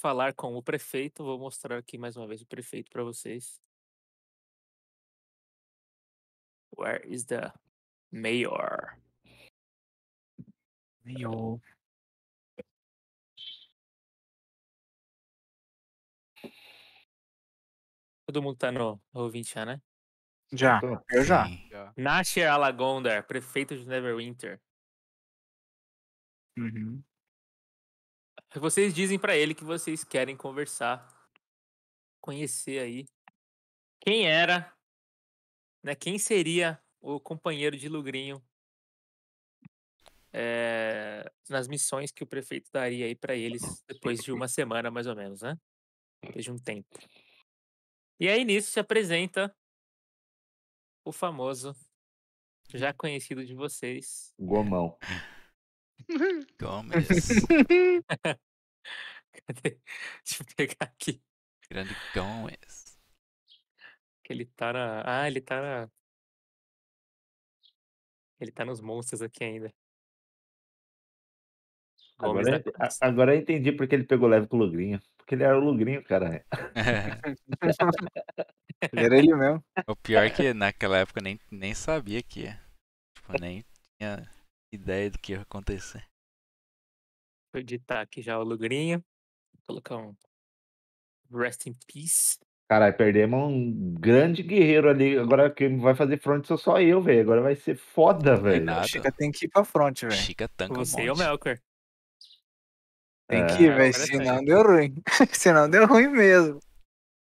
falar com o prefeito. Vou mostrar aqui mais uma vez o prefeito para vocês. Where is the mayor? Mayor. Todo mundo tá no ouvinte já, né? Já, eu já. Nasher alagonda prefeito de Neverwinter. Uhum. Vocês dizem para ele que vocês querem conversar, conhecer aí quem era, né? Quem seria o companheiro de Lugrinho é, nas missões que o prefeito daria aí para eles depois de uma semana mais ou menos, né? Depois de um tempo. E aí nisso se apresenta o famoso, já conhecido de vocês, Gomão. Gomes. Cadê? Deixa eu pegar aqui. Grande Gomes. Ele tá na. Ah, ele tá na. Ele tá nos monstros aqui ainda. Gomes agora, da... agora eu entendi porque ele pegou leve com o Lugrinho. Porque ele era o Lugrinho, cara. É. era ele mesmo. O pior é que naquela época eu nem, nem sabia que. Tipo, nem tinha ideia do que ia acontecer. Vou editar aqui já o Lugrinho. Vou colocar um Rest in Peace. Caralho, perdemos um grande guerreiro ali. Agora quem vai fazer front sou só eu, velho. Agora vai ser foda, velho. Chica tem que ir pra front, velho. Chica tanca Você um e o Melkor. Tem que é, ir, é, velho. Senão deu ruim. Senão deu ruim mesmo.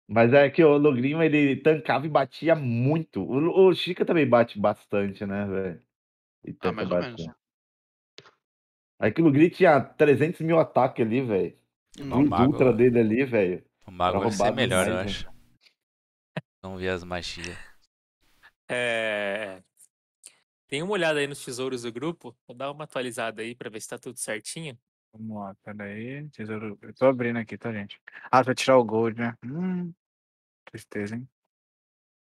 Mas é que o Logrinho, ele tancava e batia muito. O, o Chica também bate bastante, né, velho? E ah, tenta ah, mais ou menos. Aquilo grit tinha 300 mil ataques ali, velho. Um ultra dele ali, velho. O mago vai ser melhor, eu acho. Vamos ver as magias. É... Tem uma olhada aí nos tesouros do grupo. Vou dar uma atualizada aí pra ver se tá tudo certinho. Vamos lá, peraí. Tesouro. Eu tô abrindo aqui, tá, gente? Ah, vai tirar o gold, né? Hum, tristeza, hein?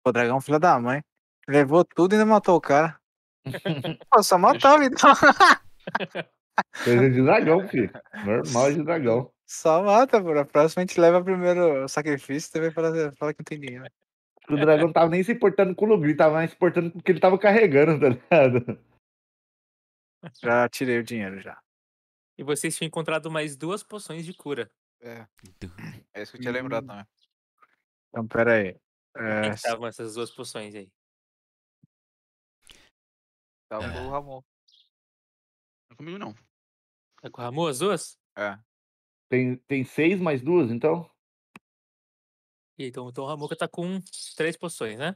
O dragão, filha da mãe. Levou tudo e ainda matou o cara. Pô, só matava então. Coisa de dragão, filho. Normal de dragão. Só mata, pô. A próxima a gente leva primeiro o sacrifício também fala, fala que não tem dinheiro. O dragão tava nem se importando com o Lugri, tava mais se importando com o que ele tava carregando, tá ligado? Já tirei o dinheiro já. E vocês tinham encontrado mais duas poções de cura. É. É isso que eu tinha lembrado também. Então, pera aí. É, é... Estavam essas duas poções aí. Tá com o Ramon. Não é comigo, não. Tá com o Ramon as duas? É. Tem, tem seis mais duas, então? E então, então o que tá com três posições, né?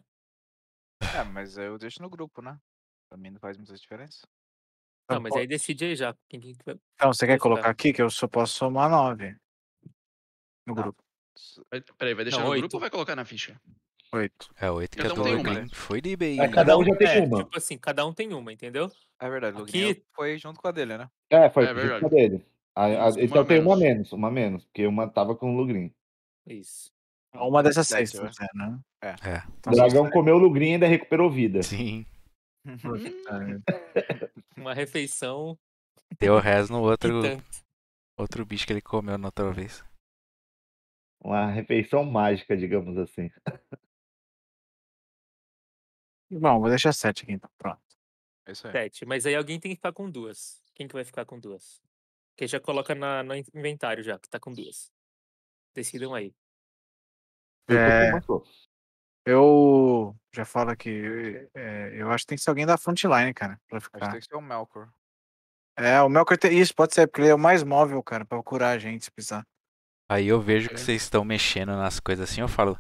É, mas eu deixo no grupo, né? Pra mim não faz muita diferença. Não, então mas aí decide aí já. Quem, quem... Então, você quer colocar aqui que eu só posso somar nove no tá. grupo? Peraí, vai deixar não, no grupo ou vai colocar na ficha? Oito. É, oito cada que um é tem uma, Foi de eBay. É, né? cada um já tem é, uma. Tipo assim, cada um tem uma, entendeu? É verdade. Aqui... foi junto com a dele, né? É, foi é junto com a dele. A, a, então uma tem menos. uma menos, uma menos, porque uma tava com o Lugrin. Isso. É uma dessas seis, né? É. é. é. O dragão comeu o Lugrin e ainda recuperou vida. Sim. uma refeição. Deu res no outro. Outro bicho que ele comeu na outra vez. Uma refeição mágica, digamos assim. Bom, vou deixar sete aqui então. Pronto. É isso aí. Sete. Mas aí alguém tem que ficar com duas. Quem que vai ficar com duas? Porque já coloca na, no inventário já, que tá com duas. Decidam aí. É... Eu já falo aqui. É, eu acho que tem que ser alguém da frontline, cara. Pra ficar. Acho que tem que ser o Melkor. É, o Melkor tem isso, pode ser, porque ele é o mais móvel, cara, pra curar a gente se precisar. Aí eu vejo que é. vocês estão mexendo nas coisas assim, eu falo.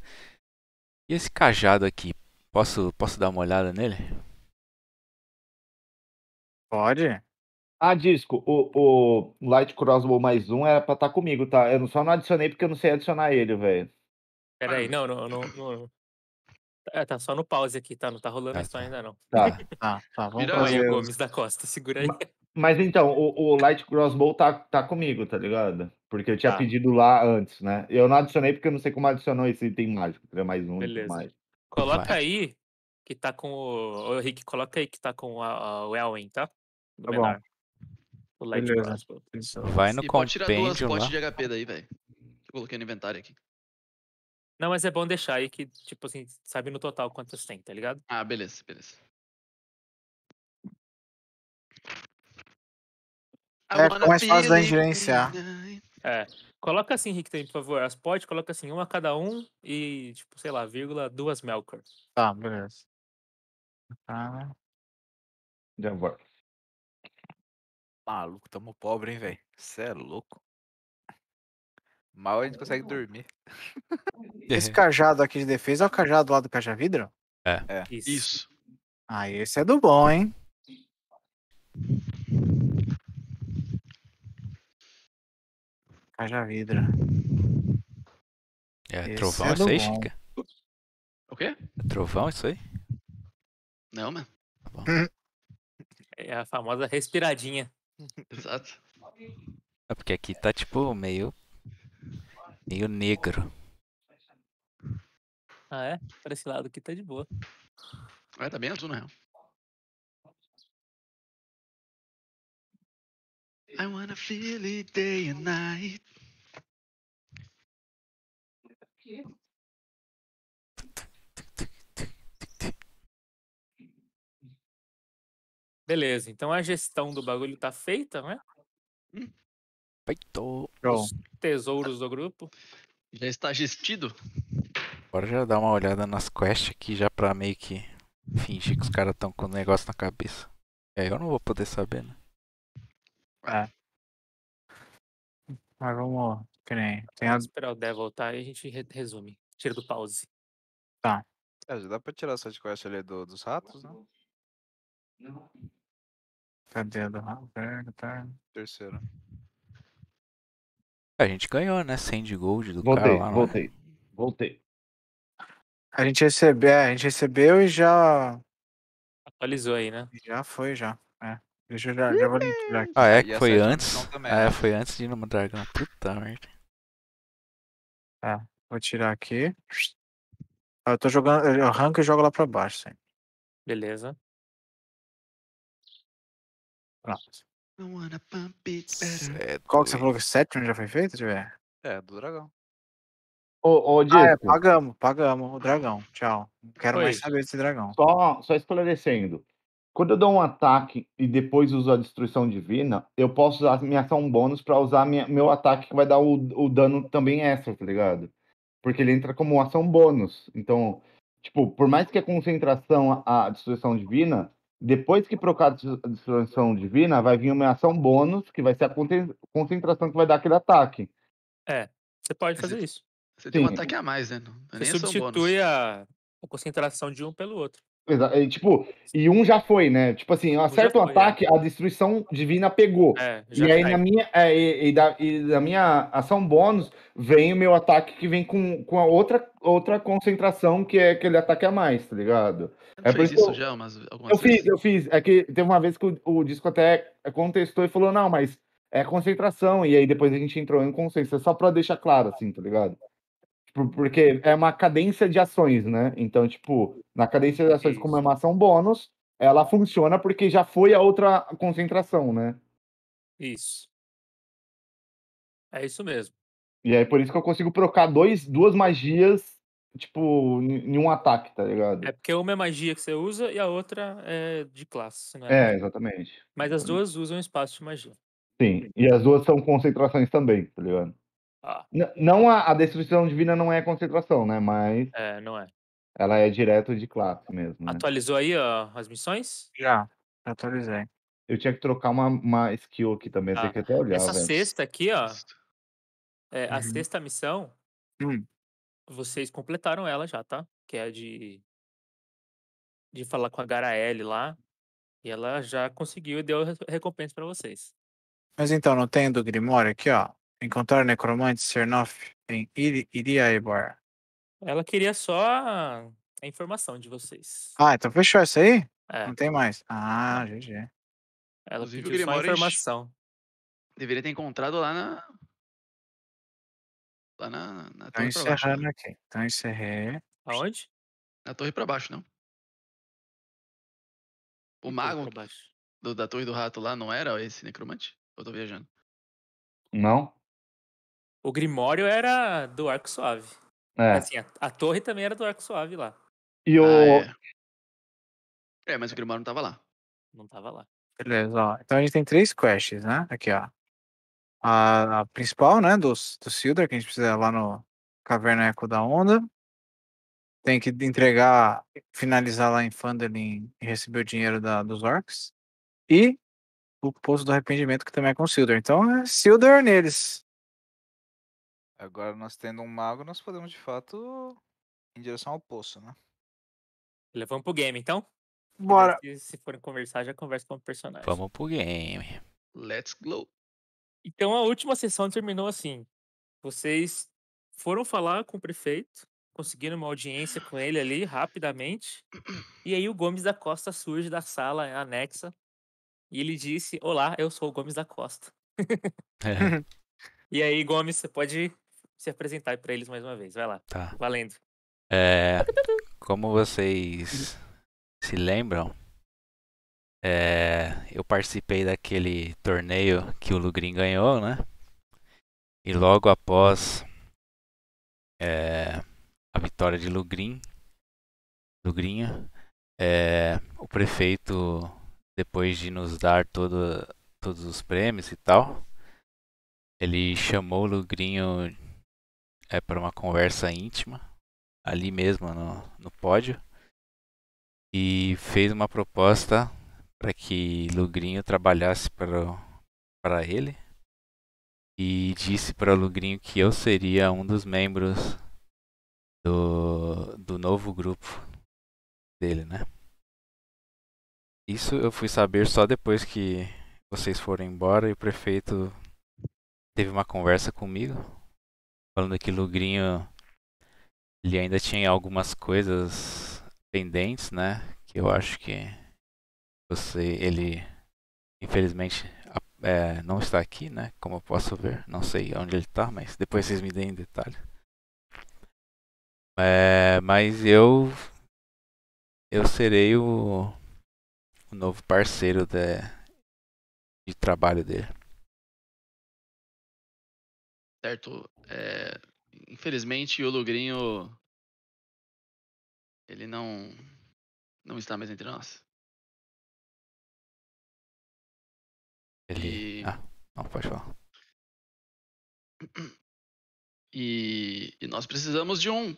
E esse cajado aqui? Posso, posso dar uma olhada nele? Pode. Ah, disco, o, o Light Crossbow mais um era pra estar tá comigo, tá? Eu só não adicionei porque eu não sei adicionar ele, velho. Peraí, ah. não, não, não. não. É, tá só no pause aqui, tá? Não tá rolando ah, isso tá. ainda, não. Tá, tá, tá. Vamos Vira aí o Gomes da Costa, segura aí. Mas então, o, o Light Crossbow tá, tá comigo, tá ligado? Porque eu tinha tá. pedido lá antes, né? Eu não adicionei porque eu não sei como adicionou esse item mágico, mais um. Beleza. Mais. Coloca aí que tá com o. Ô, Rick, coloca aí que tá com a, a, o Elwin, tá? tá bom. O Light Crossbow. Então, Vai no e pode tirar duas potes de HP daí, velho. Coloquei no inventário aqui. Não, mas é bom deixar aí que, tipo assim, sabe no total quantos tem, tá ligado? Ah, beleza, beleza. É, fica mais fácil de gerenciar. É. Coloca assim, Rick, por favor. As pode coloca assim, uma a cada um e, tipo, sei lá, vírgula, duas Melkor. Tá, beleza. Tá. Já vou. Maluco, tamo pobre, hein, velho? Cê é louco. Mal a gente consegue uhum. dormir. Esse cajado aqui de defesa é o cajado lá do Caja Vidro? É. é. Isso. Isso. Ah, esse é do bom, hein? Caixa vidro. É Esse trovão é isso aí, Chica? O quê? É trovão isso aí? Não, mano. Tá bom. É a famosa respiradinha. Exato. É porque aqui tá tipo meio. meio negro. Ah, é? Pra esse lado aqui tá de boa. É, tá bem azul na real. I wanna feel it day and night. Beleza, então a gestão do bagulho tá feita, né? Feito. Os tesouros do grupo. Já está gestido? Bora já dar uma olhada nas quests aqui, já pra meio que fingir que os caras estão com o negócio na cabeça. É, eu não vou poder saber, né? É. Mas vamos. Que nem. Tem a... Vamos esperar o Dev voltar tá e a gente re- resume. Tira do pause. Tá. É, já dá pra tirar essa quest ali do, dos ratos, né? Não. Cadê a do rato? Tá. Terceiro. A gente ganhou, né? 100 de gold do voltei, cara lá. É? Voltei, voltei. A gente recebeu, é, a gente recebeu e já. Atualizou aí, né? Já foi, já. É. Deixa eu já, já vou Ah, é? que foi é antes? ah, é, foi antes de Numa Dragão. Puta merda. Tá, vou tirar aqui. eu tô jogando. Eu arranco e jogo lá pra baixo, sempre. Beleza. Pronto. Qual que você falou que o sétimo já foi feito? tiver? É, do dragão. Ô, ô Diego. Ah, é, pagamos, pagamos o dragão. Tchau. Não quero Oi. mais saber desse dragão. Só, só esclarecendo. Quando eu dou um ataque e depois uso a destruição divina, eu posso usar minha ação bônus para usar minha, meu ataque que vai dar o, o dano também extra, tá ligado? Porque ele entra como ação bônus. Então, tipo, por mais que a concentração, a destruição divina, depois que procar a destruição divina, vai vir uma ação bônus, que vai ser a concentração que vai dar aquele ataque. É, você pode fazer você, isso. Você Sim. tem um ataque a mais, né? Não, é você substitui a, a, concentração de um pelo outro. E, tipo, e um já foi, né? Tipo assim, acerto um é. ataque, é. a destruição divina pegou. É, e aí na minha, é, e, e, da, e da minha ação bônus vem o meu ataque que vem com, com a outra, outra concentração que é aquele ataque a mais, tá ligado? É por isso, eu, já, mas eu fiz, eu fiz. É que teve uma vez que o, o disco até contestou e falou, não, mas é concentração. E aí depois a gente entrou em consenso, é só pra deixar claro, assim, tá ligado? Porque é uma cadência de ações, né? Então, tipo, na cadência de ações, como é uma ação bônus, ela funciona porque já foi a outra concentração, né? Isso. É isso mesmo. E aí, por isso que eu consigo trocar dois, duas magias, tipo, em um ataque, tá ligado? É porque uma é magia que você usa e a outra é de classe, né? É, exatamente. Mas as duas usam espaço de magia. Sim, e as duas são concentrações também, tá ligado? Não a, a, destruição divina não é concentração, né? Mas. É, não é. Ela é direto de classe mesmo. Né? Atualizou aí ó, as missões? Já, atualizei. Eu tinha que trocar uma, uma skill aqui também, ah. Tá. tem que até olhar. Essa velho. sexta aqui, ó. É, a uhum. sexta missão. Hum. Vocês completaram ela já, tá? Que é a de. De falar com a Garaele lá. E ela já conseguiu e deu recompensa para vocês. Mas então, não tem do Grimório aqui, ó? Encontrar o necromante Cernoff em Iriaibar. Ela queria só a informação de vocês. Ah, então fechou essa aí? É. Não tem mais. Ah, GG. É. Ela Inclusive, pediu só a informação. Deveria ter encontrado lá na. Lá na. na né? encerrando baixo, aqui. Então encerrei. Aonde? Na torre pra baixo, não. O mago do, da torre do rato lá não era esse necromante? Eu tô viajando. Não. O Grimório era do Arco Suave. É. Assim, a, a, torre também era do Arco Suave lá. E o. Ah, é. é. mas o Grimório não tava lá. Não tava lá. Beleza, ó. Então a gente tem três quests, né? Aqui, ó. A, a principal, né? Do, do Sildar, que a gente precisa lá no Caverna Eco da Onda. Tem que entregar, finalizar lá em Fandolin e receber o dinheiro da, dos orcs. E o Poço do Arrependimento, que também é com o Sildar. Então é Sildar neles. Agora nós tendo um mago, nós podemos de fato em direção ao poço, né? Levamos pro game, então? Bora! Se, se forem conversar, já conversa com o personagem. Vamos pro game. Let's go! Então a última sessão terminou assim. Vocês foram falar com o prefeito, conseguiram uma audiência com ele ali rapidamente. E aí o Gomes da Costa surge da sala é anexa e ele disse: Olá, eu sou o Gomes da Costa. É. e aí, Gomes, você pode se apresentar para eles mais uma vez. Vai lá. Tá. Valendo. É, como vocês se lembram, é, eu participei daquele torneio que o Lugrin ganhou, né? E logo após é, a vitória de Lugrin, Lugrinho, é, o prefeito, depois de nos dar todo, todos os prêmios e tal, ele chamou o Lugrinho é para uma conversa íntima, ali mesmo no, no pódio, e fez uma proposta para que Lugrinho trabalhasse para, para ele e disse para Lugrinho que eu seria um dos membros do, do novo grupo dele, né? Isso eu fui saber só depois que vocês foram embora e o prefeito teve uma conversa comigo falando que Lugrinho ele ainda tinha algumas coisas pendentes, né? Que eu acho que você, ele, infelizmente, é, não está aqui, né? Como eu posso ver, não sei onde ele está, mas depois vocês me deem detalhe. É, mas eu, eu serei o, o novo parceiro de, de trabalho dele. Certo. É, infelizmente, o Lugrinho. Ele não. Não está mais entre nós. Ele. E... Ah, não, pode falar. E, e nós precisamos de um.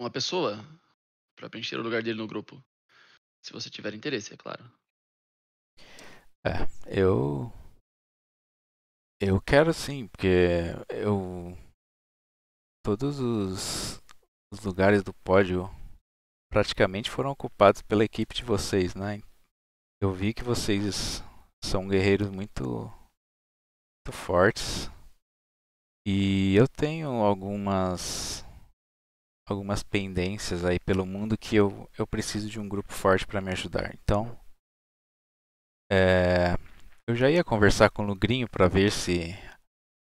Uma pessoa. Para preencher o lugar dele no grupo. Se você tiver interesse, é claro. É, eu. Eu quero sim, porque eu Todos os, os lugares do pódio praticamente foram ocupados pela equipe de vocês, né? Eu vi que vocês são guerreiros muito, muito fortes. E eu tenho algumas algumas pendências aí pelo mundo que eu, eu preciso de um grupo forte para me ajudar. Então, é, eu já ia conversar com o Lugrinho para ver se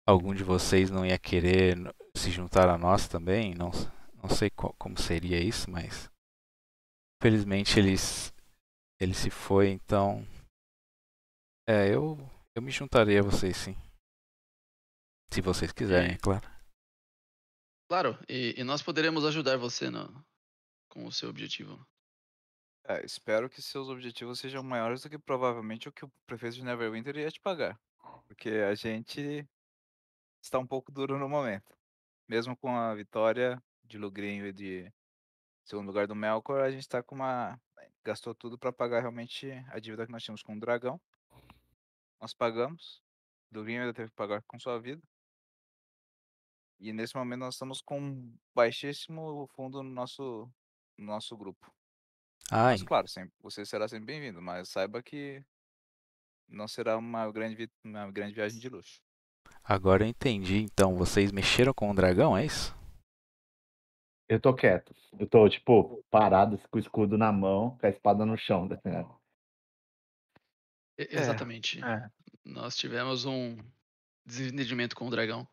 algum de vocês não ia querer se juntar a nós também. Não, não sei co como seria isso, mas felizmente eles ele se foi, então é, eu eu me juntarei a vocês sim. Se vocês quiserem, é claro. Claro, e, e nós poderemos ajudar você no, com o seu objetivo. É, espero que seus objetivos sejam maiores do que provavelmente o que o prefeito de Neverwinter ia te pagar. Porque a gente está um pouco duro no momento mesmo com a vitória de Lugrinho e de segundo lugar do Melkor, a gente está com uma. Eh, gastou tudo para pagar realmente a dívida que nós tínhamos com o Dragão. Nós pagamos. Lugrinho ainda teve que pagar com sua vida. E nesse momento nós estamos com baixíssimo fundo no nosso, no nosso grupo. Ai. Mas claro, sempre, você será sempre bem-vindo, mas saiba que não será uma grande, uma grande viagem de luxo. Agora eu entendi. Então, vocês mexeram com o dragão, é isso? Eu tô quieto. Eu tô, tipo, parado com o escudo na mão, com a espada no chão. Né? É, exatamente. É. Nós tivemos um desentendimento com o dragão.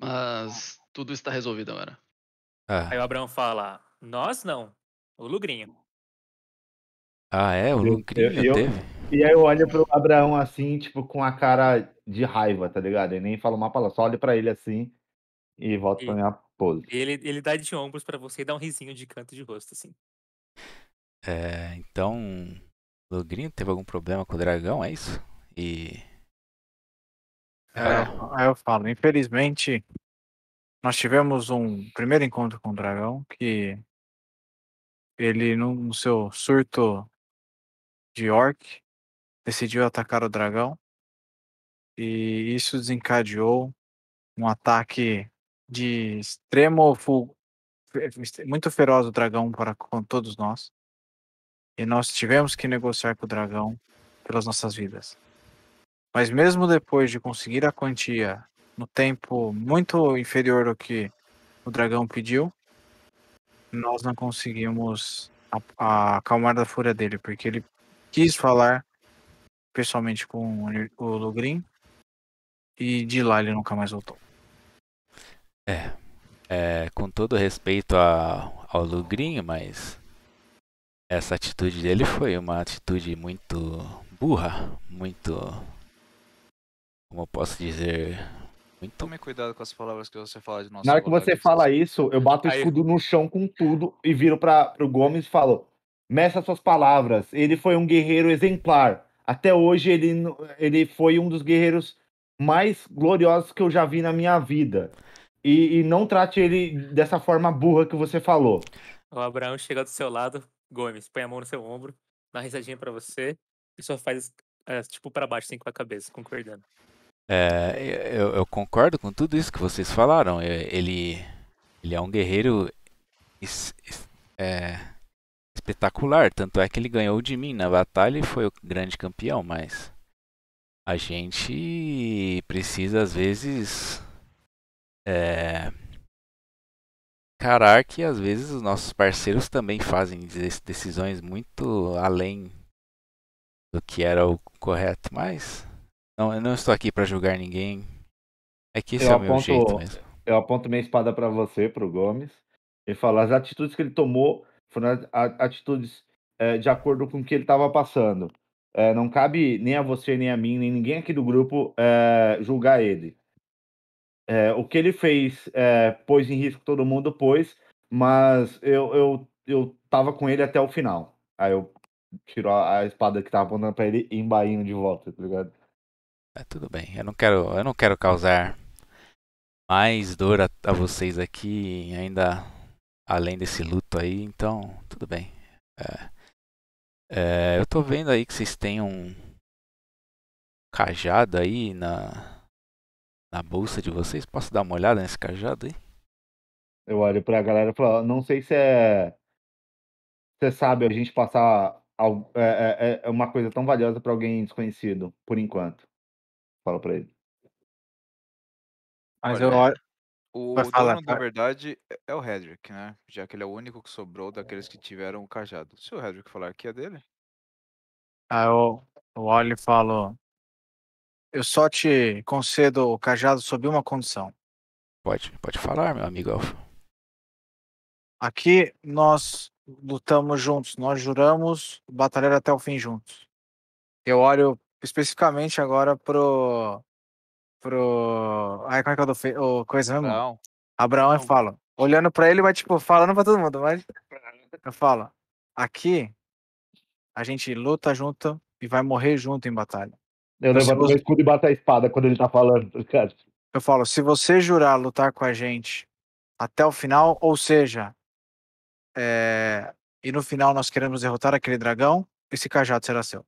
Mas tudo está resolvido agora. Ah. Aí o Abraão fala: Nós não, o Lugrinho. Ah, é? O Lucrinha eu, eu, teve? E aí eu olho pro Abraão assim, tipo, com a cara de raiva, tá ligado? Ele nem fala uma palavra, só olho pra ele assim e volto e, pra minha pose. Ele, ele dá de ombros pra você e dá um risinho de canto de rosto, assim. É, então. Lugrinho teve algum problema com o dragão, é isso? E. É, é, eu falo, infelizmente, nós tivemos um primeiro encontro com o dragão que ele, no seu surto de York decidiu atacar o dragão e isso desencadeou um ataque de extremo muito feroz do dragão para com todos nós e nós tivemos que negociar com o dragão pelas nossas vidas. Mas mesmo depois de conseguir a quantia no tempo muito inferior ao que o dragão pediu, nós não conseguimos acalmar a acalmar da fúria dele, porque ele quis falar pessoalmente com o Logrin e de lá ele nunca mais voltou. É, é com todo respeito a, ao Lugrin, mas essa atitude dele foi uma atitude muito burra, muito. Como eu posso dizer? Muito... Tome cuidado com as palavras que você fala de nosso Na hora que você fala isso, eu bato o escudo Aí... no chão com tudo e viro para o Gomes e falo: Meça suas palavras. Ele foi um guerreiro exemplar. Até hoje ele, ele foi um dos guerreiros mais gloriosos que eu já vi na minha vida. E, e não trate ele dessa forma burra que você falou. O Abraão chega do seu lado, Gomes, põe a mão no seu ombro, dá uma risadinha pra você e só faz é, tipo para baixo, assim, com a cabeça, concordando. É, eu, eu, concordo com tudo isso que vocês falaram. É, ele, ele é um guerreiro. É, espetacular. Tanto é que ele ganhou de mim na batalha e foi o grande campeão, mas a gente precisa às vezes é, encarar que às vezes os nossos parceiros também fazem decisões muito além do que era o correto, mas não, eu não estou aqui para julgar ninguém. É que esse eu é o aponto, meu jeito mesmo. Eu aponto minha espada para você, para o Gomes, e falar as atitudes que ele tomou foram atitudes é, de acordo com o que ele estava passando. É, não cabe nem a você, nem a mim, nem ninguém aqui do grupo é, julgar ele. o que ele fez pôs em risco todo mundo, pôs, mas eu, eu, eu tava com ele até o final. Aí eu tiro a, a espada que tava apontando pra ele e embainho de volta, tá ligado? É, tudo bem, eu não quero, eu não quero causar mais dor a, a vocês aqui, ainda além desse luto aí, então tudo bem. É, é, eu tô vendo aí que vocês têm um cajado aí na, na bolsa de vocês. Posso dar uma olhada nesse cajado aí? Eu olho pra galera e falo, não sei se é. Você sabe a gente passar é é, é, é, uma coisa tão valiosa para alguém desconhecido, por enquanto. fala pra ele. Mas Olha. eu olho, o Vai falar, dono, na verdade, é, é o Hedrick, né? Já que ele é o único que sobrou daqueles que tiveram o cajado. Se o Hedrick falar que é dele. Aí eu, eu olho e falo: Eu só te concedo o cajado sob uma condição. Pode, pode falar, meu amigo Elfo. Aqui nós lutamos juntos, nós juramos batalhar até o fim juntos. Eu olho especificamente agora pro pro. Ai, como é que é o do fe... coisa mesmo? Não. Abraão, Não. eu falo. Olhando pra ele, mas tipo, falando pra todo mundo, mas. Eu falo. Aqui, a gente luta junto e vai morrer junto em batalha. Eu então, levanto você... o escudo e bato a espada quando ele tá falando, tá cara. Eu falo, se você jurar lutar com a gente até o final, ou seja, é... e no final nós queremos derrotar aquele dragão, esse cajado será seu.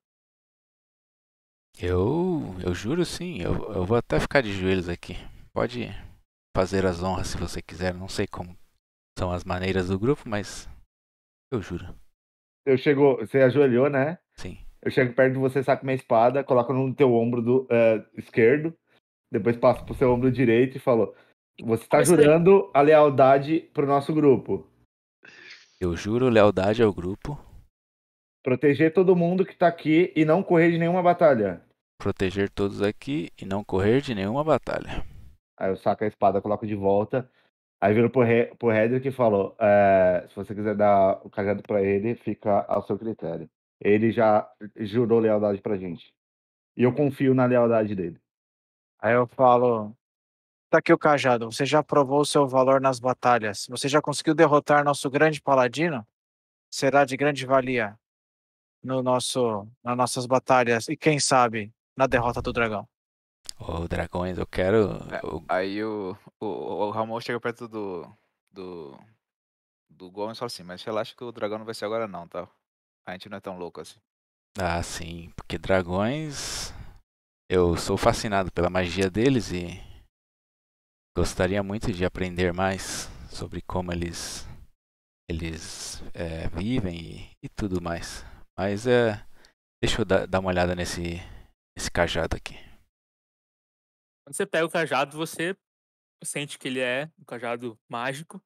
Eu, eu juro sim, eu, eu vou até ficar de joelhos aqui. Pode fazer as honras se você quiser, não sei como são as maneiras do grupo, mas eu juro. Eu chego, você ajoelhou, né? Sim. Eu chego perto de você, saco minha espada, coloco no teu ombro do, uh, esquerdo, depois passo pro seu ombro direito e falo: Você está jurando a lealdade pro nosso grupo. Eu juro lealdade ao grupo. Proteger todo mundo que tá aqui e não correr de nenhuma batalha proteger todos aqui e não correr de nenhuma batalha. Aí eu saco a espada, coloco de volta. Aí viro pro, Redrick e falou: é, eh, se você quiser dar o cajado para ele, fica ao seu critério. Ele já jurou lealdade pra gente. E eu confio na lealdade dele. Aí eu falo: tá aqui o cajado. Você já provou o seu valor nas batalhas. Você já conseguiu derrotar nosso grande paladino? Será de grande valia no nosso, nas nossas batalhas. E quem sabe na derrota do dragão. Ô, oh, dragões, eu quero. É, aí o, o, o Ramon chega perto do. do. do Gomes e fala assim: Mas relaxa que o dragão não vai ser agora, não, tá? A gente não é tão louco assim. Ah, sim, porque dragões. Eu sou fascinado pela magia deles e. gostaria muito de aprender mais sobre como eles. eles é, vivem e, e tudo mais. Mas é. Deixa eu dar uma olhada nesse esse cajado aqui. Quando você pega o cajado, você sente que ele é um cajado mágico,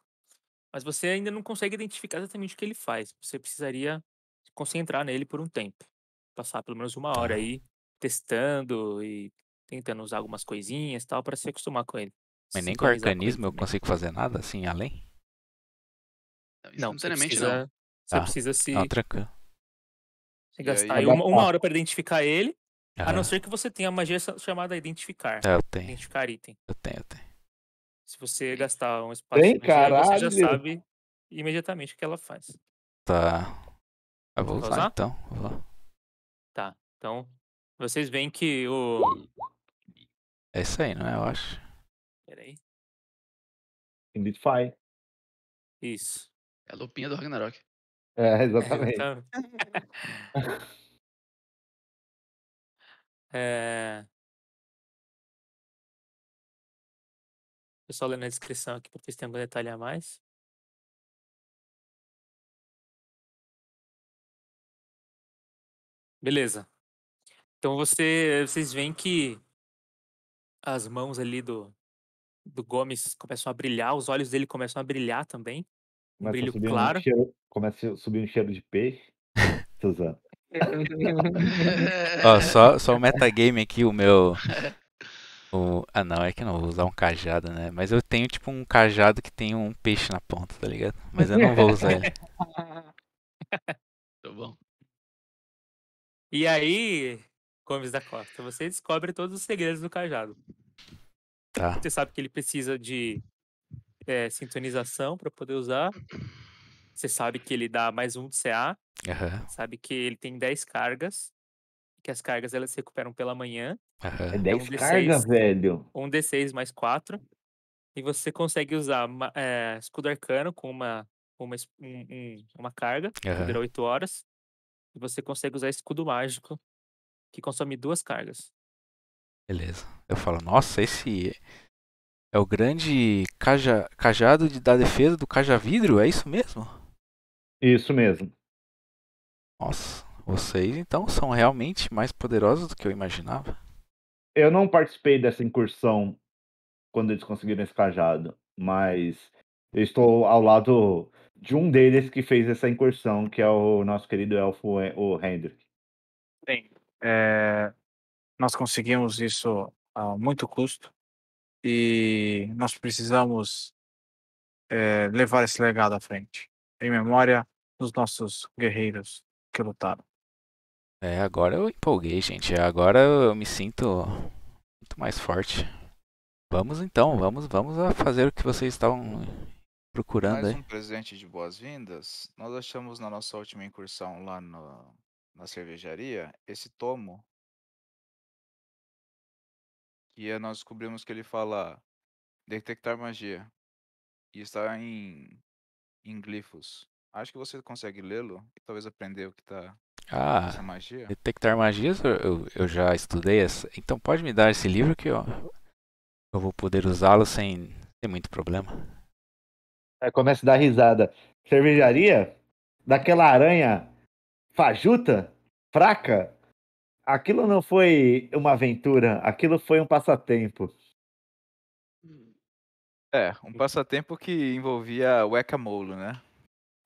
mas você ainda não consegue identificar exatamente o que ele faz. Você precisaria se concentrar nele por um tempo. Passar pelo menos uma hora tá. aí testando e tentando usar algumas coisinhas tal para se acostumar com ele. Mas nem com arcanismo com eu consigo fazer nada assim além? Não, você precisa, não. Você ah, precisa se. Não, gastar aí, uma, uma hora para identificar ele ah, a é. não é. ser que você tenha a magia chamada identificar. É, eu tenho. Identificar item. Eu tenho, eu tenho. Se você gastar um espaço Tem, magia, você já sabe imediatamente o que ela faz. Tá. Eu vou usar, então. Vou Tá. Então, vocês veem que o. É isso aí, não é? Eu acho. Peraí. Identify. Isso. É a lupinha do Ragnarok. É, exatamente. É, então... É... Eu só lendo a descrição aqui para vocês terem algum detalhe a mais. Beleza. Então você, vocês veem que as mãos ali do, do Gomes começam a brilhar, os olhos dele começam a brilhar também. Um brilho claro. Um cheiro, começa a subir um cheiro de peixe, Suzana. Ó, só, só o um metagame aqui, o meu. O... Ah não, é que não vou usar um cajado, né? Mas eu tenho tipo um cajado que tem um peixe na ponta, tá ligado? Mas eu não vou usar ele. Tá bom. E aí, Gomes da Costa, você descobre todos os segredos do cajado. Tá. Você sabe que ele precisa de é, sintonização para poder usar. Você sabe que ele dá mais um de CA. Uhum. Sabe que ele tem 10 cargas. Que as cargas elas se recuperam pela manhã. Uhum. É 10 é um cargas, velho. Um D6 mais 4. E você consegue usar é, escudo arcano com uma, uma, um, uma carga, que dura 8 horas. E você consegue usar escudo mágico, que consome duas cargas. Beleza. Eu falo, nossa, esse é o grande caja, cajado de, da defesa do caja vidro, é isso mesmo? Isso mesmo. Nossa, vocês então são realmente mais poderosos do que eu imaginava. Eu não participei dessa incursão quando eles conseguiram esse cajado, mas eu estou ao lado de um deles que fez essa incursão, que é o nosso querido elfo, o Hendrik. Sim, é... nós conseguimos isso a muito custo e nós precisamos é, levar esse legado à frente em memória dos nossos guerreiros que lutaram. É, agora eu empolguei, gente. Agora eu me sinto muito mais forte. Vamos então, vamos, vamos a fazer o que vocês estavam procurando mais aí. Mais um presente de boas-vindas. Nós achamos na nossa última incursão lá no, na cervejaria esse tomo e é, nós descobrimos que ele fala detectar magia e está em em glifos. Acho que você consegue lê-lo e talvez aprender o que está ah, essa magia. Detectar magias eu, eu já estudei essa. Então pode me dar esse livro que eu vou poder usá-lo sem ter muito problema. começa a dar risada. Cervejaria? Daquela aranha fajuta? Fraca? Aquilo não foi uma aventura, aquilo foi um passatempo. É, um uhum. passatempo que envolvia o ecamolo, né?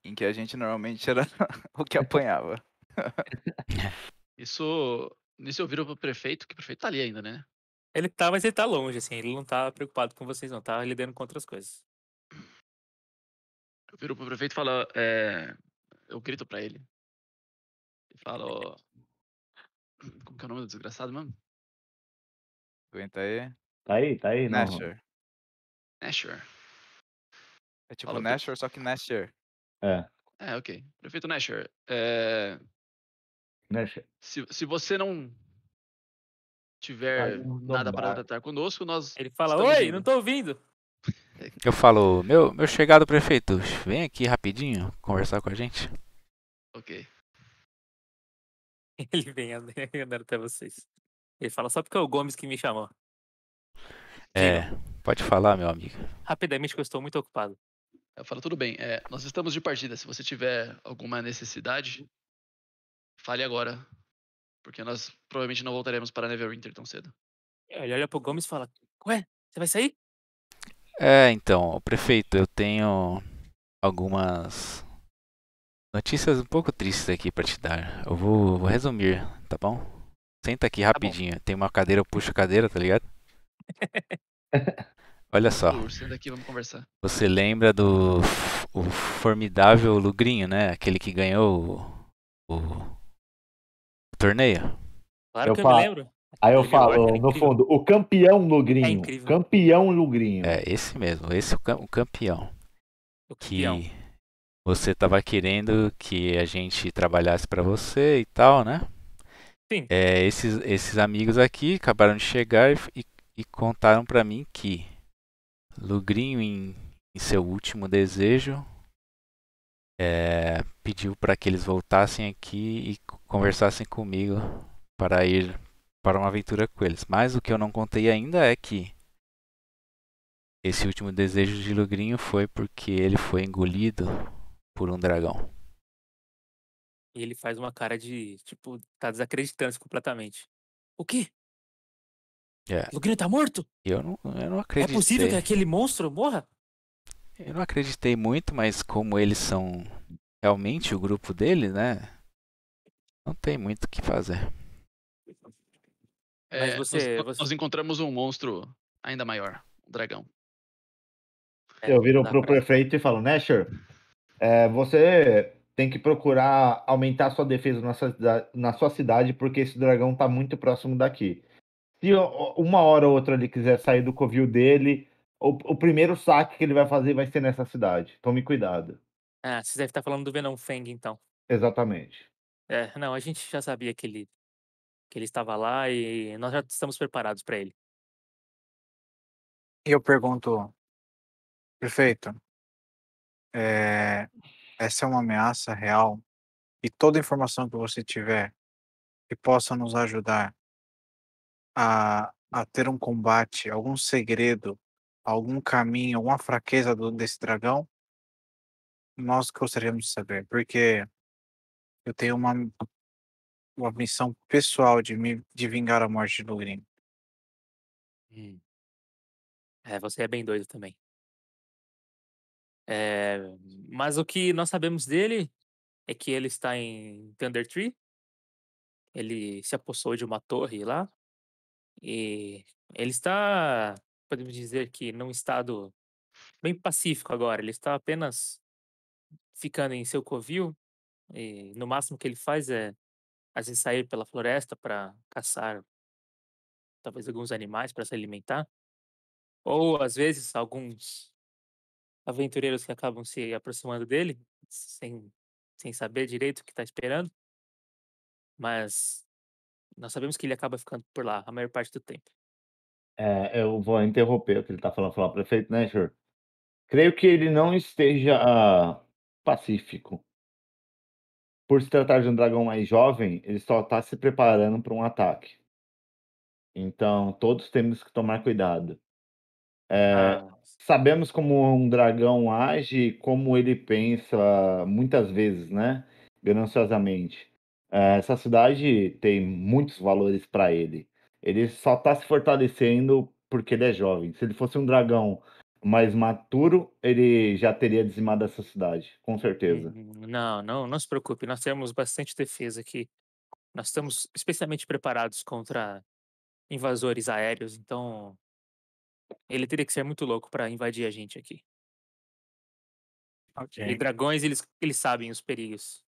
Em que a gente normalmente era o que apanhava. Isso. Nisso eu viro pro prefeito, que o prefeito tá ali ainda, né? Ele tá, mas ele tá longe, assim. Ele não tá preocupado com vocês, não. Tá lidando com outras coisas. Eu viro pro prefeito e falo. É... Eu grito pra ele. E falo. Como que é o nome do desgraçado mano? Aguenta aí. Tá aí, tá aí, Nasher. Nasher. É tipo Fala, Nasher, só que Nasher. É. É, ok. Prefeito Nasher, é... Nasher. Se, se você não tiver não nada para tratar conosco, nós. Ele fala: Oi, indo. não tô ouvindo. Eu falo: Meu, meu chegado prefeito, vem aqui rapidinho conversar com a gente. Ok. Ele vem andando até vocês. Ele fala: Só porque é o Gomes que me chamou. É. Digo, Pode falar, meu amigo. Rapidamente, que eu estou muito ocupado. Eu é, falo, tudo bem. É, nós estamos de partida. Se você tiver alguma necessidade, fale agora. Porque nós provavelmente não voltaremos para Neverwinter tão cedo. É, ele olha pro Gomes e fala: Ué, você vai sair? É, então, prefeito, eu tenho algumas notícias um pouco tristes aqui para te dar. Eu vou, vou, resumir, tá bom? Senta aqui tá rapidinho. Tá Tem uma cadeira, eu puxo a cadeira, tá ligado? Olha só. Daqui, vamos conversar. Você lembra do o formidável Lugrinho, né? Aquele que ganhou o, o, o torneio? Claro eu que eu falo, me lembro. Aí eu Ele falo, é no fundo, o campeão é Lugrinho. É Campeão Lugrinho. É, esse mesmo, esse é o, campeão. O campeão. Que você estava querendo que a gente trabalhasse para você e tal, né? Sim. É, esses, esses amigos aqui acabaram de chegar e, e contaram para mim que Lugrinho, em, em seu último desejo, é, pediu para que eles voltassem aqui e conversassem comigo para ir para uma aventura com eles. Mas o que eu não contei ainda é que esse último desejo de Lugrinho foi porque ele foi engolido por um dragão. E ele faz uma cara de, tipo, tá desacreditando completamente. O quê? É. O Green tá morto? Eu não, eu não acredito. É possível que aquele monstro morra? Eu não acreditei muito, mas como eles são realmente o grupo dele, né? Não tem muito o que fazer. É, mas você nós, você, nós, encontramos um monstro ainda maior, um dragão. É, eu viro pro pra... prefeito e falo, Nasher, é, você tem que procurar aumentar sua defesa na sua, na sua cidade, porque esse dragão tá muito próximo daqui se uma hora ou outra ele quiser sair do covil dele, o, o primeiro saque que ele vai fazer vai ser nessa cidade. Tome cuidado. Ah, você deve estar falando do Venom Feng, então. Exatamente. É, não, a gente já sabia que ele, que ele estava lá e nós já estamos preparados para ele. E eu pergunto, prefeito, é, essa é uma ameaça real e toda informação que você tiver que possa nos ajudar a, a ter um combate, algum segredo, algum caminho, alguma fraqueza do, desse dragão, nós gostaríamos de saber, porque eu tenho uma, uma missão pessoal de, me, de vingar a morte do Green. Hum. É, você é bem doido também. É, mas o que nós sabemos dele é que ele está em Thunder Tree. Ele se apossou de uma torre lá. E ele está, podemos dizer que, num estado bem pacífico agora. Ele está apenas ficando em seu covil. E no máximo que ele faz é, às vezes, sair pela floresta para caçar talvez alguns animais para se alimentar. Ou, às vezes, alguns aventureiros que acabam se aproximando dele, sem, sem saber direito o que está esperando. Mas nós sabemos que ele acaba ficando por lá a maior parte do tempo. É, eu vou interromper o que ele está falando, falar prefeito, né, senhor? Creio que ele não esteja pacífico. Por se tratar de um dragão mais jovem, ele só está se preparando para um ataque. Então, todos temos que tomar cuidado. É, ah. Sabemos como um dragão age, como ele pensa muitas vezes, né? Gananciosamente. É, essa cidade tem muitos valores para ele. Ele só está se fortalecendo porque ele é jovem. Se ele fosse um dragão mais maturo, ele já teria dizimado essa cidade, com certeza. Uhum. Não, não, não se preocupe, nós temos bastante defesa aqui. Nós estamos especialmente preparados contra invasores aéreos, então ele teria que ser muito louco para invadir a gente aqui. Okay. E dragões, eles, eles sabem os perigos.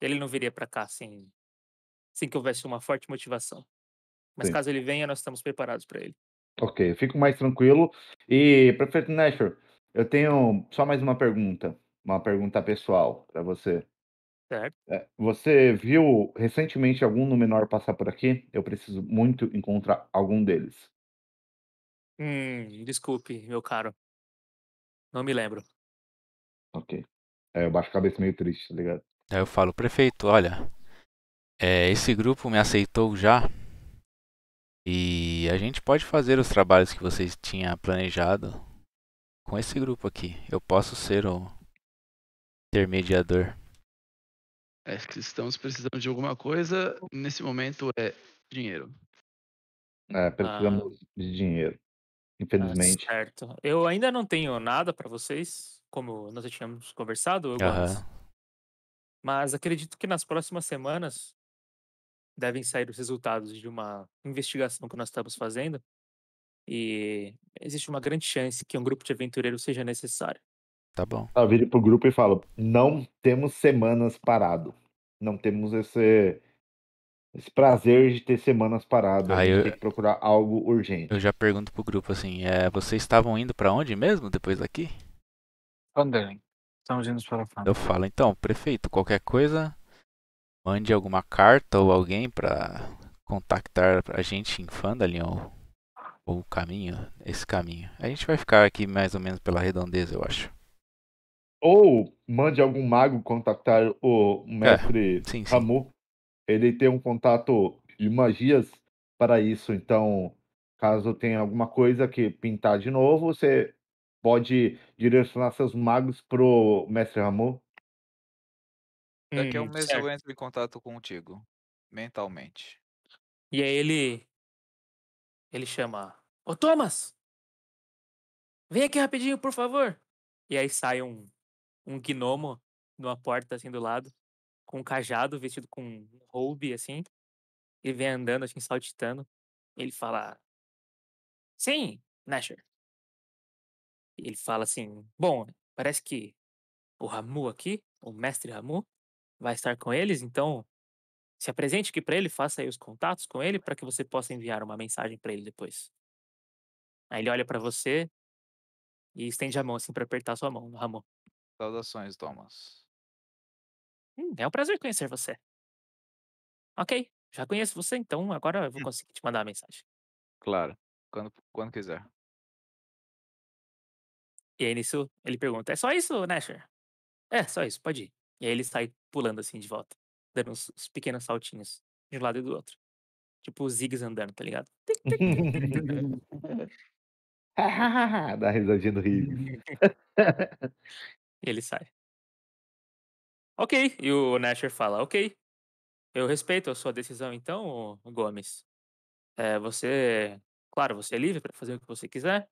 Ele não viria para cá sem, sem que houvesse uma forte motivação. Mas Sim. caso ele venha, nós estamos preparados para ele. Ok, fico mais tranquilo. E, prefeito Nasher, eu tenho só mais uma pergunta. Uma pergunta pessoal para você. Certo. É, você viu recentemente algum no menor passar por aqui? Eu preciso muito encontrar algum deles. Hum, desculpe, meu caro. Não me lembro. Ok. É, eu baixo a cabeça meio triste, tá ligado? Aí eu falo, prefeito, olha, é, esse grupo me aceitou já e a gente pode fazer os trabalhos que vocês tinham planejado com esse grupo aqui. Eu posso ser o intermediador. É, que estamos precisando de alguma coisa, nesse momento é dinheiro. É, precisamos ah. de dinheiro, ah, infelizmente. Ah, certo. Eu ainda não tenho nada para vocês, como nós já tínhamos conversado. Eu mas acredito que nas próximas semanas devem sair os resultados de uma investigação que nós estamos fazendo e existe uma grande chance que um grupo de aventureiros seja necessário. Tá bom. Eu ah, vire pro grupo e falo: não temos semanas parado. Não temos esse, esse prazer de ter semanas parado. Ah, a gente eu... tem que procurar algo urgente. Eu já pergunto pro grupo assim: é, vocês estavam indo para onde mesmo depois daqui? Thunderling. Estamos indo para a Eu falo, então, prefeito, qualquer coisa, mande alguma carta ou alguém para contactar a gente em Fandalin ou, o caminho, esse caminho. A gente vai ficar aqui mais ou menos pela redondeza, eu acho. Ou mande algum mago contactar o mestre é, sim, Ramu. Sim. Ele tem um contato de magias para isso, então caso tenha alguma coisa que pintar de novo, você pode direcionar seus magos pro Mestre Ramon? Daqui é a é um mês certo. eu entro em contato contigo, mentalmente. E aí ele. Ele chama. Ô Thomas! Vem aqui rapidinho, por favor! E aí sai um, um gnomo numa porta assim do lado, com um cajado, vestido com roube assim. Ele vem andando, assim, saltitando. Ele fala. Sim, Nasher. Ele fala assim: Bom, parece que o Ramu aqui, o mestre Ramu, vai estar com eles, então se apresente aqui para ele, faça aí os contatos com ele para que você possa enviar uma mensagem para ele depois. Aí ele olha para você e estende a mão assim para apertar sua mão, Ramu. Saudações, Thomas. Hum, é um prazer conhecer você. Ok, já conheço você, então agora eu vou hum. conseguir te mandar a mensagem. Claro, quando, quando quiser. E aí nisso ele pergunta: É só isso, Nasher? É, só isso, pode ir. E aí ele sai pulando assim de volta, dando uns, uns pequenos saltinhos de um lado e do outro. Tipo os Ziggs andando, tá ligado? Dá risadinha do rio e ele sai. Ok, e o Nasher fala: Ok, eu respeito a sua decisão, então, Gomes. É, você, claro, você é livre para fazer o que você quiser.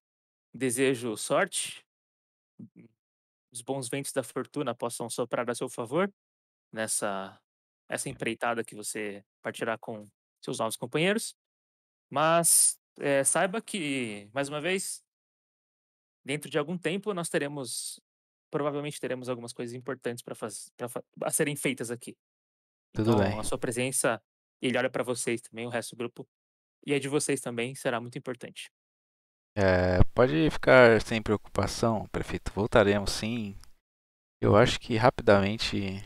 Desejo sorte os bons ventos da fortuna possam soprar a seu favor nessa essa é. empreitada que você partirá com seus novos companheiros. Mas é, saiba que, mais uma vez, dentro de algum tempo nós teremos, provavelmente teremos algumas coisas importantes para fazer, para serem feitas aqui. Tudo então, bem. A sua presença, ele olha para vocês também, o resto do grupo, e a de vocês também será muito importante. É, pode ficar sem preocupação, prefeito. Voltaremos sim. Eu acho que rapidamente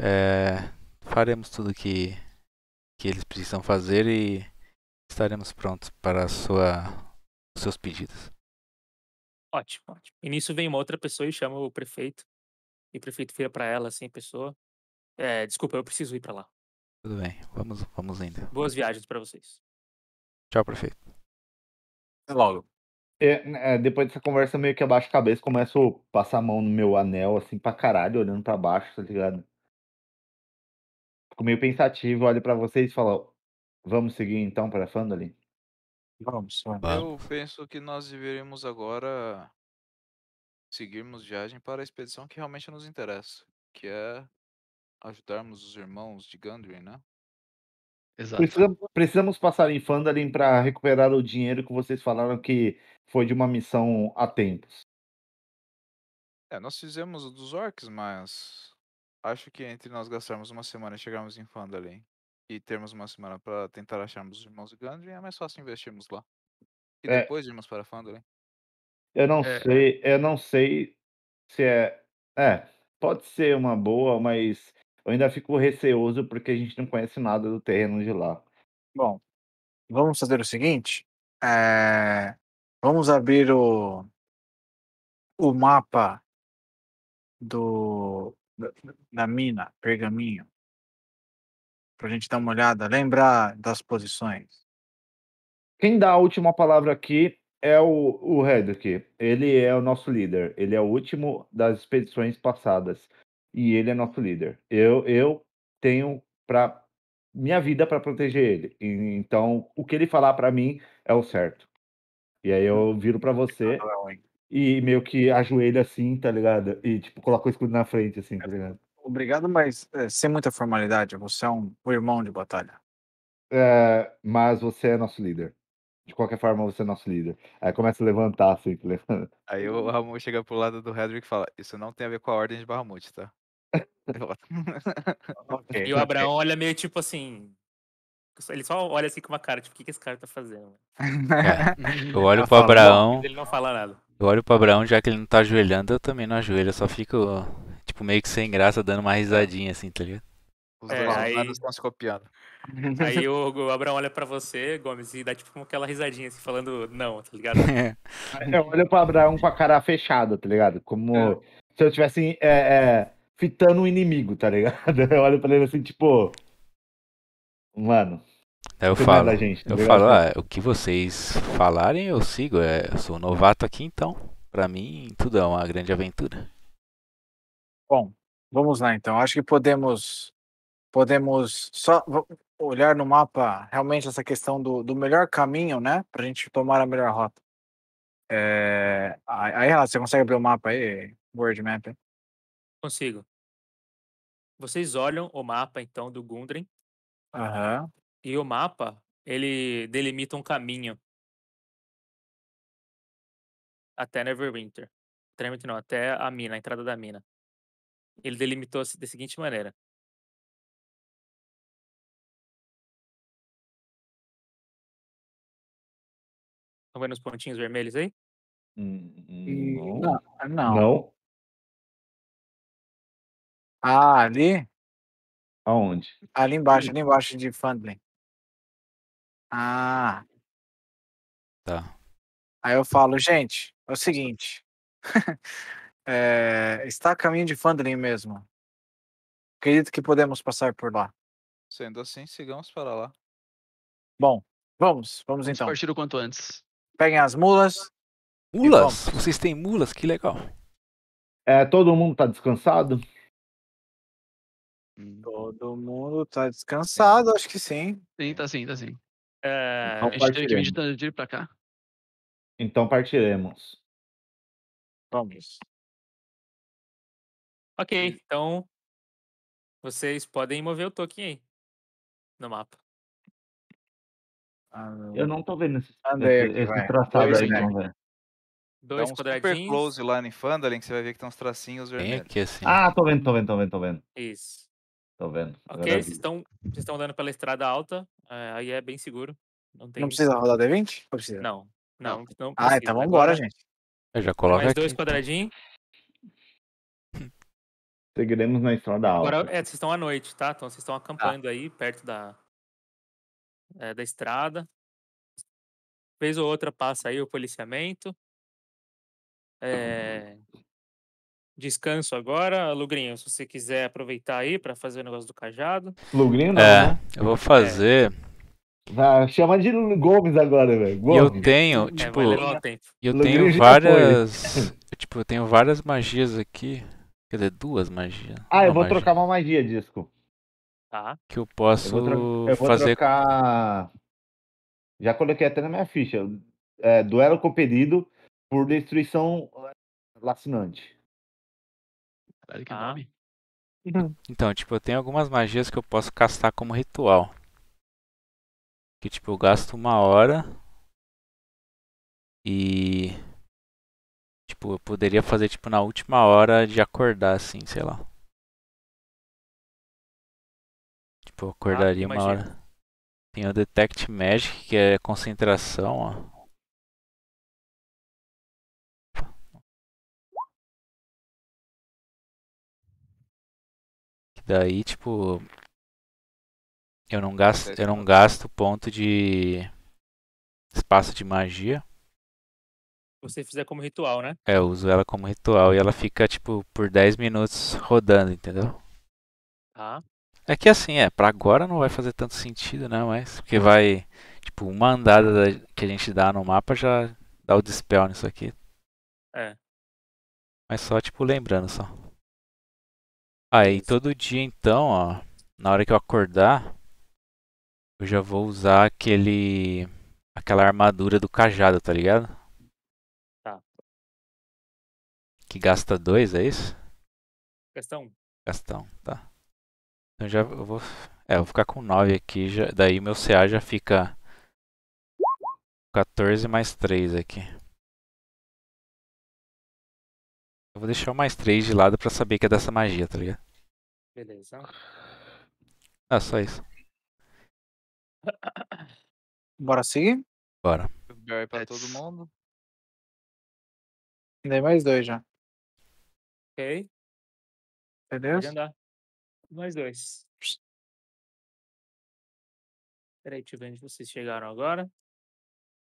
é, faremos tudo o que, que eles precisam fazer e estaremos prontos para sua, seus pedidos. Ótimo, ótimo. E nisso vem uma outra pessoa e chama o prefeito. E o prefeito vira para ela assim, pessoa. É, desculpa, eu preciso ir para lá. Tudo bem, vamos, vamos indo. Boas viagens para vocês. Tchau, prefeito. É logo. É, né, é, depois dessa conversa, meio que abaixo a cabeça, começo a passar a mão no meu anel, assim, pra caralho, olhando pra baixo, tá ligado? Fico meio pensativo, olho pra vocês e falo, vamos seguir então pra Fandolin? Vamos, vamos. Eu penso que nós deveríamos agora seguirmos viagem para a expedição que realmente nos interessa, que é ajudarmos os irmãos de Gandrin, né? Exato. Precisamos, precisamos passar em Fandalin para recuperar o dinheiro que vocês falaram que foi de uma missão há tempos. É, nós fizemos o dos orcs, mas acho que entre nós gastarmos uma semana e chegarmos em Fandalin e termos uma semana para tentar acharmos os irmãos Gandrin, é mais fácil investirmos lá. E é. depois irmos para Fandalin. Eu não é. sei, eu não sei se é. É, pode ser uma boa, mas eu ainda fico receoso porque a gente não conhece nada do terreno de lá. Bom, vamos fazer o seguinte: é... vamos abrir o, o mapa do da, mina, pergaminho, para a gente dar uma olhada, lembrar das posições. Quem dá a última palavra aqui é o, o Reddick. Ele é o nosso líder. Ele é o último das expedições passadas e ele é nosso líder. Eu, eu tenho para minha vida para proteger ele. E, então, o que ele falar para mim é o certo. E aí eu uhum. viro para é você não, e meio que ajoelho assim, tá ligado? E tipo, coloco o escudo na frente, assim, tá ligado? Obrigado, mas é, sem muita formalidade, você é um, um irmão de batalha. É, mas você é nosso líder. De qualquer forma, você é nosso líder. Aí começa a levantar, assim, tá ligado? Aí o Ramon chega pro lado do Hedrick e fala: Isso não tem a ver com a ordem de Bahamut, tá? okay. E o Abraão okay. olha meio tipo assim. Ele só olha assim com uma cara, tipo, o que, que esse cara tá fazendo? É. Eu olho pro Abraão. Ele não fala nada. Eu olho pro Abraão, já que ele não tá ajoelhando, eu também não ajoelho, eu só fico, tipo, meio que sem graça, dando uma é. risadinha assim, tá ligado? Os é, dois aí... estão se copiando. Aí o, o Abraão olha pra você, Gomes, e dá tipo aquela risadinha, assim, falando não, tá ligado? É. Eu olho pro Abraão com a cara fechada, tá ligado? Como é. se eu tivesse é, é fitando um inimigo, tá ligado? Eu olho pra ele assim, tipo. Mano. É, eu falo, gente, tá eu falo ah, o que vocês falarem eu sigo. É, eu sou novato aqui, então, para mim tudo é uma grande aventura. Bom, vamos lá então. Acho que podemos podemos só olhar no mapa realmente essa questão do, do melhor caminho, né, pra gente tomar a melhor rota. É... Aí, você consegue abrir o mapa aí, World Map? Hein? Consigo. Vocês olham o mapa, então, do Gundren. Aham. E o mapa, ele delimita um caminho até Neverwinter. não, até a mina, a entrada da mina. Ele delimitou -se da seguinte maneira. Estão vendo os pontinhos vermelhos aí? Hum, não. Não. Não. Ah, ali? Aonde? Ali embaixo, ali embaixo de Fundling. Ah. Tá. Aí eu falo, gente, é o seguinte. é, está a caminho de Fundling mesmo. Acredito que podemos passar por lá. Sendo assim, sigamos para lá. Bom, vamos, vamos, vamos então. Partir o quanto antes. Peguem as mulas. Mulas? Vocês têm mulas? Que legal. É, todo mundo está descansado? Uhum. Todo mundo tá descansado, acho que sim. Sim, tá sim, tá sim. É, então, a gente teve que vir pra cá. Então partiremos. Vamos. Ok, hum. então vocês podem mover o token aí no mapa. Ah, Eu não tô vendo esse, esse, esse traçado aí, né? não, velho. Dois um quadradinhos. super close lá em Fandalin, que você vai ver que tem uns tracinhos vermelhos. Aqui, assim. Ah, tô vendo, tô vendo, tô vendo, tô vendo. Isso. Estão vendo. Ok, vocês estão, estão andando pela estrada alta, é, aí é bem seguro. Não, tem... não precisa rodar D20? Ou precisa? Não, não, não precisa. Ah, então vamos embora, gente. Eu é, já coloca. Mais aqui. dois quadradinhos. Seguiremos na estrada alta. Agora, é, vocês estão à noite, tá? Então vocês estão tá. acampando ah. aí, perto da, é, da estrada. Vez ou outra passa aí o policiamento. É, descanso agora. Lugrinho, se você quiser aproveitar aí para fazer o negócio do cajado. Lugrinho não, é, né? Eu vou é. fazer. Ah, chama de Gomes agora, velho. Eu tenho, é, tipo, é, eu Lugrinho tenho várias, tipo, eu tenho várias magias aqui. Quer dizer, duas magias. Ah, uma eu vou magia. trocar uma magia, disco. Tá. Que eu posso eu vou eu vou fazer. Trocar... Já coloquei até na minha ficha. É, duelo pedido por destruição é, lacinante. Caralho, que ah. nome. Então, tipo, eu tenho algumas magias que eu posso castar como ritual. Que, tipo, eu gasto uma hora. E. Tipo, eu poderia fazer, tipo, na última hora de acordar, assim, sei lá. Tipo, eu ah, acordaria ah, uma hora. Tem o Detect Magic, que é concentração, ó. Daí, tipo, eu não gasto, eu não gasto ponto de espaço de magia. Você fizer como ritual, né? É, eu uso ela como ritual e ela fica tipo por 10 minutos rodando, entendeu? Tá. É que assim, é, para agora não vai fazer tanto sentido, né, mas porque uhum. vai, tipo, uma andada que a gente dá no mapa já dá o dispel nisso aqui. É. Mas só tipo lembrando só. Aí todo dia então, ó, na hora que eu acordar, eu já vou usar aquele aquela armadura do cajado, tá ligado? Tá. Que gasta dois, é isso? Gasta um. Gasta um, tá. Então já eu vou, é, eu vou ficar com nove aqui, já, daí meu CA já fica 14 mais 3 aqui. Eu vou deixar o mais 3 de lado pra saber que é dessa magia, tá ligado? Beleza. Ah, só isso. Bora seguir? Bora. Barry pra todo mundo. Dei mais dois já. Ok. Entendeu? Mais dois. Peraí, deixa eu ver onde vocês chegaram agora.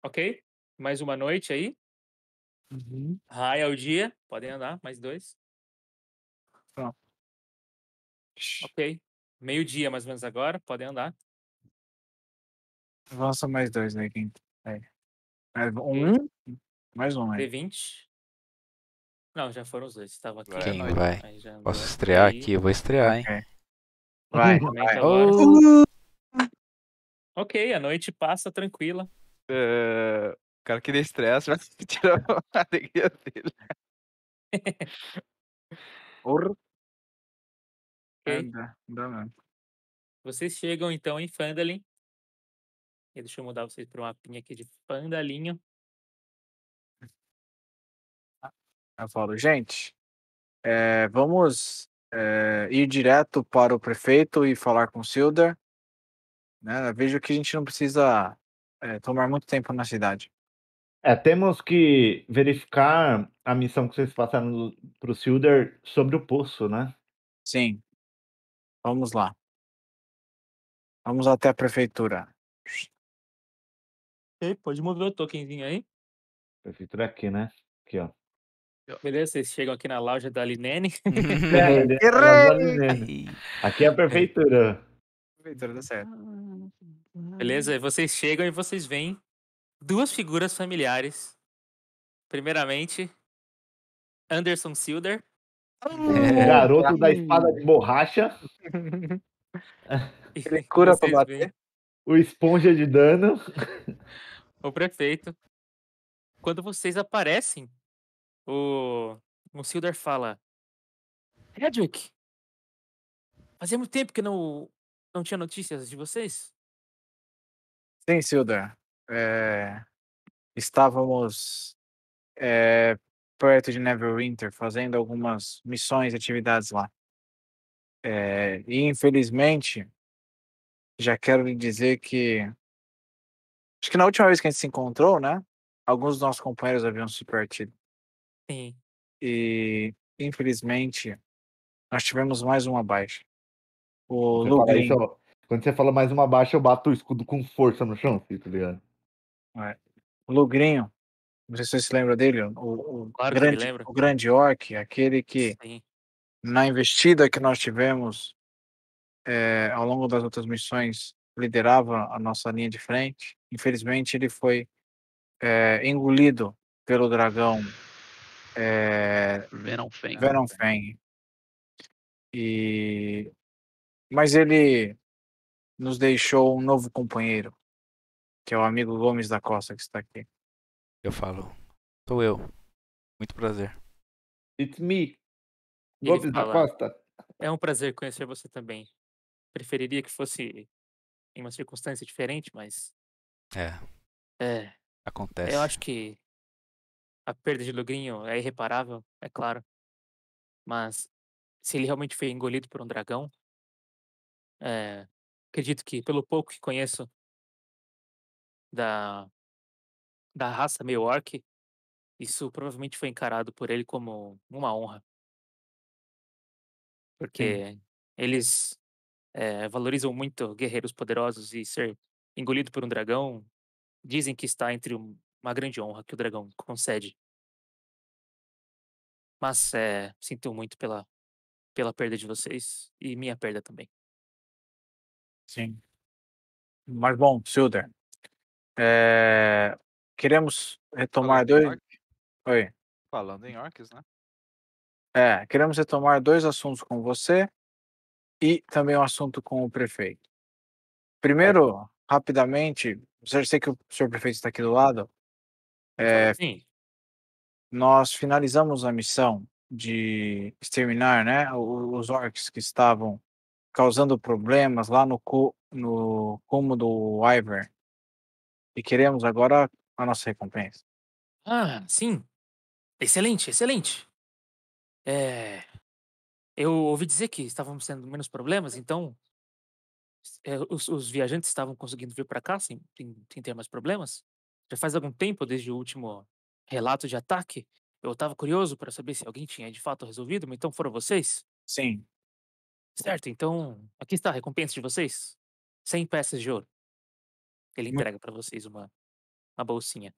Ok. Mais uma noite aí. Uhum. Raia é o dia. Podem andar, mais dois. Pronto. Ok. Meio-dia mais ou menos agora, podem andar. Avança mais dois, né? Quem... É. É, um, mais um, né? 20 Não, já foram os dois, Estava. aqui. Quem vai? vai? Posso estrear aí. aqui? Eu vou estrear, hein? Okay. Vai, tá vai. Ok, a noite passa tranquila. Uh, eh, o cara queria estresse, mas tirou a alegria dele. É, vocês chegam então em Fandalin. deixa eu mudar vocês para um mapinha aqui de Fandalinho. Eu falo, gente, é, vamos é, ir direto para o prefeito e falar com o Silder, Né? Vejo que a gente não precisa é, tomar muito tempo na cidade. É, temos que verificar a missão que vocês passaram para o Silder sobre o poço, né? Sim. Vamos lá. Vamos até a prefeitura. Ei, pode mover o tokenzinho aí. Prefeitura aqui, né? Aqui, ó. Beleza, vocês chegam aqui na loja da Linene. É, aqui é a prefeitura. Prefeitura, tá certo. Beleza, vocês chegam e vocês veem duas figuras familiares. Primeiramente, Anderson Silder, é. Garoto da espada de borracha. Ele cura pra bater. O esponja de dano. O prefeito. Quando vocês aparecem, o Monsildar fala: Hedrick, fazia muito tempo que não, não tinha notícias de vocês. Sim, Sildar. É... Estávamos é perto de Neverwinter, fazendo algumas missões e atividades lá. É, e infelizmente, já quero lhe dizer que. Acho que na última vez que a gente se encontrou, né? Alguns dos nossos companheiros haviam se partido. Sim. E, infelizmente, nós tivemos mais uma baixa. O Lugrin. Quando você fala mais uma baixa, eu bato o escudo com força no chão, tá ligado? É. O Lugrinho não sei se você se lembra dele, o, o, claro grande, o grande orc, aquele que Sim. na investida que nós tivemos é, ao longo das outras missões liderava a nossa linha de frente. Infelizmente ele foi é, engolido pelo dragão é, eh, Venomfang. E mas ele nos deixou um novo companheiro, que é o amigo Gomes da Costa que está aqui. Eu falo, sou eu. Muito prazer. It's me. Gomes da Costa. É um prazer conhecer você também. Preferiria que fosse em uma circunstância diferente, mas. É. É. Acontece. Eu acho que a perda de Lugrinho é irreparável, é claro. Mas se ele realmente foi engolido por um dragão, é, acredito que, pelo pouco que conheço da da raça meio orc, isso provavelmente foi encarado por ele como uma honra. Porque Sim. eles é, valorizam muito guerreiros poderosos e ser engolido por um dragão dizem que está entre uma grande honra que o dragão concede. Mas é, sinto muito pela, pela perda de vocês e minha perda também. Sim. Mas bom, Silder, é, eh, queremos retomar Falando dois. Oi. Falando em orcs, né? É, queremos retomar dois assuntos com você e também um assunto com o prefeito. Primeiro, é. rapidamente, eu sei que o senhor prefeito está aqui do lado. É, Sim. Nós finalizamos a missão de exterminar né, os orcs que estavam causando problemas lá no, co, no cômodo Iver. E queremos agora a nossa recompensa. Ah, sim. Excelente, excelente. É... Eu ouvi dizer que estávamos tendo menos problemas, então é, os, os, viajantes estavam conseguindo vir para cá sem, sem ter mais problemas. Já faz algum tempo desde o último relato de ataque. Eu estava curioso para saber se alguém tinha de fato resolvido, mas então foram vocês? Sim. Certo, então aqui está a recompensa de vocês. 100 peças de ouro. Ele entrega para vocês uma na bolsinha.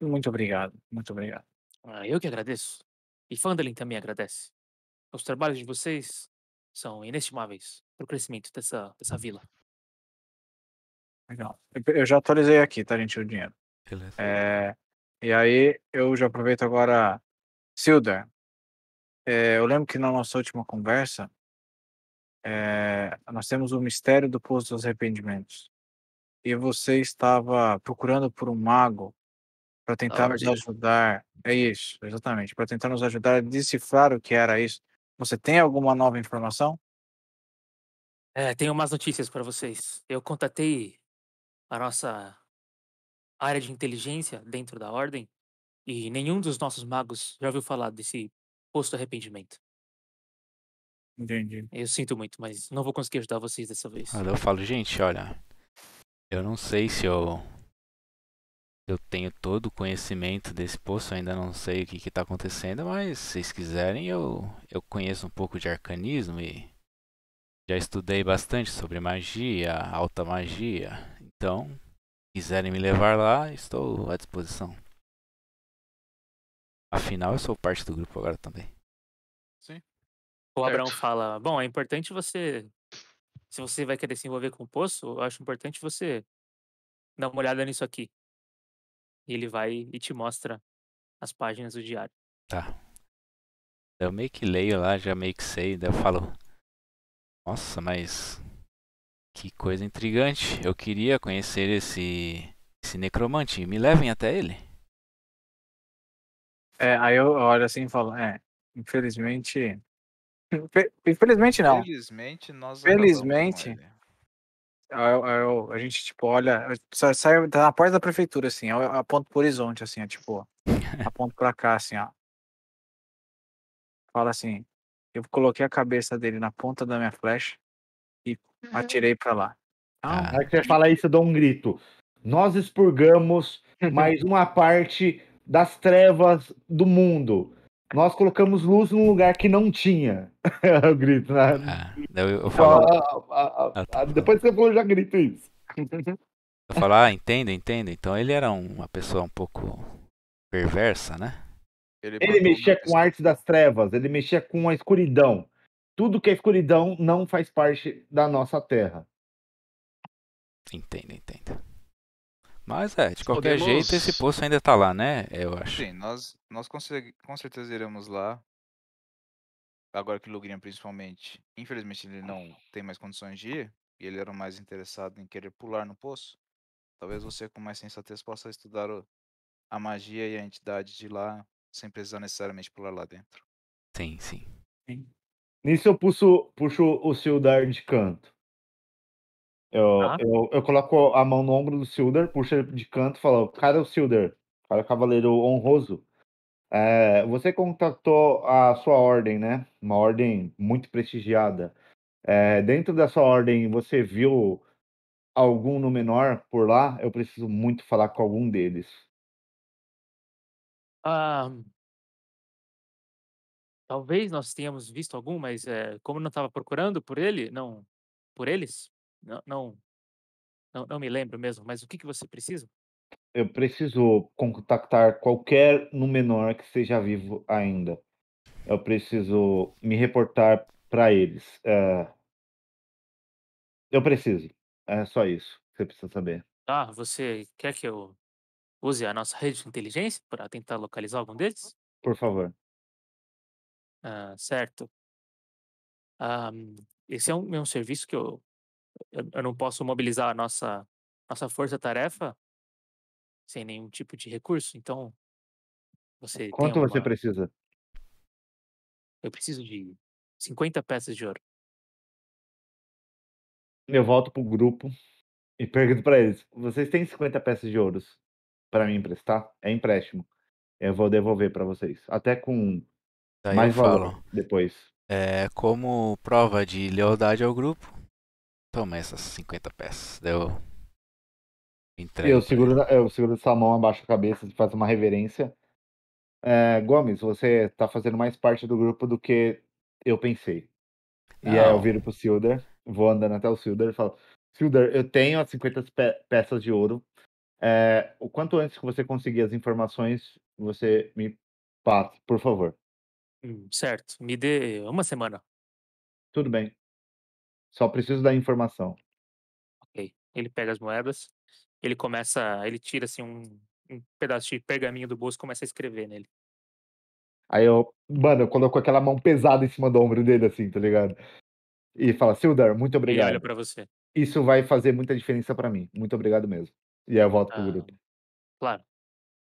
Muito obrigado, muito obrigado. Ah, eu que agradeço. E Fandelin também agradece. Os trabalhos de vocês são inestimáveis para o crescimento dessa, dessa vila. Legal. Eu já atualizei aqui, tá, gente, o dinheiro. Beleza. É, e aí, eu já aproveito agora. Silder, é, eu lembro que na nossa última conversa, é, nós temos o mistério do Poço dos Arrependimentos e você estava procurando por um mago para tentar nos ajudar. É isso, exatamente, para tentar nos ajudar a decifrar o que era isso. Você tem alguma nova informação? É, tenho umas notícias para vocês. Eu contatei a nossa área de inteligência dentro da ordem e nenhum dos nossos magos já ouviu falar desse posto arrependimento. Entendi. Eu sinto muito, mas não vou conseguir ajudar vocês dessa vez. eu falo, gente, olha, eu não sei se eu eu tenho todo o conhecimento desse poço, ainda não sei o que está acontecendo, mas se vocês quiserem eu, eu conheço um pouco de arcanismo e já estudei bastante sobre magia, alta magia. Então, se quiserem me levar lá, estou à disposição. Afinal, eu sou parte do grupo agora também. Sim. O Abraão fala: Bom, é importante você se você vai querer se envolver com o poço, eu acho importante você dar uma olhada nisso aqui. E ele vai e te mostra as páginas do diário. Tá. Eu meio que leio lá, já meio que sei, daí eu falo. Nossa, mas. Que coisa intrigante. Eu queria conhecer esse. esse necromante. Me levem até ele. É, aí eu olho assim e falo, é, infelizmente Infelizmente não. Felizmente nós. Felizmente. Eu, eu, é é a gente, tipo, olha, sai tá na porta da prefeitura, assim, eu é aponto pro horizonte, assim, tipo, aponto pra cá, assim, ó. Fala assim, eu coloquei a cabeça dele na ponta da minha flecha e uhum. atirei pra lá. Então, ah, ah, que você fala isso, eu dou um grito. Nós expurgamos mais uma parte das trevas do mundo. Nós colocamos luz num lugar que não tinha. eu grito. Né? Ah, eu, eu falo... Ah, ah, ah, ah, ah depois que você falou, eu já grito isso. eu falo, ah, entendo, entendo. Então ele era uma pessoa um pouco perversa, né? Ele, ele mexia com a arte das trevas, ele mexia com a escuridão. Tudo que é escuridão não faz parte da nossa terra. Entendo, entendo. Mas é, de qualquer Podemos... jeito, esse poço ainda está lá, né? Eu acho. Sim, nós, nós com certeza iremos lá. Agora que o Lugrinha, principalmente, infelizmente ele não tem mais condições de ir, e ele era mais interessado em querer pular no poço, talvez você com mais sensatez possa estudar o... a magia e a entidade de lá, sem precisar necessariamente pular lá dentro. Sim, sim. sim. Nisso eu puxo, puxo o Sildar de canto. Eu, ah. eu, eu, coloco a mão no ombro do Silder, puxo ele de canto e falo, cara Silder, cara cavaleiro honroso, é, você contatou a sua ordem, né? Uma ordem muito prestigiada. É, dentro da sua ordem, você viu algum no menor por lá? Eu preciso muito falar com algum deles. Ah, talvez nós tenhamos visto algum, mas é, como não estava procurando por ele, não, por eles, não, não, não, me lembro mesmo, mas o que, que você precisa? Eu preciso contactar qualquer menor que seja vivo ainda. Eu preciso me reportar para eles. É... Eu preciso. É só isso que você precisa saber. Ah, você quer que eu use a nossa rede de inteligência para tentar localizar algum deles? Por favor. Ah, certo. Ah, esse é um, é um serviço que eu eu, eu não posso mobilizar a nossa, nossa força-tarefa sem nenhum tipo de recurso. Então, é, você. Quanto alguma... você precisa? Eu preciso de 50 peças de ouro. Eu volto pro grupo e pergunto para eles: vocês têm 50 peças de ouros para me emprestar? É empréstimo. Eu vou devolver para vocês. Até com Daí mais valor falo. depois. É, como prova de lealdade ao grupo, Toma essas 50 peças. Deu. Entrega. Eu seguro, eu seguro sua mão, abaixo da cabeça, e faz uma reverência. É, Gomes, você tá fazendo mais parte do grupo do que eu pensei. Não. E aí eu viro pro Silder, vou andando até o Silder e falo: Silder, eu tenho as 50 pe peças de ouro. É, o quanto antes que você conseguir as informações, você me passa, por favor. Hum, certo, me dê uma semana. Tudo bem. Só preciso da informação. Ok. Ele pega as moedas, ele começa, ele tira assim um, um pedaço de pergaminho do bolso e começa a escrever nele. Aí eu, mano, eu coloco aquela mão pesada em cima do ombro dele, assim, tá ligado? E fala, Sildar, muito obrigado. Ele olha pra você. Isso vai fazer muita diferença para mim. Muito obrigado mesmo. E aí eu volto ah, pro grupo. Claro,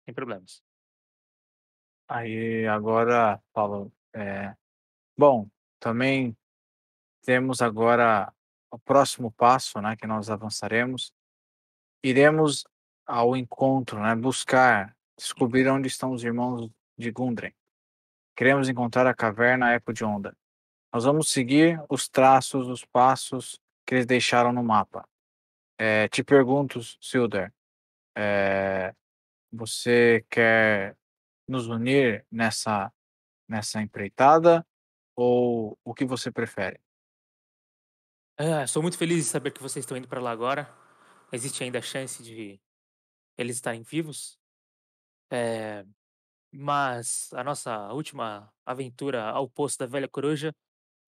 sem problemas. Aí agora Paulo. é... bom, também temos agora o próximo passo, né, que nós avançaremos. Iremos ao encontro, né, buscar, descobrir onde estão os irmãos de Gundren. Queremos encontrar a caverna Eco de Onda. Nós vamos seguir os traços, os passos que eles deixaram no mapa. É, te pergunto, Silder, é, você quer nos unir nessa, nessa empreitada ou o que você prefere? Ah, sou muito feliz de saber que vocês estão indo para lá agora. Existe ainda a chance de eles estarem vivos. É... Mas a nossa última aventura ao posto da velha coruja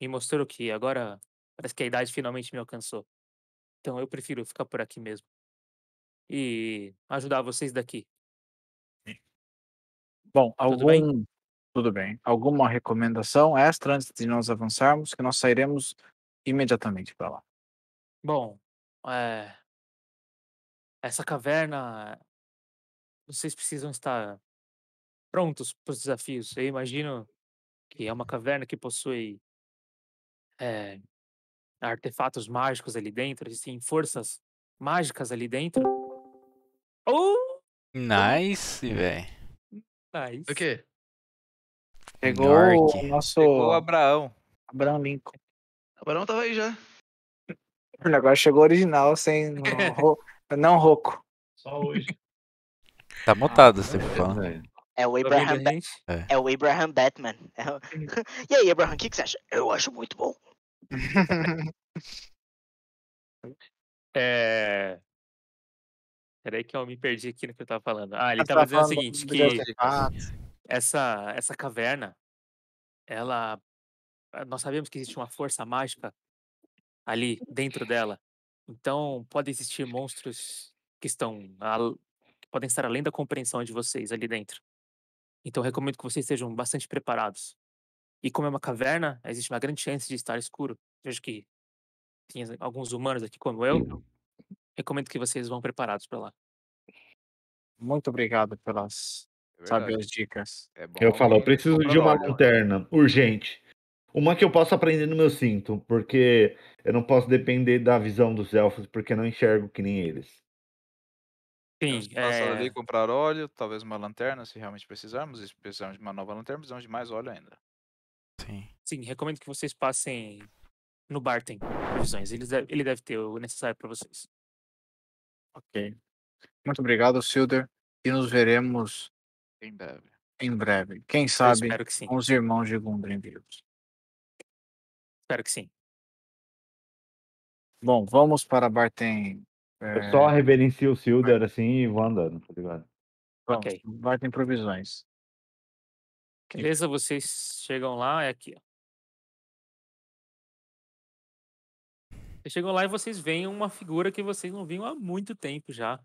me mostrou que agora parece que a idade finalmente me alcançou. Então eu prefiro ficar por aqui mesmo. E ajudar vocês daqui. Bom, algum... Tudo bem? Tudo bem. Alguma recomendação extra antes de nós avançarmos? Que nós sairemos imediatamente para lá. Bom, é... essa caverna. Vocês precisam estar prontos para os desafios. Eu imagino que é uma caverna que possui é, artefatos mágicos ali dentro, existem forças mágicas ali dentro. Oh! Então nice, velho. Nice. O quê? Pegou o nosso. Pegou o Abraão. Abraão Lincoln. Barão tava aí já. Agora chegou original, sem. não rouco. Só hoje. Tá montado, ah, você é, é, o Abraham ba é. é. o Abraham Batman. É o... e aí, Abraham, o que, que você acha? Eu acho muito bom. é... Peraí que eu me perdi aqui no que eu tava falando. Ah, ele tava dizendo o seguinte, que essa, essa caverna, ela ah, nós sabemos que existe uma força mágica ali dentro uhum. dela. Então, podem existir monstros que estão a, que podem estar além da compreensão de vocês ali dentro. Então, recomendo que vocês estejam bastante preparados. E como é uma caverna, existe uma grande chance de estar escuro. Vejo que tem alguns humanos aqui como eu. Uhum. Recomendo que vocês vão preparados para lá. Muito obrigado pelas é dicas. É bom, eu falo, eu preciso de uma lanterna, urgente. Uma que eu posso aprender no meu cinto, porque eu não posso depender da visão dos elfos, porque não enxergo que nem eles. Sim, passaram é... ali, comprar óleo, talvez uma lanterna, se realmente precisarmos. E se precisarmos de uma nova lanterna, precisamos de mais óleo ainda. Sim. Sim, recomendo que vocês passem no bar, tem visões, Ele deve, ele deve ter o necessário para vocês. Ok. Muito obrigado, Silder. E nos veremos em breve. Em breve. Quem sabe que com os irmãos de Gundren vivos. Espero que sim. Bom, vamos para a Bartem. É... Eu eh, só reverencio o Silder assim e vou andando, tá ligado? ok. Bartem Provisões. Beleza, vocês chegam lá, é aqui. Ó. Vocês chegam lá e vocês veem uma figura que vocês não viam há muito tempo já.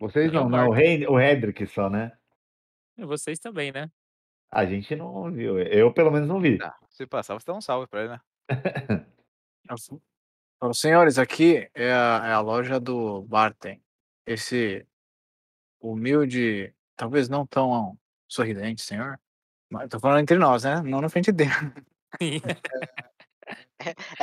Vocês é não, não, né? o, Rei, o Hedrick só, né? E é, vocês também, né? A gente não viu. Eu, pelo menos, não vi. Tá. Se passar, você dá um salve pra ele, né? Então, senhores, aqui é a, é a loja do Bartem. Esse humilde, talvez não tão sorridente, senhor. Mas tô falando entre nós, né? Não na frente dele.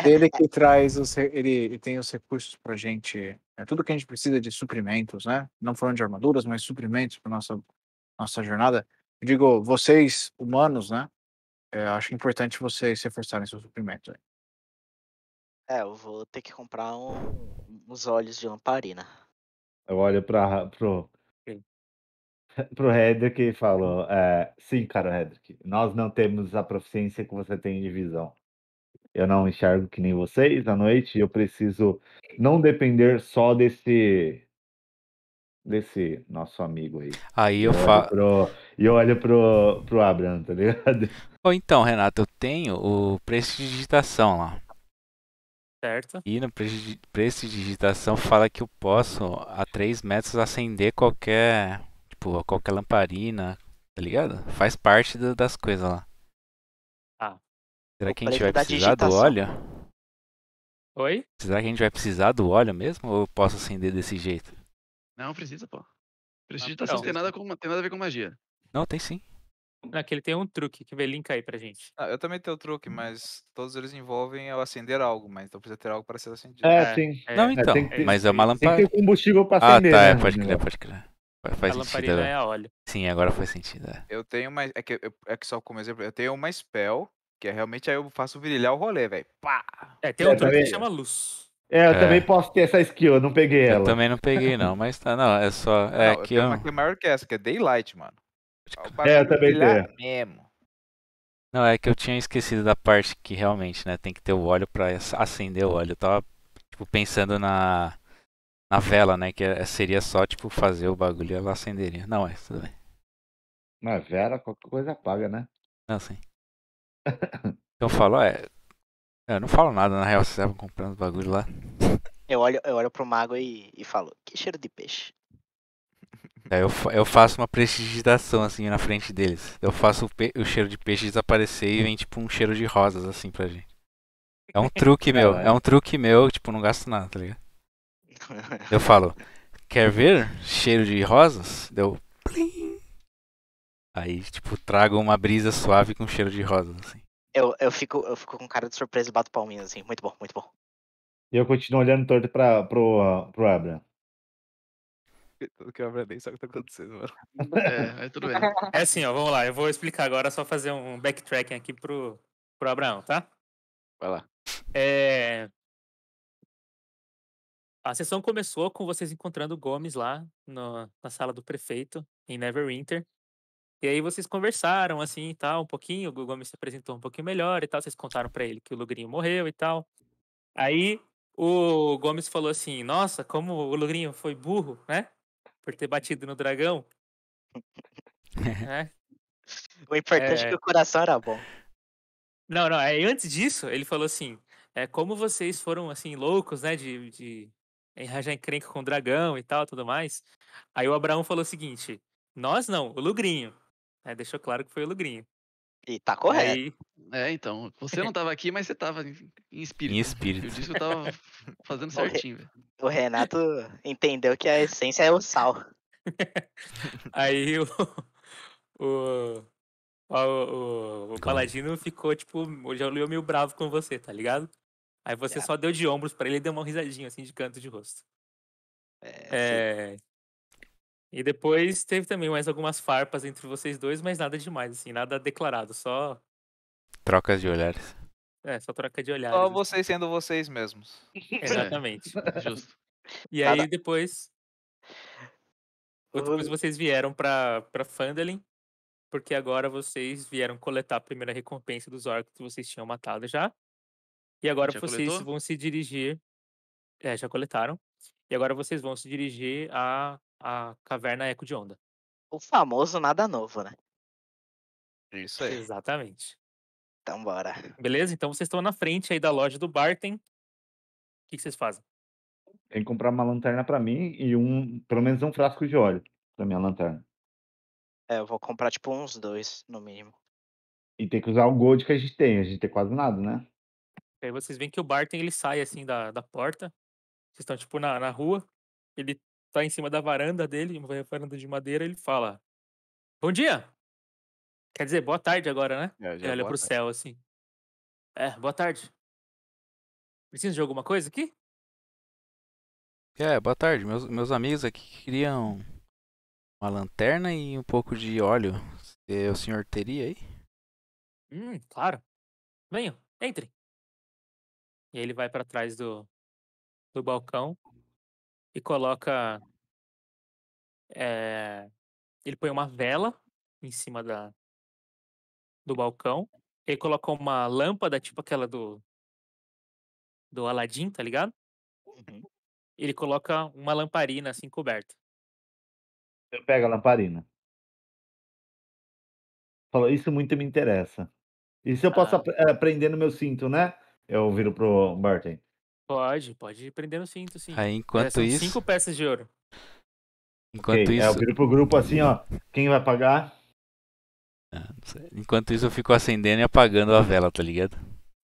ele que traz os ele, tem os recursos para gente. É tudo que a gente precisa de suprimentos, né? Não falando de armaduras, mas suprimentos para nossa nossa jornada digo, vocês humanos, né? É, acho importante vocês reforçarem seus suprimentos. aí. É, eu vou ter que comprar um- uns olhos de lamparina. Eu olho pra, pro, Sim. pro Hedrick e falo: é, Sim, caro Hedrick, nós não temos a proficiência que você tem de visão. Eu não enxergo que nem vocês à noite, eu preciso não depender só desse desse nosso amigo aí. Aí eu, eu falo. E olho pro, pro Abraham, tá ligado? Ou então, Renato, eu tenho o preço de digitação lá. Certo. E no preço de digitação fala que eu posso, a 3 metros, acender qualquer. Tipo, qualquer lamparina, tá ligado? Faz parte do, das coisas lá. Ah. Será que a gente vai precisar do óleo? Oi? Será que a gente vai precisar do óleo mesmo? Ou eu posso acender desse jeito? Não precisa, pô. precisa não tem então. nada, com, tem nada a ver com magia. Não, tem sim. Naquele é tem um truque que vem link aí pra gente. Ah, eu também tenho o truque, mas todos eles envolvem eu acender algo, mas então precisa ter algo para ser acendido. É, é, sim. É. Não, então. É, mas é uma lamparina. Tem que ter combustível pra acender. Ah, tá, é, né? é, pode crer, pode crer. Faz a lamparina é a óleo. Sim, agora faz sentido. É. Eu tenho uma. É que, eu, é que só como exemplo, eu tenho uma spell, que é realmente aí eu faço virilhar o rolê, velho. Pá! É, tem um é, truque que chama luz. É, eu é. também posso ter essa skill, eu não peguei ela. Eu também não peguei, não, mas tá, não, é só. É não, que eu... uma que é maior que essa, que é Daylight, mano. É, é, eu também tenho. Mesmo. Não, é que eu tinha esquecido da parte que realmente, né, tem que ter o óleo pra acender o óleo. Eu tava, tipo, pensando na, na vela, né, que é, seria só, tipo, fazer o bagulho e ela acenderia. Não, é, tudo bem. Na vela, qualquer coisa apaga, né? Não, sim. Então eu falo, é, é, eu não falo nada, na real, vocês estavam comprando os bagulho lá. Eu olho, eu olho pro mago e, e falo, que cheiro de peixe. É, eu, eu faço uma prestigitação assim na frente deles. Eu faço o, o cheiro de peixe desaparecer e vem tipo um cheiro de rosas assim pra gente. É um truque é, meu, é um truque meu, tipo, não gasto nada, tá ligado? Eu falo, quer ver cheiro de rosas? Deu plim. Aí, tipo, trago uma brisa suave com cheiro de rosas, assim. Eu, eu, fico, eu fico com cara de surpresa e bato palminho assim. Muito bom, muito bom. E eu continuo olhando torto pra, pro, ah, pro Abraham. Tudo é, que eu abri, sabe o que tá acontecendo, mano. É, aí tudo bem. É assim, ó, vamos lá. Eu vou explicar agora, só fazer um backtracking aqui pro, pro Abraão, tá? Vai lá. É... A sessão começou com vocês encontrando o Gomes lá no, na sala do prefeito, em Neverwinter. E aí vocês conversaram, assim, e tal, um pouquinho, o Gomes se apresentou um pouquinho melhor e tal, vocês contaram para ele que o Lugrinho morreu e tal. Aí o Gomes falou assim, nossa, como o Lugrinho foi burro, né? Por ter batido no dragão. Né? O importante é... é que o coração era bom. Não, não, aí antes disso, ele falou assim, é como vocês foram, assim, loucos, né, de, de arranjar encrenca com o dragão e tal, tudo mais. Aí o Abraão falou o seguinte, nós não, o Lugrinho. É, deixou claro que foi o Lugrinha. E tá correto. Aí... É, então. Você não tava aqui, mas você tava em, espírito. Em espírito. Eu disse que eu tava fazendo certinho, velho. O Renato entendeu que a essência é o sal. Aí o, o, o, o é? Paladino ficou, tipo, já olhou meio bravo com você, tá ligado? Aí você é. só deu de ombros para ele e deu uma risadinha, assim, de canto de rosto. É, é e depois teve também mais algumas farpas entre vocês dois, mas nada demais, assim, nada declarado, só. Trocas de olhares. É, só troca de olhares. Só assim. vocês sendo vocês mesmos. Exatamente. É, justo. E aí depois. Depois vocês vieram pra, pra Fandalin, porque agora vocês vieram coletar a primeira recompensa dos orcs que vocês tinham matado já. E agora já vocês coletou? vão se dirigir. É, já coletaram. E agora vocês vão se dirigir a a caverna eco de onda. O famoso nada novo, né? É isso aí. Exatamente. Então bora. Beleza? Então vocês estão na frente aí da loja do Barton. O que, que vocês fazem? Tem que comprar uma lanterna para mim e um, pelo menos um frasco de óleo pra minha lanterna. É, eu vou comprar tipo uns dois, no mínimo. E tem que usar o gold que a gente tem, a gente tem quase nada, né? Aí vocês veem que o Barton ele sai assim da, da porta. Vocês estão tipo na, na rua. Ele tá em cima da varanda dele, uma varanda de madeira, ele fala: Bom dia! Quer dizer, boa tarde agora, né? É, ele é olha pro tarde. céu assim. É, boa tarde. Precisa de alguma coisa aqui? É, boa tarde. Meus, meus amigos aqui queriam uma lanterna e um pouco de óleo. Se o senhor teria aí? Hum, claro. Venham, entre. E aí ele vai para trás do, do balcão e coloca. É, ele põe uma vela em cima da, do balcão. Ele coloca uma lâmpada, tipo aquela do. Do Aladim, tá ligado? Uhum. Ele coloca uma lamparina assim coberta. Eu pego a lamparina. Falou, isso muito me interessa. Isso eu posso ah. Eh, aprender no meu cinto, né? Eu viro pro Barton. Pode, pode ir prendendo cinto, sim. Aí é, enquanto isso. Cinco peças de ouro. Enquanto okay, é, isso. É, o grupo, grupo assim, ó. Quem vai pagar? Ah, enquanto isso, eu fico acendendo e apagando a vela, tá ligado?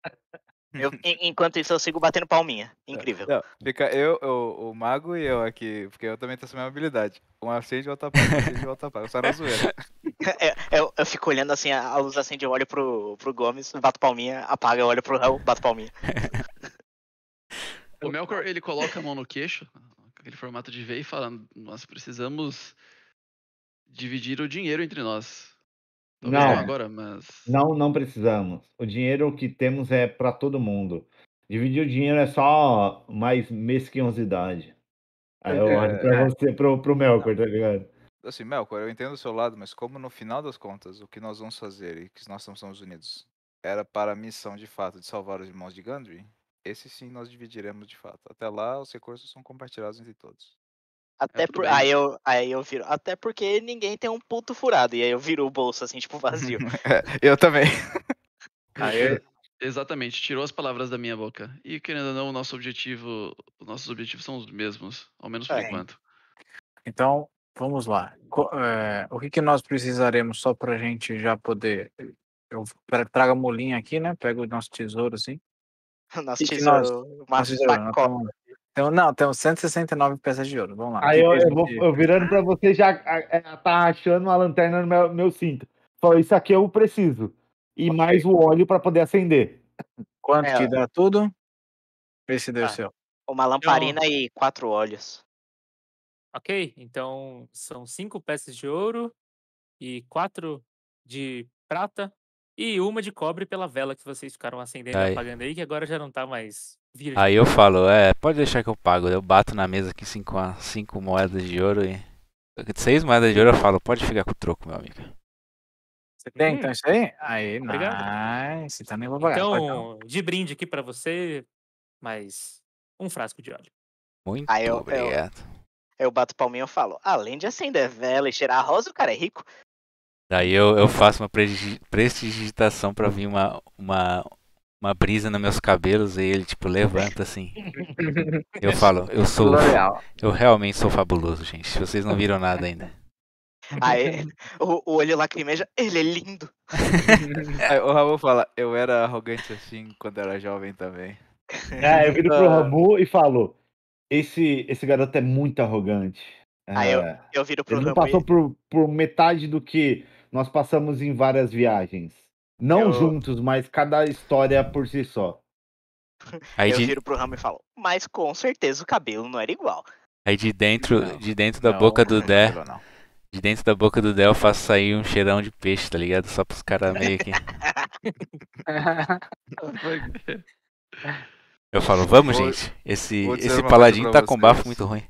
Eu, enquanto isso, eu sigo batendo palminha. Incrível. Não, fica eu, eu, o mago e eu aqui, porque eu também tenho essa mesma habilidade. Um acende e outro apaga, um acende e outro apaga. Só na zoeira. É, eu, é, eu, fico olhando assim, a luz acende, eu olho pro, pro Gomes, bato palminha, apaga, eu olho pro Raul, bato palminha. O Melkor, ele coloca a mão no queixo, aquele formato de V, e fala: Nós precisamos dividir o dinheiro entre nós. Talvez não, não agora, mas. Não, não precisamos. O dinheiro que temos é para todo mundo. Dividir o dinheiro é só mais mesquinhosidade. Aí eu é, olho pra é. você, pro, pro Melkor, tá ligado? Assim, Melkor, eu entendo o seu lado, mas como no final das contas, o que nós vamos fazer e que nós estamos unidos era para a missão de fato de salvar os irmãos de Gandry, esse sim nós dividiremos de fato. Até lá, os recursos são compartilhados entre todos. É, até é por... aí, eu, aí eu viro. Até porque ninguém tem um ponto furado. E aí eu viro o bolso, assim, tipo, vazio. É, eu também. Aí, ah, é, exatamente, tirou as palavras da minha boca. E querendo ou não, o nosso objetivo. Os nossos objetivos são os mesmos, ao menos por é. enquanto. Então, vamos lá. Eh, o que, que nós precisaremos só pra gente já poder. Eu trago a molinha aqui, né? Pego o nosso tesouro assim. Nós fizemos umas pacotas. Então, não, temos 169 peças de ouro. Vamos lá. Aí eu, eu, vou, eu virando para você já é, tá achando uma lanterna no meu, meu cinto. Falou, isso aqui eu preciso. E okay. mais o óleo para poder acender. Quanto é, que dá tudo? Vê se deu tá. seu. Uma lamparina então... e quatro olhos. Ok, então são cinco peças de ouro e quatro de prata e uma de cobre pela vela que vocês ficaram acendendo aí. e apagando aí, que agora já não tá mais virgem. Aí eu falo, é, pode deixar que eu pago. Eu bato na mesa aqui cinco, cinco moedas de ouro e. Seis moedas de ouro eu falo, pode ficar com o troco, meu amigo. Você tem, então isso aí? Aí, nice. Tá vou pagar. Então, de brinde aqui pra você, mais um frasco de óleo. Muito aí eu, obrigado. Eu, eu bato palminha e falo, além de acender vela e cheirar a rosa, o cara é rico. Daí eu, eu faço uma prestigitação pra vir uma, uma, uma brisa nos meus cabelos e ele, tipo, levanta assim. Eu falo, eu sou. Eu realmente sou fabuloso, gente. Vocês não viram nada ainda. Aí, ah, é? o, o olho lacrimeja, ele é lindo. Aí, o Rabu fala, eu era arrogante assim quando era jovem também. É, eu viro pro ah. Rabu e falo, esse, esse garoto é muito arrogante. Aí ah, eu, é. eu viro pro Ele não passou por, por metade do que nós passamos em várias viagens. Não Eu... juntos, mas cada história por si só. Aí Eu de... pro ramo e falo, mas com certeza o cabelo não era igual. Aí de dentro, não, de dentro da não, boca do Dé. De dentro da boca do Dé eu faço sair um cheirão de peixe, tá ligado? Só pros caras meio aqui. eu falo, vamos, vou, gente. Esse, esse paladinho tá com vocês. bafo muito ruim.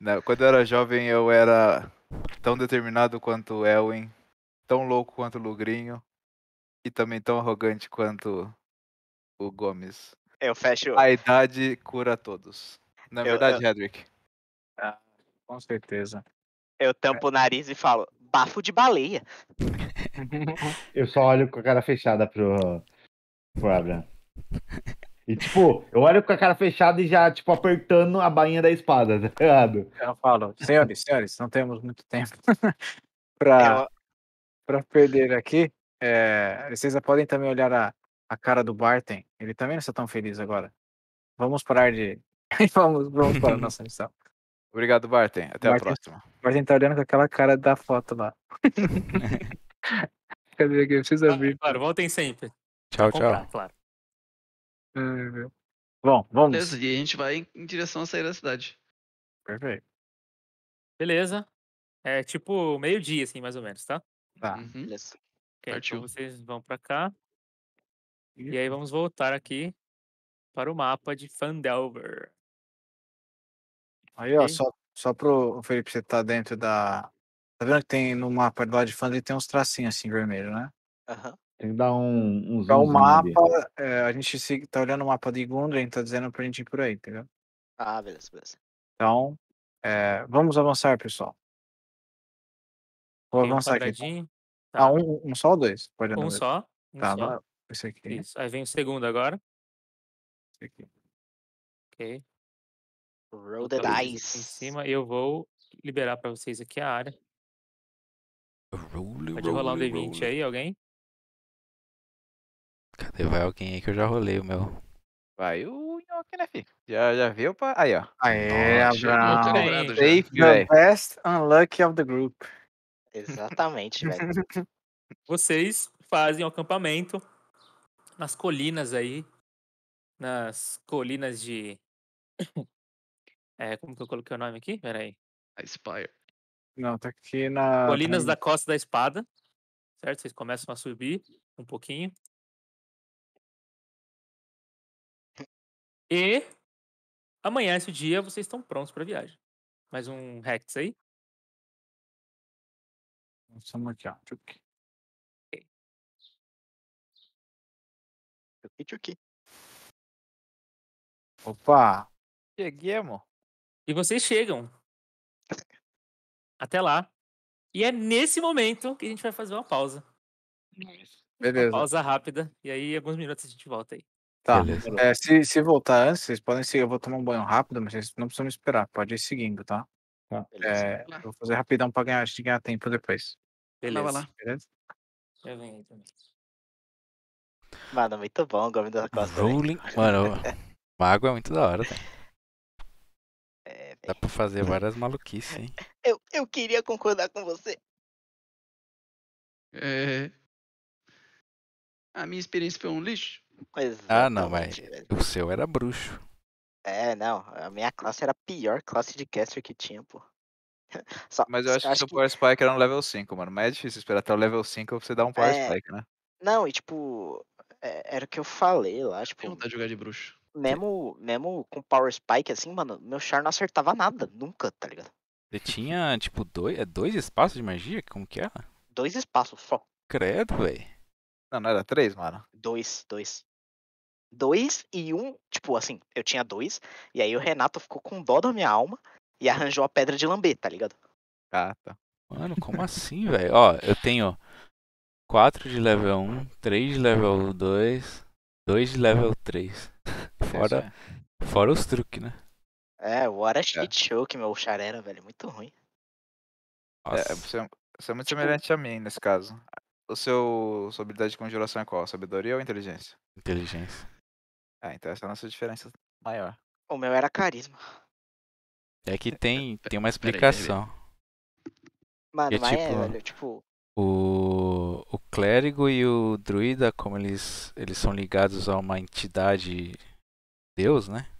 Não, quando eu era jovem, eu era tão determinado quanto Elwin, tão louco quanto o Lugrinho e também tão arrogante quanto o Gomes. Eu fecho. A idade cura todos. Na é verdade, eu... Hedrick. Ah, com certeza. Eu tampo é. o nariz e falo, bafo de baleia. eu só olho com a cara fechada pro, pro Abraham. E, tipo, eu olho com a cara fechada e já, tipo, apertando a bainha da espada, tá ligado? Eu falo, senhores, senhores, não temos muito tempo pra, é, pra perder aqui. É, vocês já podem também olhar a, a cara do Barton. Ele também não está tão feliz agora. Vamos parar de. vamos, vamos para a nossa missão. Obrigado, Barton. Até Barton, a próxima. Barton tá olhando com aquela cara da foto lá. Cadê aqui? Eu preciso abrir. Tá, ah, claro, voltem sempre. Tchau, tchau. claro. Uhum. Bom, vamos. Beleza, e a gente vai em direção a sair da cidade. Perfeito. Beleza. É tipo meio-dia, assim, mais ou menos, tá? Tá. Uhum. Beleza. Okay, Então vocês vão pra cá. E aí vamos voltar aqui para o mapa de Fandelver. Aí, ó, só, só pro Felipe, você tá dentro da. Tá vendo que tem no mapa lá de Fandelver tem uns tracinhos assim vermelho, né? Aham. Uhum. Tem que dar um, um zoom. o mapa, é, a gente está olhando o mapa de Gundren, está dizendo para a gente ir por aí, entendeu? Ah, beleza, beleza. Então, é, vamos avançar, pessoal. Vou avançar um aqui. Então. Tá. Ah, um, um, só ou dois? Pode um só. Um tá, só. esse aqui. Isso. Aí vem o segundo agora. Esse aqui. Ok. Roll the dice. Em cima, eu vou liberar para vocês aqui a área. Pode rolar um D20 aí, alguém? Cadê? Vai alguém aí que eu já rolei o meu. Vai o Nhoque, né, filho? Já, já viu? Pra... Aí, ó. Aê, Abraão. Safe, the best unlucky of the group. Exatamente, velho. Vocês fazem o acampamento nas colinas aí. Nas colinas de. É, como que eu coloquei o nome aqui? Peraí. A Spire. Não, tá aqui na. Colinas tá da Costa da Espada. Certo? Vocês começam a subir um pouquinho. E amanhece o dia, vocês estão prontos para a viagem. Mais um Rex aí. Vamos marcar. Tchuk. Tchuki, tchuki. Opa! Cheguei, amor. E vocês chegam. Até lá. E é nesse momento que a gente vai fazer uma pausa. Beleza. Uma pausa rápida. E aí, alguns minutos a gente volta aí. Tá. É, se, se voltar antes, vocês podem seguir. Eu vou tomar um banho rápido, mas vocês não precisam me esperar. Pode ir seguindo, tá? tá. É, eu vou fazer rapidão pra ganhar, ganhar tempo depois. Beleza. Vai lá. Beleza? Eu venho aí também. Mano, muito bom o Gomes da Costa. Rolling. Mano, Mago é muito da hora, tá? Dá pra fazer várias maluquices, hein? Eu, eu queria concordar com você. É. A minha experiência foi um lixo? Exatamente. Ah, não, mas o seu era bruxo. É, não. A minha classe era a pior classe de caster que tinha, pô. Só, mas eu acho, acho que o Power que... Spike era no level 5, mano. Mas é difícil esperar até o level 5 você dar um Power é... Spike, né? Não, e tipo, é, era o que eu falei lá, tipo. Não de jogar de bruxo. Mesmo, mesmo com Power Spike, assim, mano, meu char não acertava nada, nunca, tá ligado? Você tinha, tipo, dois, é dois espaços de magia? Como que era? É? Dois espaços só. Credo, velho. Não, não era três, mano. Dois, dois dois e um. Tipo, assim, eu tinha dois. E aí o hum. Renato ficou com dó da minha alma e arranjou a pedra de lamber, tá ligado? Ah, tá. Mano, como assim, velho? Ó, eu tenho 4 hum. de level 1, 3 de level 2, 2 de level 3. Fora, é. fora os truques, né? É, o Hora é é. shit show que meu char velho. Muito ruim. É, você, você, é muito tipo... semelhante a mim nesse caso. O seu sua habilidade de conjuração é qual? Sabedoria ou inteligência? Inteligência. Ah, então essa é a nossa diferença maior. O meu era carisma. É que tem, tem uma explicação. Mano, é mas é, tipo, é, velho, tipo. O, o clérigo e o druida, como eles, eles são ligados a uma entidade deus, né?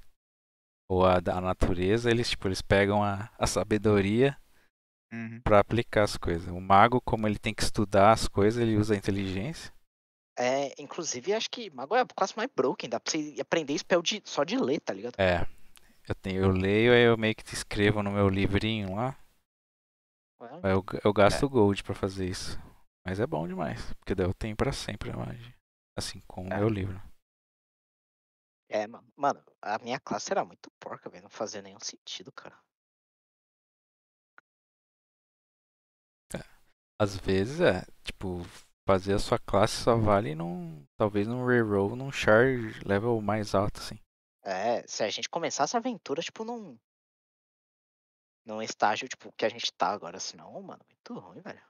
Ou a, a natureza, eles, tipo, eles pegam a, a sabedoria uhum. para aplicar as coisas. O mago, como ele tem que estudar as coisas, ele usa a inteligência. É, inclusive, acho que Mago é a classe mais broken, dá pra você aprender spell de, só de ler, tá ligado? É. Eu, tenho, eu leio, aí eu meio que te escrevo no meu livrinho lá. Eu, eu gasto é. gold pra fazer isso. Mas é bom demais, porque daí eu tenho pra sempre a magia. Assim, com o é. meu livro. É, mano, a minha classe era muito porca, velho. Não fazia nenhum sentido, cara. É. Às vezes é, tipo, fazer a sua classe só uhum. vale num. Talvez num reroll, num charge level mais alto, assim. É, se a gente começar essa aventura, tipo, num. Num estágio, tipo, que a gente tá agora, senão, mano, muito ruim, velho.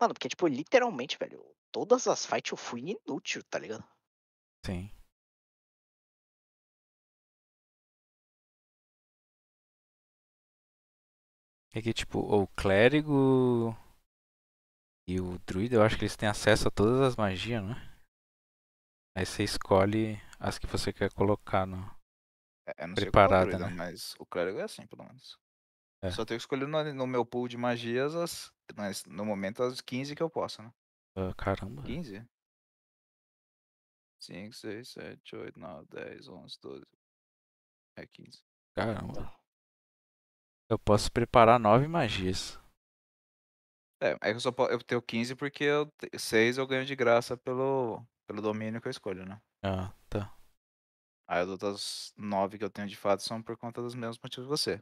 Mano, porque, tipo, literalmente, velho, todas as fights eu fui inútil, tá ligado? Sim. É que, tipo, o clérigo e o druida, eu acho que eles têm acesso a todas as magias, né? Aí você escolhe as que você quer colocar no. É, não Preparada, sei é o druida, né? mas o clérigo é assim, pelo menos. É. Só tenho que escolher no, no, meu pool de magias as. Mas no momento as 15 que eu posso, né? Ah, caramba. 15? 5, 6, 7, 8, 9, 10, 11, 12. É 15. Caramba. Eu posso preparar 9 magias. É, é que eu só eu tenho 15 porque eu, 6 eu ganho de graça pelo, pelo domínio que eu escolho, né? Ah, tá. Aí as outras 9 que eu tenho de fato são por conta dos mesmos motivos que você.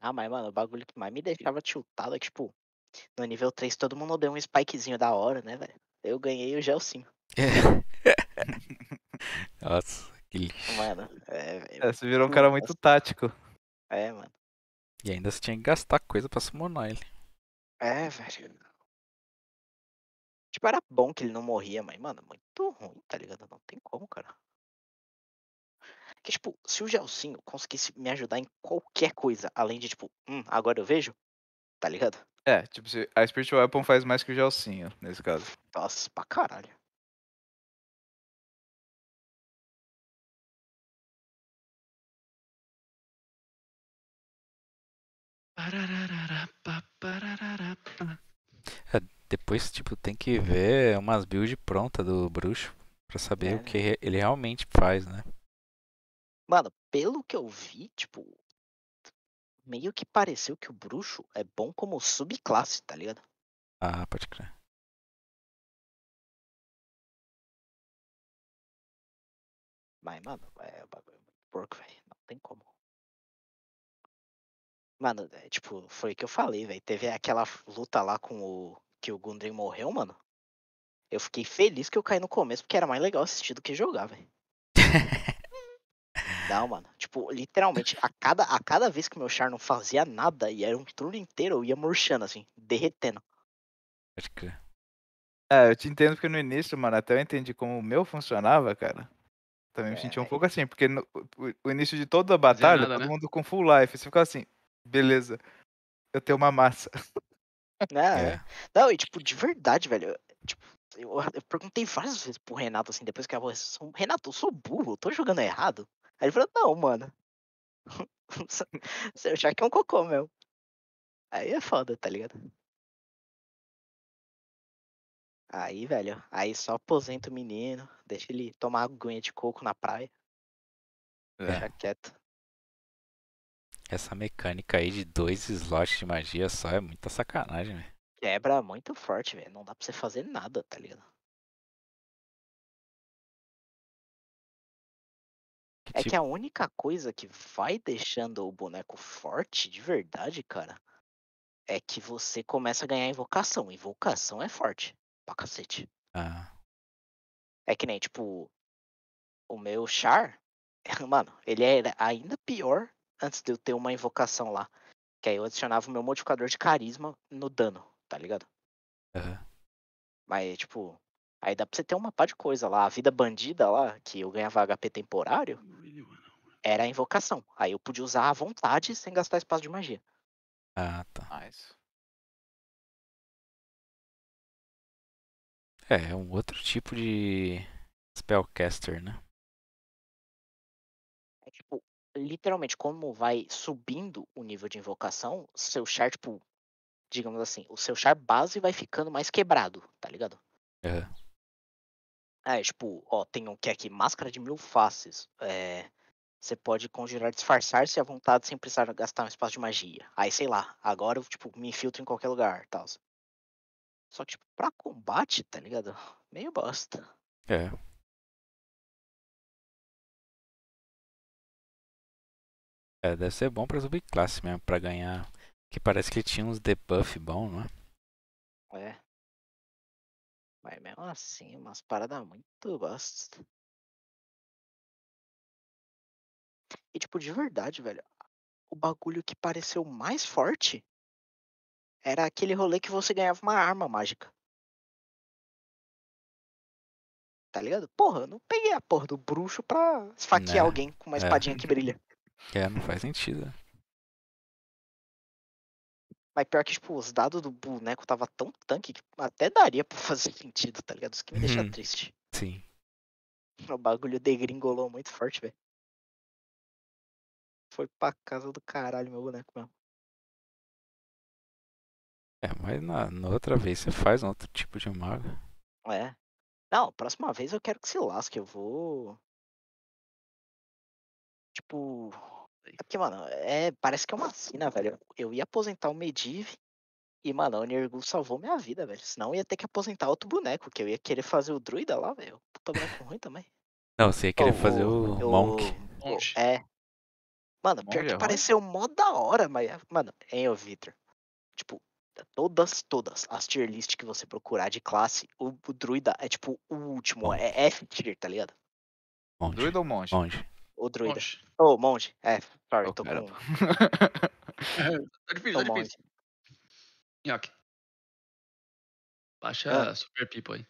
Ah, mas, mano, o bagulho que mais me deixava tiltado é que, tipo, no nível 3 todo mundo deu um spikezinho da hora, né, velho? Eu ganhei é o é. gel Nossa, Mano, é, é, é, Você virou um cara muito tático. É, mano. E ainda você tinha que gastar coisa pra summonar ele. É, velho. Tipo, era bom que ele não morria, mas, mano, muito ruim, tá ligado? Não tem como, cara. Que, tipo, se o Gelsinho conseguisse me ajudar em qualquer coisa, além de, tipo, hum, agora eu vejo, tá ligado? É, tipo, a Spiritual Weapon faz mais que o Gelsinho, nesse caso. Nossa, pra caralho. É, depois, tipo, tem que ver umas builds pronta do bruxo para saber é. o né? que ele realmente faz, né? Mano, pelo que eu vi, tipo, meio que pareceu que o bruxo é bom como subclasse, tá ligado? Ah, pode crer. Mas, mano, é o bagulho é muito porco, velho. Não tem como. Mano, é, tipo, foi o que eu falei, velho. Teve aquela luta lá com o. que o Gundren morreu, mano. Eu fiquei feliz que eu caí no começo, porque era mais legal assistir do que jogar, velho. Não, mano. Tipo, literalmente, a cada, a cada vez que meu char não fazia nada e era um turno inteiro, eu ia murchando, assim, derretendo. Acho que. É, eu te entendo porque no início, mano, até eu entendi como o meu funcionava, cara. Também me sentia é, senti um é. pouco assim, porque no, o, o início de toda a batalha, uhum. nada, todo né? mundo com full life. Você ficava assim, beleza, eu tenho uma massa. Não, né, é. é. não, e tipo, de verdade, velho, tipo, eu, eu, perguntei várias vezes pro Renato, assim, depois que a voz, Renato, eu sou burro, eu tô jogando errado? Aí ele falou, não, mano, você que é um cocô meu. Aí é foda, tá ligado? Aí, velho, aí só aposenta o menino, deixa ele tomar aguinha de coco na praia. É. Deixa quieto. Essa mecânica aí de dois slots de magia só é muita sacanagem, velho. Quebra muito forte, velho. Não dá pra você fazer nada, tá ligado? Que é tipo... que a única coisa que vai deixando o boneco forte de verdade, cara, é que você começa a ganhar invocação. Invocação é forte pra cacete. Ah. É que nem, tipo, o meu Char, mano, ele era é ainda pior antes de eu ter uma invocação lá. Que aí eu adicionava o meu modificador de carisma no dano, tá ligado? Uhum. Mas, tipo, aí dá pra você ter uma pá de coisa lá. A vida bandida lá, que eu ganhava HP temporário, era a invocação. Aí eu podia usar à vontade sem gastar espaço de magia. Ah, tá. Nice. É, é um outro tipo de spellcaster, né? literalmente, como vai subindo o nível de invocação, seu char, tipo, digamos assim, o seu char base vai ficando mais quebrado, tá ligado? É. É, tipo, ó, tem um que é aqui, máscara de mil faces. É, você pode conjurar, disfarçar-se à vontade sem precisar gastar um espaço de magia. Aí, sei lá, agora eu, tipo, me infiltro em qualquer lugar, tal. Só que, tipo, pra combate, tá ligado? Meio bosta. É. É, deve ser bom pra subir classe mesmo, pra ganhar. Que parece que ele tinha uns debuff bom, não é? É. Mas mesmo assim, umas paradas muito bosta. E tipo, de verdade, velho, o bagulho que pareceu mais forte era aquele rolê que você ganhava uma arma mágica. Tá ligado? Porra, eu não peguei a porra do bruxo pra esfaquear não. Né? alguém com uma é. espadinha é. que brilha. É, não faz sentido. Né? Mas pior que, tipo, os dados do boneco tava tão tanque que até daria pra fazer sentido, tá ligado? Isso que me deixa hum, triste. Sim. O bagulho degringolou muito forte, velho. Foi pra casa do caralho meu boneco mesmo. É, mas na, na outra vez você faz um outro tipo de mago. É. Não, próxima vez eu quero que se lasque. Eu vou. Tipo. É porque, mano, é, parece que é uma sina, velho. Eu ia aposentar o Medivh e, mano, o Nergul salvou minha vida, velho. Senão eu ia ter que aposentar outro boneco, que eu ia querer fazer o druida lá, velho. Puta boneco ruim também. Não, você ia querer oh, fazer o, o Monk. O... É. Mano, pior Monge que é pareceu mó da hora, mas. Mano, hein, ô Victor? Tipo, todas, todas as tier list que você procurar de classe, o, o druida é tipo o último, é, é F tier, tá ligado? Monk. Druida ou monge? Monge. O druida. Monge. Oh, monge. É, sorry, oh, tô caramba. com... tá difícil, tô é difícil. Nhoque. Baixa ah. Super Pipo aí.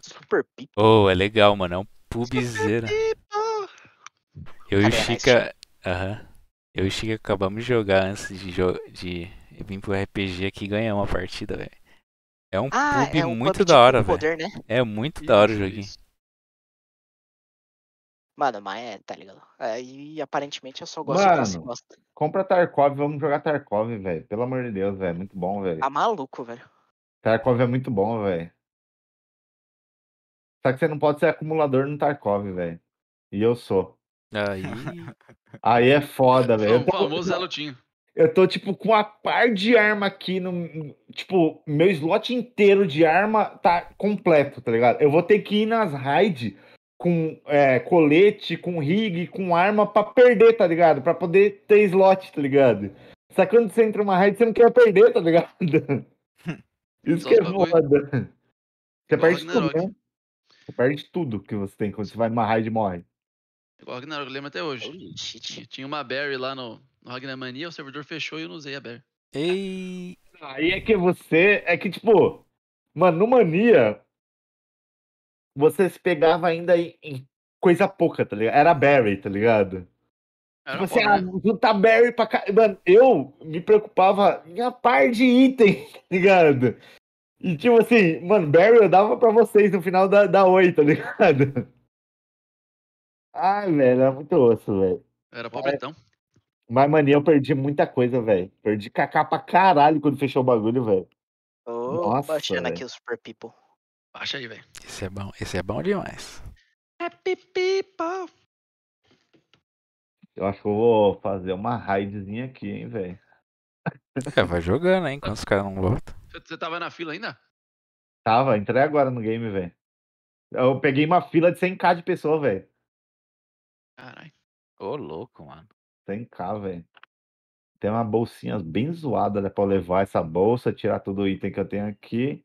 Super Pipo? Oh, é legal, mano. É um pubzeira. Eu e o Chica... Aham. Uhum. Eu e o Chica acabamos de jogar antes de, jo... de vir pro RPG aqui e ganhar uma partida, velho. É um ah, pub é um muito da hora, velho. Né? É muito isso, da hora o joguinho. Isso. Mano, mas é, tá ligado? É, e aparentemente eu só gosto Mano, de gosta. Compra Tarkov, vamos jogar Tarkov, velho. Pelo amor de Deus, velho. Muito bom, velho. Tá maluco, velho. Tarkov é muito bom, velho. Só que você não pode ser acumulador no Tarkov, velho. E eu sou. Aí. Aí é foda, velho. É o famoso Zelotinho. Eu tô, tipo, com a par de arma aqui no. Tipo, meu slot inteiro de arma tá completo, tá ligado? Eu vou ter que ir nas raids com é, colete, com rig, com arma para perder, tá ligado? Para poder ter slot, tá ligado? Só que quando você entra uma raid, você não quer perder, tá ligado? Isso que é foda. Você perde tudo, né? Você perde tudo que você tem quando você vai numa raid e morre. Igual Ragnarok, eu lembro até hoje. Tinha uma Barry lá no, no Mania, o servidor fechou e eu não usei a Barry. Ei! Aí é que você. É que, tipo, mano, no Mania, você se pegava ainda em, em coisa pouca, tá ligado? Era Barry, tá ligado? Tipo era você bom, assim, ah, né? juntar Barry pra cá. Mano, eu me preocupava em a par de item, tá ligado? E tipo assim, mano, Barry eu dava pra vocês no final da, da 8, tá ligado? Ai, velho, era é muito osso, velho. Era pobretão. Mas, mano, eu perdi muita coisa, velho. Perdi cacá pra caralho quando fechou o bagulho, velho. nossa oh, baixando véio. aqui o Super People. Baixa aí, velho. Esse é bom, esse é bom demais. É eu acho que eu vou fazer uma raidzinha aqui, hein, velho. É, vai jogando, hein, quando os caras não voltam. Você tava na fila ainda? Tava, entrei agora no game, velho. Eu peguei uma fila de 100k de pessoa, velho. Caralho. Ô, louco, mano. 100k, velho. Tem uma bolsinha bem zoada, né, pra eu levar essa bolsa, tirar todo o item que eu tenho aqui.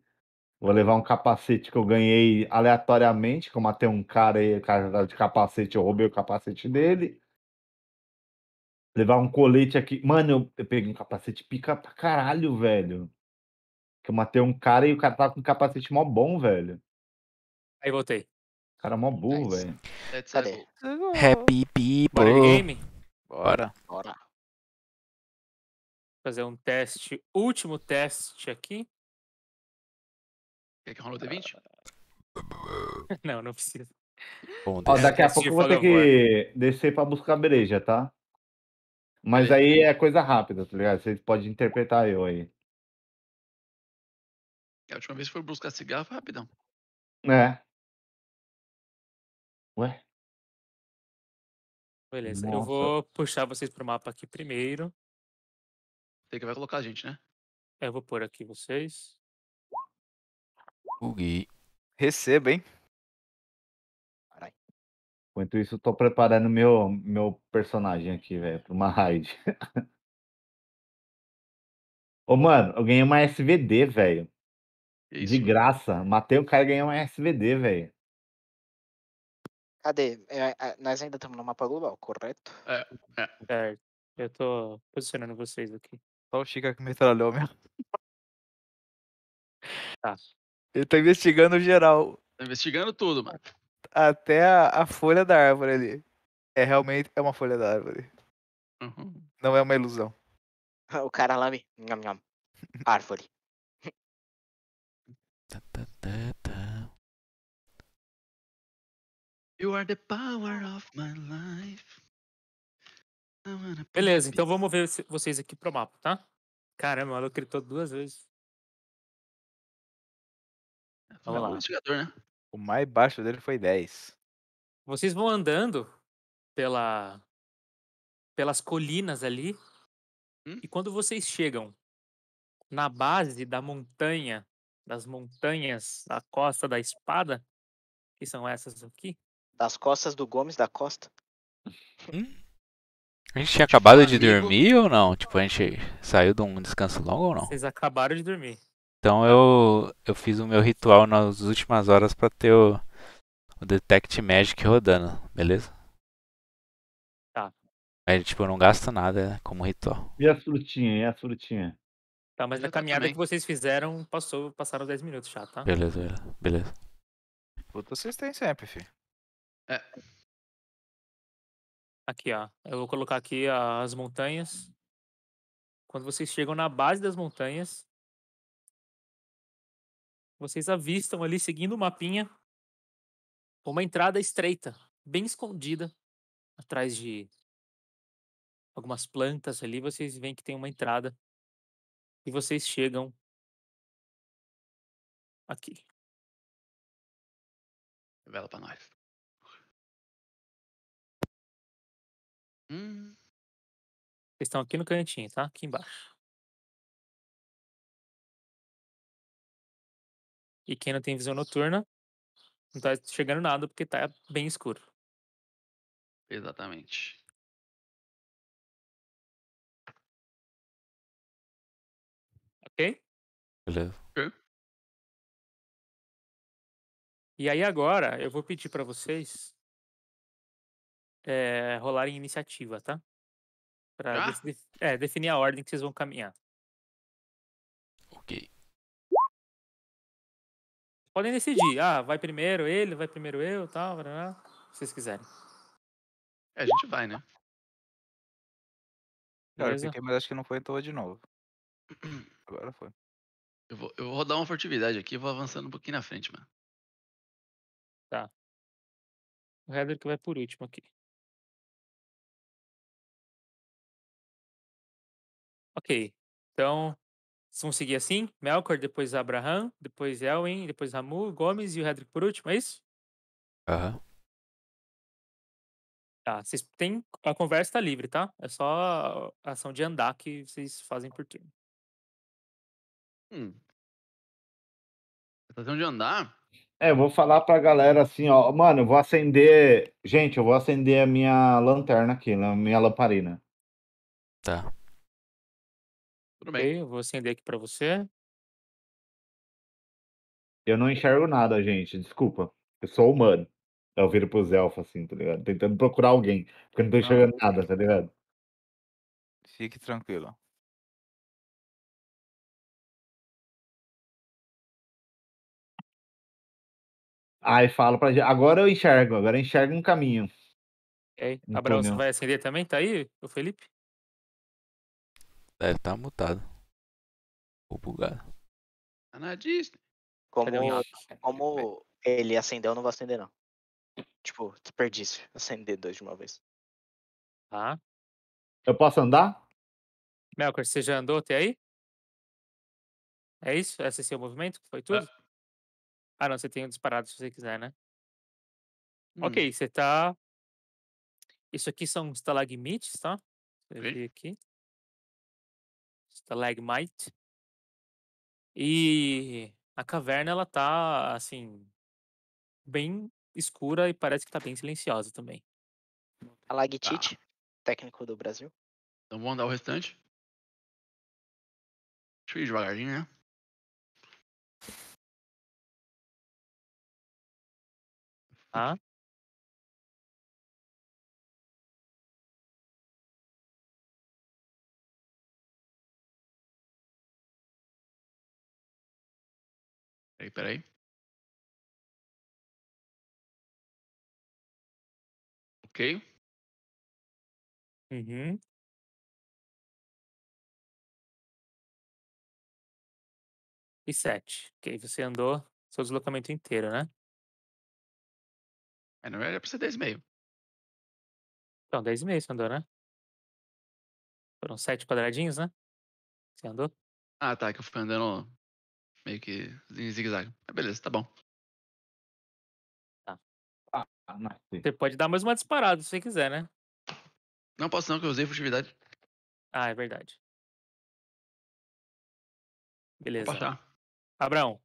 Vou levar um capacete que eu ganhei aleatoriamente, que eu matei um cara aí, cara de capacete, eu roubei o capacete dele. Levar um colete aqui. Mano, eu, eu peguei um capacete pica pra caralho, velho. Que eu matei um cara e o cara tava com um capacete mó bom, velho. Aí voltei. cara mó burro, nice. velho. Cadê? Happy people. Bora game? Bora. Bora. Fazer um teste, último teste aqui. Quer que rola o D20? não, não precisa. Bom, Ó, daqui a pouco eu vou ter que descer pra buscar a breja, tá? Mas aí é coisa rápida, tá ligado? Vocês podem interpretar eu aí. É, a última vez que foi buscar cigarro foi rapidão. É. Ué? Beleza, Nossa. eu vou puxar vocês pro mapa aqui primeiro. Tem que vai colocar a gente, né? Eu vou pôr aqui vocês. Gui. Receba, hein? Carai. Enquanto isso, eu tô preparando meu, meu personagem aqui, velho, pra uma raid. Ô, mano, eu ganhei uma SVD, velho. De graça. Matei o cara e ganhei uma SVD, velho. Cadê? É, é, nós ainda estamos no mapa global, correto? É, é. é eu tô posicionando vocês aqui. Só o Chica é que metralhou mesmo. Tá. Ele tá investigando geral. Tá investigando tudo, mano. Até a, a folha da árvore ali. É realmente é uma folha da árvore. Uhum. Não é uma ilusão. O cara lá me. Nham, nham. Árvore. you are the power of my life. Beleza, então vamos ver vocês aqui pro mapa, tá? Caramba, ela gritou duas vezes. Vamos lá. né? O mais baixo dele foi 10. Vocês vão andando pela pelas colinas ali. Hum? E quando vocês chegam na base da montanha, das montanhas da Costa da Espada, que são essas aqui? Das costas do Gomes da Costa. Hum? A gente tinha acabado de dormir ou não? Tipo, a gente saiu de um descanso longo ou não? Vocês acabaram de dormir. Então eu, eu fiz o meu ritual nas últimas horas para ter o, o, Detect Magic rodando, beleza? Tá. Aí, tipo, eu não gasto nada como ritual. E as frutinhas, e a frutinha. Tá, mas eu na caminhada também. que vocês fizeram, passou, passaram 10 minutos já, tá? Beleza, beleza. beleza. Puta, vocês têm sempre, fi. É. Aqui, ó. Eu vou colocar aqui as montanhas. Quando vocês chegam na base das montanhas, vocês avistam ali, seguindo o mapinha, uma entrada estreita, bem escondida, atrás de algumas plantas ali. Vocês veem que tem uma entrada e vocês chegam aqui. Revela pra nós. Hum. Vocês estão aqui no cantinho, tá? Aqui embaixo. E quem não tem visão noturna não tá chegando nada porque tá bem escuro. Exatamente. Ok? Beleza. E aí agora eu vou pedir para vocês é, rolarem iniciativa, tá? Para ah? de é, definir a ordem que vocês vão caminhar. Podem decidir. Ah, vai primeiro ele, vai primeiro eu, tal, se vocês quiserem. É, a gente vai, né? Cara, eu fiquei, mas acho que não foi, então de novo. Agora foi. Eu vou, eu vou dar uma furtividade aqui e vou avançando um pouquinho na frente, mano. Tá. O Heather que vai por último aqui. Ok. Então, vão seguir assim? Melkor, depois Abraham, depois Elwin, depois Ramu, Gomes e o Hedrick por último, é isso? Aham. Uhum. Tá, vocês têm. A conversa tá livre, tá? É só a ação de andar que vocês fazem por turno. Hum. A ação de andar? É, eu vou falar pra galera assim, ó. Mano, eu vou acender. Gente, eu vou acender a minha lanterna aqui, a né, minha lamparina. Tá. Tudo bem. eu vou acender aqui para você. Eu não enxergo nada, gente. Desculpa. Eu sou humano. Eu viro pros elfos, assim, tá ligado? Tentando procurar alguém. Porque não tô Não, ah, enxergando nada, tá ligado? fique tranquilo. Aí fala pra gente. Agora eu enxergo, agora eu enxergo um caminho. Ok. É, Abraão, você vai acender também? Tá aí, o Felipe? Deve é, tá mutado. Ou bugado. Tá na Disney. Como, como ele acendeu, eu não vou acender, não. Tipo, desperdício. Acender dois de uma vez. Tá. Eu posso andar? Melkor, você já andou até aí? É isso? Esse é seu movimento? Foi tudo? Ah, ah não, você tem um disparado se você quiser, né? Hum. Ok, você tá. Isso aqui são estalagmites, tá? Eu vi aqui stalagmite. E a caverna ela tá assim bem escura e parece que tá bem silenciosa também. A Lagtite, tá. técnico do Brasil. Então vamos andar o restante. Deixa eu ir devagarzinho, né? Tá. Peraí, peraí. Ok. Uhum. E sete. Ok, você andou seu deslocamento inteiro, né? É, não era é pra ser e meio. Então, dez e meio você andou, né? Foram sete quadradinhos, né? Você andou? Ah, tá, que eu fui andando meio que em zigue-zague. Mas ah, beleza, tá bom. Tá. Ah, Você pode dar mais uma disparada se você quiser, né? Não posso não, que eu usei furtividade. Ah, é verdade. Beleza. Abraão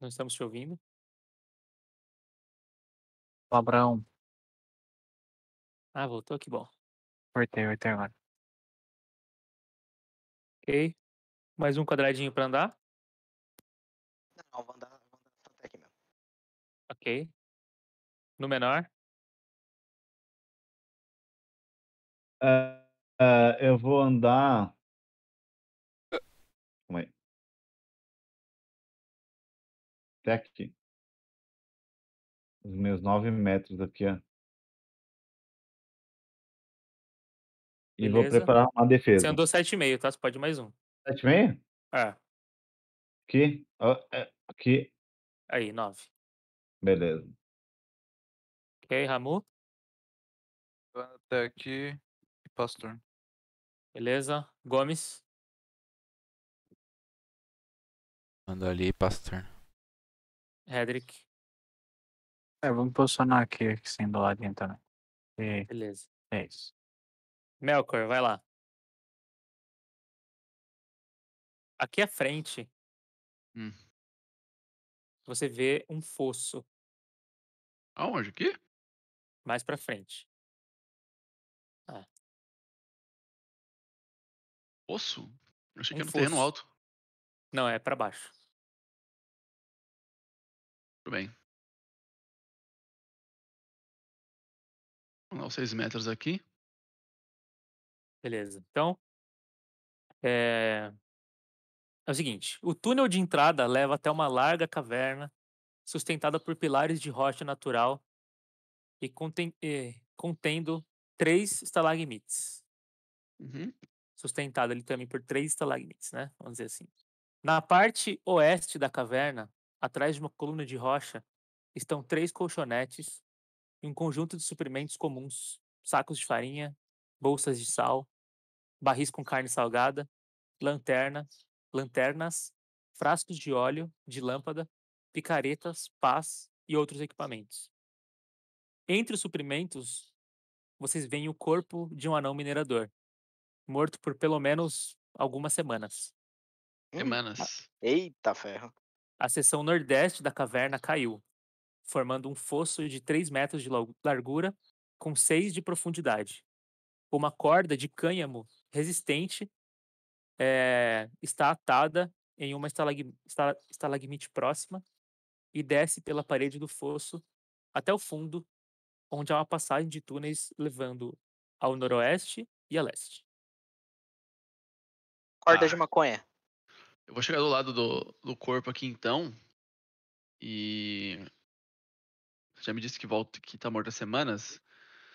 Não estamos te ouvindo. Abraão Ah, voltou, que bom. Voltei, voltei agora. Ok. Mais um quadradinho pra andar. Não, não, vou andar, vou andar até aqui mesmo. Ok. No menor. Uh, uh, eu vou andar. Calma aí. Até aqui. Os meus nove metros aqui, ó. E vou preparar uma defesa. Você andou 7,5, tá? Você pode mais um. 7,5? É. Aqui. Aqui. É, Aí, 9. Beleza. Ok, Ramu? Até aqui e Pastor. Beleza. Gomes? Manda ali, Pastor. Hedrick. É, vamos posicionar aqui, sem do ladinho também. Né? E... Beleza. É isso. Melkor, vai lá. Aqui à frente, Hum. você vê um fosso Aonde? Aqui? mais pra frente. Ah. Fosso? Eu achei que era um terreno alto. Não, é pra baixo. Tudo bem. Vamos lá, 6 metros aqui. Beleza. Então, é... é o seguinte: o túnel de entrada leva até uma larga caverna sustentada por pilares de rocha natural e eh, contendo três estalagmites. Uhum. Sustentada ali também por três estalagmites, né? Vamos dizer assim. Na parte oeste da caverna, atrás de uma coluna de rocha, estão três colchonetes e um conjunto de suprimentos comuns: sacos de farinha, bolsas de sal, barris com carne salgada, lanterna, lanternas, frascos de óleo, de lâmpada, picaretas, pás e outros equipamentos. Entre os suprimentos, vocês veem o corpo de um anão minerador, morto por pelo menos algumas semanas. Hum, semanas. Eita ferro. A seção nordeste da caverna caiu, formando um fosso de 3 metros de largura com 6 de profundidade, uma corda de cânhamo resistente é, está atada em uma estalag, estalagmite próxima e desce pela parede do fosso até o fundo, onde há uma passagem de túneis levando ao noroeste e a leste. Corda ah. de maconha. Eu vou chegar do lado do, do corpo aqui então. E. Você já me disse que volta que tá morto há semanas.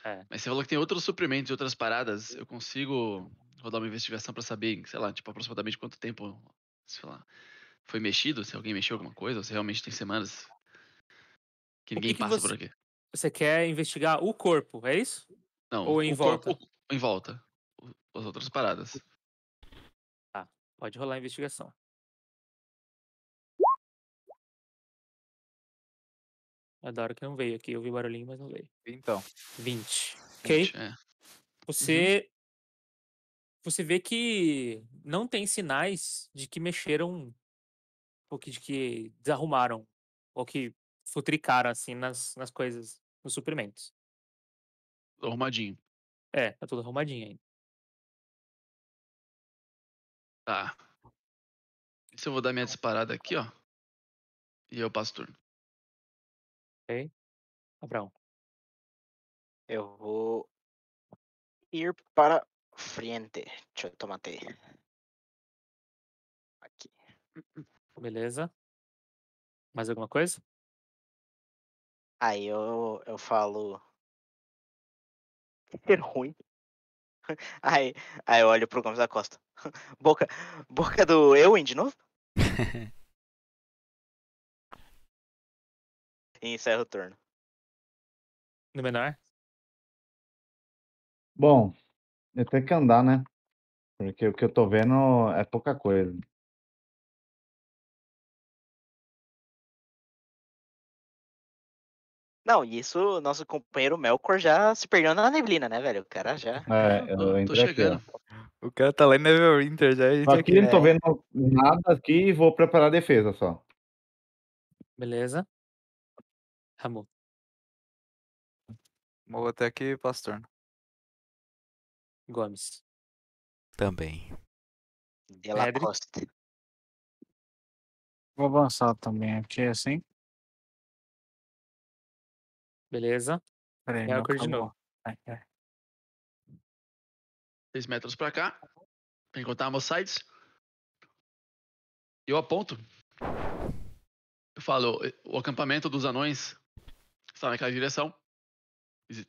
É. Mas você falou que tem outros suprimentos e outras paradas. Eu consigo rodar uma investigação para saber, sei lá, tipo, aproximadamente quanto tempo, sei lá, foi mexido, se alguém mexeu alguma coisa, ou se realmente tem semanas que ninguém que passa que você, por aqui. Você quer investigar o corpo, é isso? Não, ou em volta? Corpo, em volta. As outras paradas. Tá, pode rolar a investigação. Adoro que não veio aqui. Eu vi o barulhinho, mas não veio. Então. 20. 20 ok? É. Uhum. Você. Uhum. Você vê que não tem sinais de que mexeram, ou que, de que desarrumaram, ou que futricaram, assim, nas, nas coisas, nos suprimentos. Arrumadinho. É, tá tudo arrumadinho ainda. Tá. Isso eu vou dar minha disparada aqui, ó. E eu passo turno. Ok. Abraão. Eu vou ir para frente. Deixa eu tomar T. Aqui. Beleza. Mais alguma coisa? Aí eu, eu falo. Ser ruim. Aí, aí eu olho pro Gomes da Costa. Boca, boca do Ewen de novo? e encerra o turno. No menor? Bom, eu tenho que andar, né? Porque o que eu tô vendo é pouca coisa. Não, e isso, nosso companheiro Melkor já se perdeu na neblina, né, velho? O cara já. É, eu tô, chegando. Aqui, o cara tá lá em Neverwinter já. Só aqui não tô vendo nada aqui e vou preparar a defesa só. Beleza. Ramon. Vou até aqui, Pastor. Gomes. Também. Ela Costa. Vou avançar também aqui, assim. Beleza. Peraí, é o de novo. 6 metros pra cá. Pra encontrar meus sites. Eu aponto. Eu falo, o acampamento dos anões está naquela direção.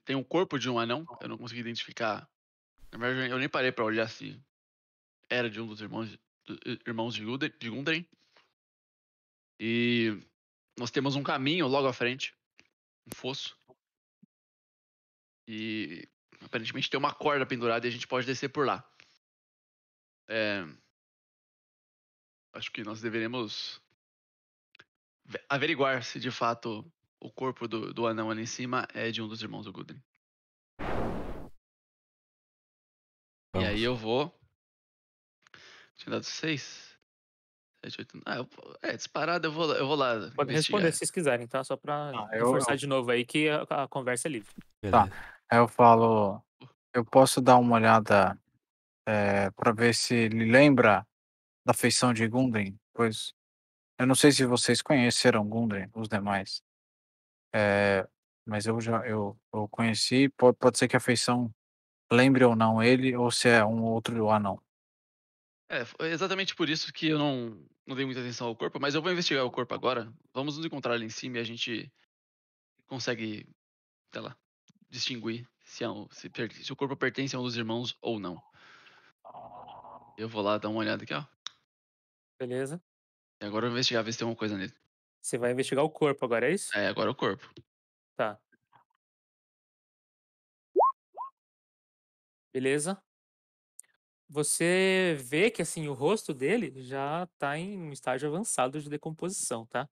Tem o um corpo de um anão, eu não consegui identificar. Na verdade, eu nem parei para olhar se era de um dos irmãos de, irmãos de, Guder, de Gundren. E nós temos um caminho logo à frente, um fosso. E aparentemente tem uma corda pendurada e a gente pode descer por lá. É, acho que nós deveremos averiguar se de fato o corpo do, do anão ali em cima é de um dos irmãos do Gudrun. E aí eu vou. Tinha dado 6. 7, 8, Ah, eu, é, disparado, eu vou, eu vou lá. Pode responder é. se vocês quiserem, tá? Só pra ah, reforçar eu... de novo aí que a, a conversa é livre. Tá, Beleza. Tá. Aí eu falo. Eu posso dar uma olhada é, pra ver se ele lembra da feição de Gundren? Pois eu não sei se vocês conheceram Gundren, os demais. É, mas eu já eu, eu conheci, pode, pode ser que a feição lembre ou não ele, ou se é um outro anão. É, é, exatamente por isso que eu não, não dei muita atenção ao corpo, mas eu vou investigar o corpo agora. Vamos nos encontrar ali em cima e a gente consegue, sei lá, distinguir se, é um, se, se o corpo pertence a um dos irmãos ou não. Eu vou lá dar uma olhada aqui, ó. Beleza. E agora eu vou investigar, ver se tem alguma coisa nele. Você vai investigar o corpo agora, é isso? É, agora é o corpo. Tá. Beleza. Você vê que assim o rosto dele já tá em um estágio avançado de decomposição, tá?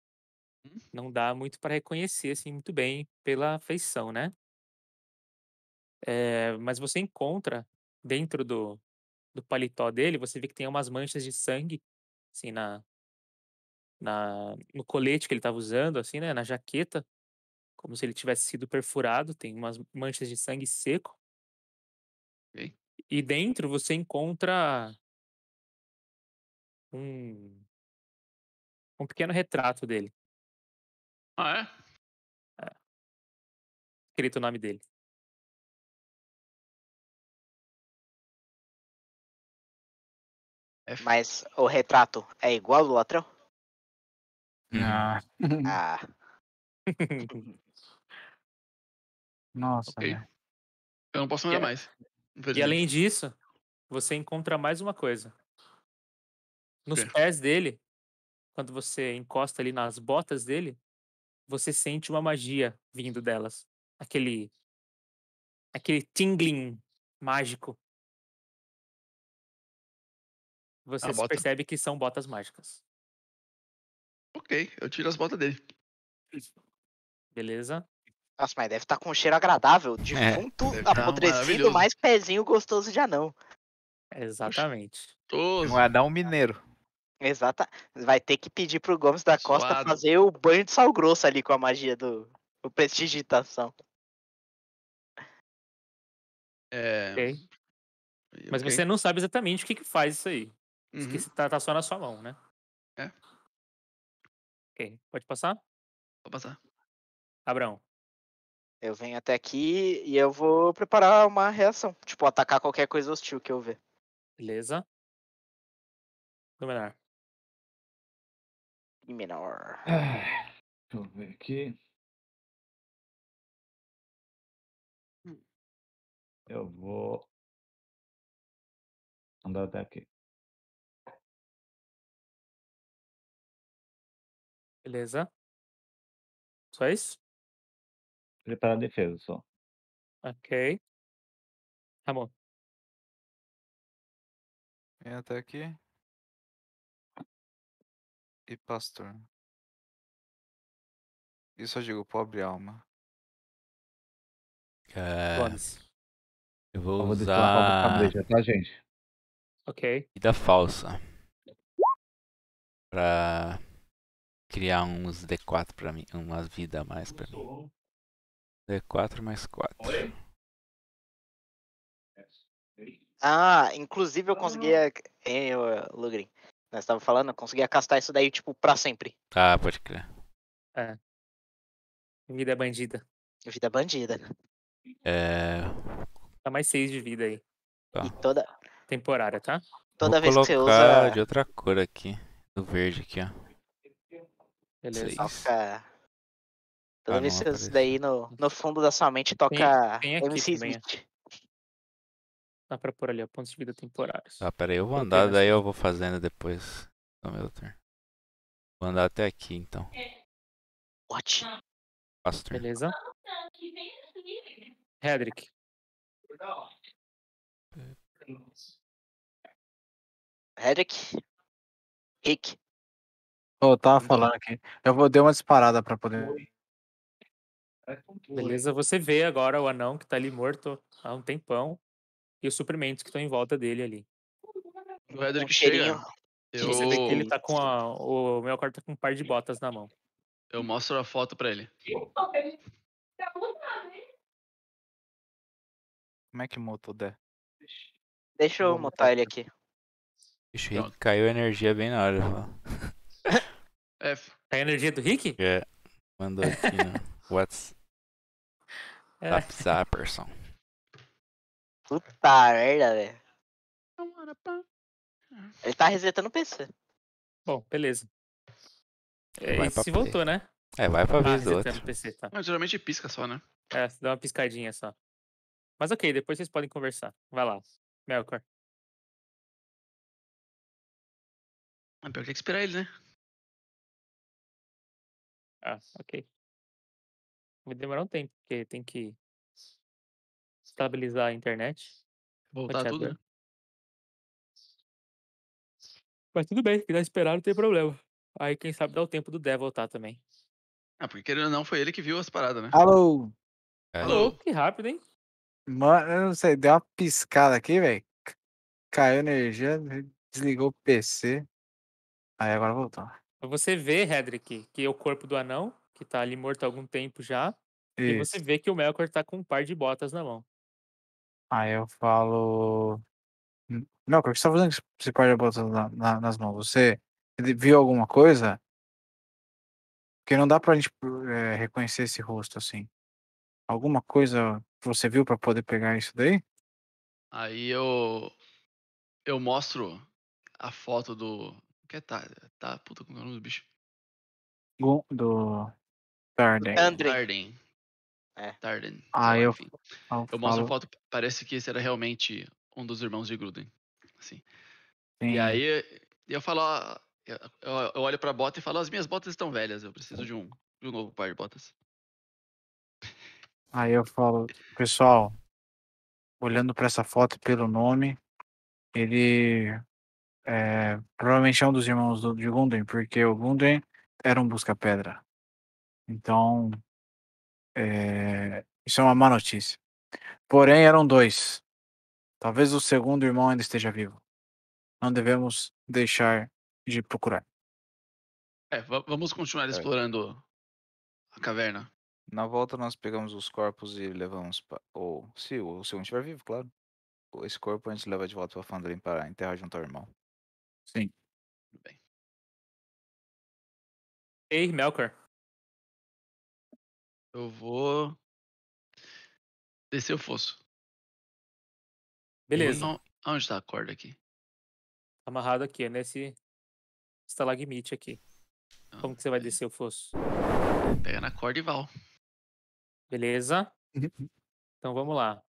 Hum. Não dá muito para reconhecer assim muito bem pela feição, né? É, mas você encontra dentro do, do paletó dele, você vê que tem umas manchas de sangue assim na, na, no colete que ele estava usando, assim, né? Na jaqueta, como se ele tivesse sido perfurado. Tem umas manchas de sangue seco. E dentro você encontra um, um pequeno retrato dele. Ah, é? é. Escrito o nome dele. É Mas o retrato é igual ao do latrão? Uhum. Ah. ah. Nossa. Okay. Né? Eu não posso andar mais. E além disso, você encontra mais uma coisa. Nos okay. pés dele, quando você encosta ali nas botas dele, você sente uma magia vindo delas. Aquele. aquele tingling mágico. Você percebe que são botas mágicas. Ok, eu tiro as botas dele. Beleza. Nossa, mas deve estar tá com um cheiro agradável. Defunto, é, tá apodrecido, mais pezinho gostoso de anão. Exatamente. dar Um anão mineiro. Exata. Vai ter que pedir pro Gomes da Costa Suado. fazer o banho de sal grosso ali com a magia do, do prestigitação. É. Okay. Mas okay. você não sabe exatamente o que, que faz isso aí. Uhum. Que tá, tá só na sua mão, né? É. Ok, pode passar? Vou passar. Abrão. Eu venho até aqui e eu vou preparar uma reação. Tipo, atacar qualquer coisa hostil que eu ver. Beleza. Menor. Menor. Ah, deixa eu ver aqui. Hum. Eu vou andar até aqui. Beleza. Só isso? Preparar a defesa só. Ok. Tá bom. Vem até aqui. E pastor. Eu digo, pobre alma. É... Eu vou, eu usar. Cabeça, tá, gente? Ok. Vida falsa. Pra criar uns D4 pra mim, uma vida a mais pra mim. D4 mais 4. É, é ah, inclusive eu conseguia. Ah. Hein, Lugrin? Nós tava falando, eu conseguia castar isso daí, tipo, pra sempre. Ah, pode crer. É. Vida bandida. Vida bandida. É. Tá mais 6 de vida aí. Tá. E toda. Temporária, tá? Toda Vou vez que você usa. de outra cor aqui. Do verde aqui, ó. Beleza. Toca... Toda ah, isso daí no, no fundo da sua mente toca tem, tem MC Smith. Dá pra pôr ali, ó, pontos de vida temporários. Ah, peraí, aí, eu vou andar, daí eu vou fazendo depois no meu turno. Vou andar até aqui, então. What? Faço Beleza. Hedrick. Hedrick. Rick eu tava então falando aqui. Eu vou dar uma disparada pra poder. É Beleza, você vê agora o anão que tá ali morto há um tempão e os suprimentos que estão em volta dele ali. O Hedrick um chega. Eu... Você vê que ele tá com a. O meu quarto tá com um par de botas na mão. Eu mostro a foto pra ele. Como é que muta o Dé? Deixa eu mutar ele aqui. Ixi, caiu energia bem na hora. F. A tá energia do Rick? É. Mandou aqui no né? What's é. Up, Zapperson. Puta merda, velho. Ele tá resetando o PC. Bom, beleza. É, se voltou, né? É, vai pra tá vez do outro. PC, tá. Mas geralmente pisca só, né? É, dá uma piscadinha só. Mas ok, depois vocês podem conversar. Vai lá, Melkor. Ah, pior que tem é que esperar ele, né? Ah, ok. Vai demorar um tempo, porque tem que estabilizar a internet, Voltar tudo, né? Mas tudo bem, se quiser esperar, não tem problema. Aí, quem sabe, dá o tempo do Dé voltar também. Ah, porque querendo ou não, foi ele que viu as paradas, né? Alô? Alô? Que rápido, hein? Mano, eu não sei, deu uma piscada aqui, velho. Caiu a energia, desligou o PC. Aí agora voltou. Você vê, Hedrick, que é o corpo do anão, que tá ali morto há algum tempo já. Isso. E você vê que o Melkor tá com um par de botas na mão. Aí eu falo. Melkor, o que você tá fazendo com esse par de botas na, na, nas mãos? Você viu alguma coisa? Porque não dá pra gente é, reconhecer esse rosto assim. Alguma coisa você viu para poder pegar isso daí? Aí eu. Eu mostro a foto do, que é tá, tá puta com o nome do bicho. do Tarden. Tarden. Tarden. É. Tarden. Ah, eu, eu, eu mostro a foto, parece que esse era realmente um dos irmãos de Gruden. Assim. Sim. E aí eu falo, eu, eu olho pra bota e falo, as minhas botas estão velhas, eu preciso de um, de um novo par de botas. Aí eu falo, pessoal, olhando para essa foto pelo nome, ele é, provavelmente é um dos irmãos do, de Gundren, porque o Gundren era um busca-pedra. Então, é, isso é uma má notícia. Porém, eram dois. Talvez o segundo irmão ainda esteja vivo. Não devemos deixar de procurar. É, vamos continuar é. explorando a caverna. Na volta nós pegamos os corpos e levamos ou se o segundo estiver vivo, claro. Esse corpo a gente leva de volta para Fandrin para enterrar junto ao irmão. Sim. Tudo bem. Ei, Melkor. Eu vou descer o fosso. Beleza. Então, onde está a corda aqui? Tá amarrado aqui, é nesse estalagmite aqui. Ah, Como que você vai descer o fosso? Pega na corda e val. Beleza? Uhum. então vamos lá.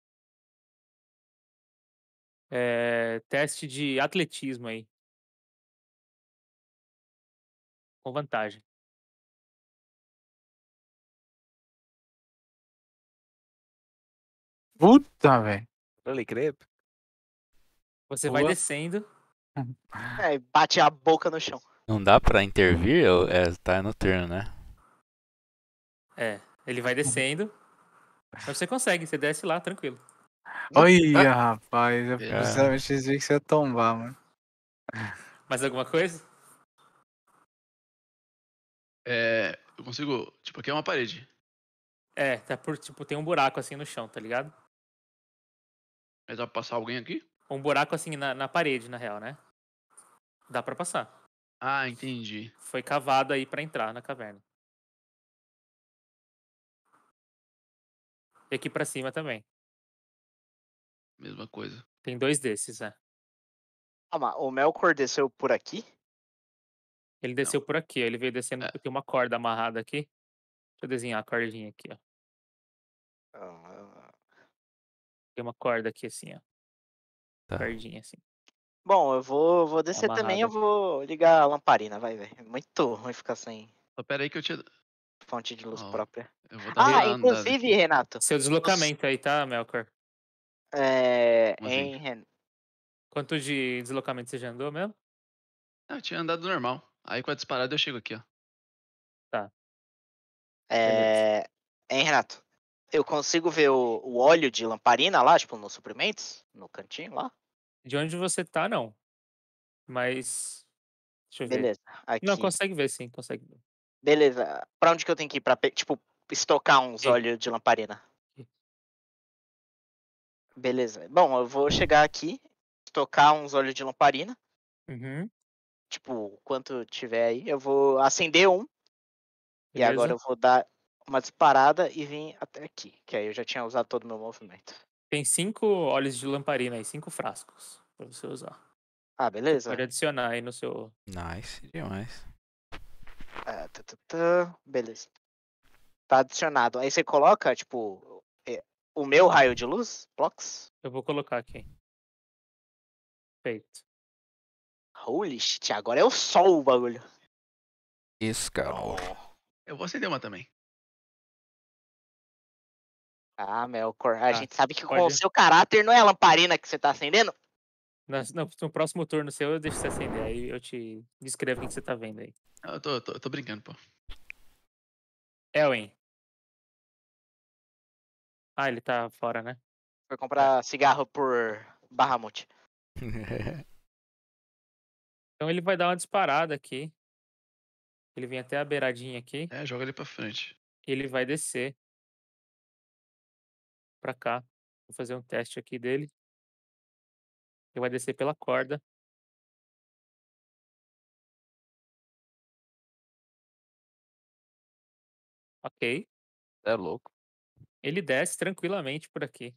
É, teste de atletismo aí. com vantagem. Puta, velho. Holy crepe. Você Boa. vai descendo. É, bate a boca no chão. Não dá pra intervir? é, tá no turno, né? É, ele vai descendo. Mas você consegue, você desce lá, tranquilo. Olha, rapaz, eu é. precisava que você ia tombar, mano. Mais alguma coisa? É, eu consigo. Tipo, aqui é uma parede. É, tá por. Tipo, tem um buraco assim no chão, tá ligado? Mas dá pra passar alguém aqui? Um buraco assim na, na parede, na real, né? Dá pra passar. Ah, entendi. Foi cavado aí pra entrar na caverna. E aqui pra cima também. Mesma coisa. Tem dois desses, né? Ah, mas o Melkor desceu por aqui? Ele desceu não. por aqui, ó. ele veio descendo, é. tem uma corda amarrada aqui. Deixa eu desenhar a cordinha aqui, ó. Ah. Tem uma corda aqui assim, ó. Tá. Cordinha assim. Bom, eu vou, vou descer também, eu vou ligar a lamparina, vai, velho. É muito ruim ficar sem. Oh, pera aí que eu te. Fonte de luz oh, própria. ah, inclusive, Renato. Seu deslocamento aí, tá, Melkor? É. em... Quanto de deslocamento você já andou mesmo? Eu tinha andado normal. Aí com a disparada eu chego aqui, ó. Tá. É... Hein, Renato? Eu consigo ver o, o óleo de lamparina lá, tipo, nos suprimentos? No cantinho lá? De onde você tá, não. Mas. Deixa eu Beleza. ver. Beleza. Não, consegue ver, sim, consegue ver. Beleza. Pra onde que eu tenho que ir? Pra, tipo, estocar uns óleos de lamparina. Beleza. Bom, eu vou chegar aqui, estocar uns óleos de lamparina. Uhum. Tipo, quanto tiver aí, eu vou acender um. Beleza. E agora eu vou dar uma disparada e vim até aqui. Que aí eu já tinha usado todo o meu movimento. Tem cinco olhos de lamparina aí, cinco frascos pra você usar. Ah, beleza. pode adicionar aí no seu. Nice, demais. Ah, tá, tá, tá. Beleza. Tá adicionado. Aí você coloca, tipo, é, o meu raio de luz, blocks? Eu vou colocar aqui. Feito. Holy shit, agora é o sol o bagulho. Isso, cara. Eu vou acender uma também. Ah, Melkor, a ah, gente sabe que com o seu caráter não é a lamparina que você tá acendendo? Não, não, no próximo turno seu eu deixo você acender, aí eu te descrevo o que você tá vendo aí. Ah, eu tô, eu tô, eu tô brincando, pô. Elwin. Ah, ele tá fora, né? Foi comprar cigarro por Bahamut. Então ele vai dar uma disparada aqui. Ele vem até a beiradinha aqui. É, joga ele pra frente. Ele vai descer. Pra cá. Vou fazer um teste aqui dele. Ele vai descer pela corda. Ok. É louco. Ele desce tranquilamente por aqui.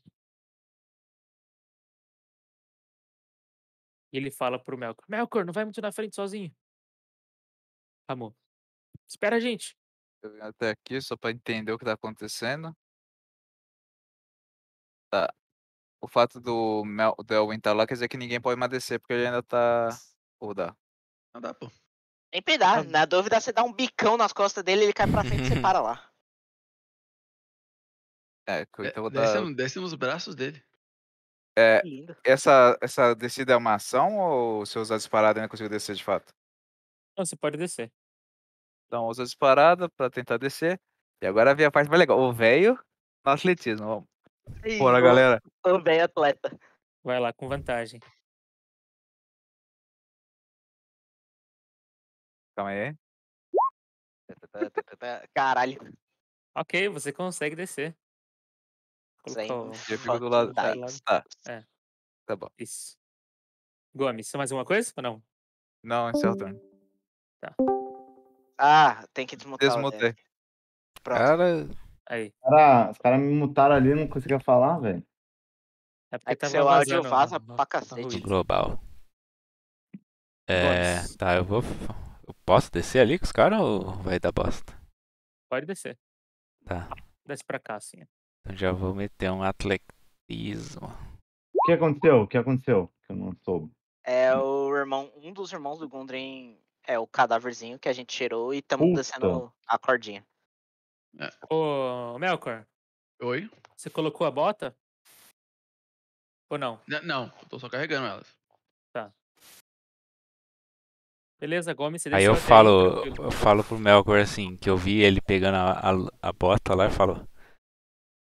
E ele fala pro Melkor: Melkor, não vai muito na frente sozinho. Amor, espera a gente. Até aqui, só pra entender o que tá acontecendo. Tá. O fato do Mel do Elwin tá lá quer dizer que ninguém pode mais descer porque ele ainda tá. Ou dá. Não dá, pô. Nem peidar. Na dúvida, você dá um bicão nas costas dele, ele cai pra frente e você para lá. É, é então vou dar... braços dele. É, essa, essa descida é uma ação ou se eu usar disparada eu não consigo descer de fato? Não, você pode descer. Então usa disparada pra tentar descer. E agora vem a parte mais legal. O velho no atletismo. Vamos. Bora, galera. O velho atleta. Vai lá, com vantagem. Calma aí. Tá, tá, tá, caralho. Ok, você consegue descer. Sem Eu fico do lado. Tá, tá. É. tá bom. Isso. Gomes, tem mais alguma coisa ou não? Não, é seu turno. Tá. Ah, tem que desmutar. Desmutei. Pronto. Cara. Aí. Cara, os caras me mutaram ali, não conseguia falar, velho. É, é porque é que seu áudio vaza no, pra cacete. Global. É, tá, eu vou. Eu posso descer ali com os caras ou vai dar bosta? Pode descer. Tá. Desce pra cá, assim já vou meter um atletismo. O que aconteceu? O que aconteceu? Que eu não soube. É o irmão, um dos irmãos do Gundren é o cadáverzinho que a gente tirou e estamos descendo a cordinha. É. Ô, Melkor. Oi? Você colocou a bota? Ou não? N não, tô só carregando elas. Tá. Beleza, Gomes, você Aí eu falo, eu falo pro Melkor assim, que eu vi ele pegando a, a, a bota lá e falo.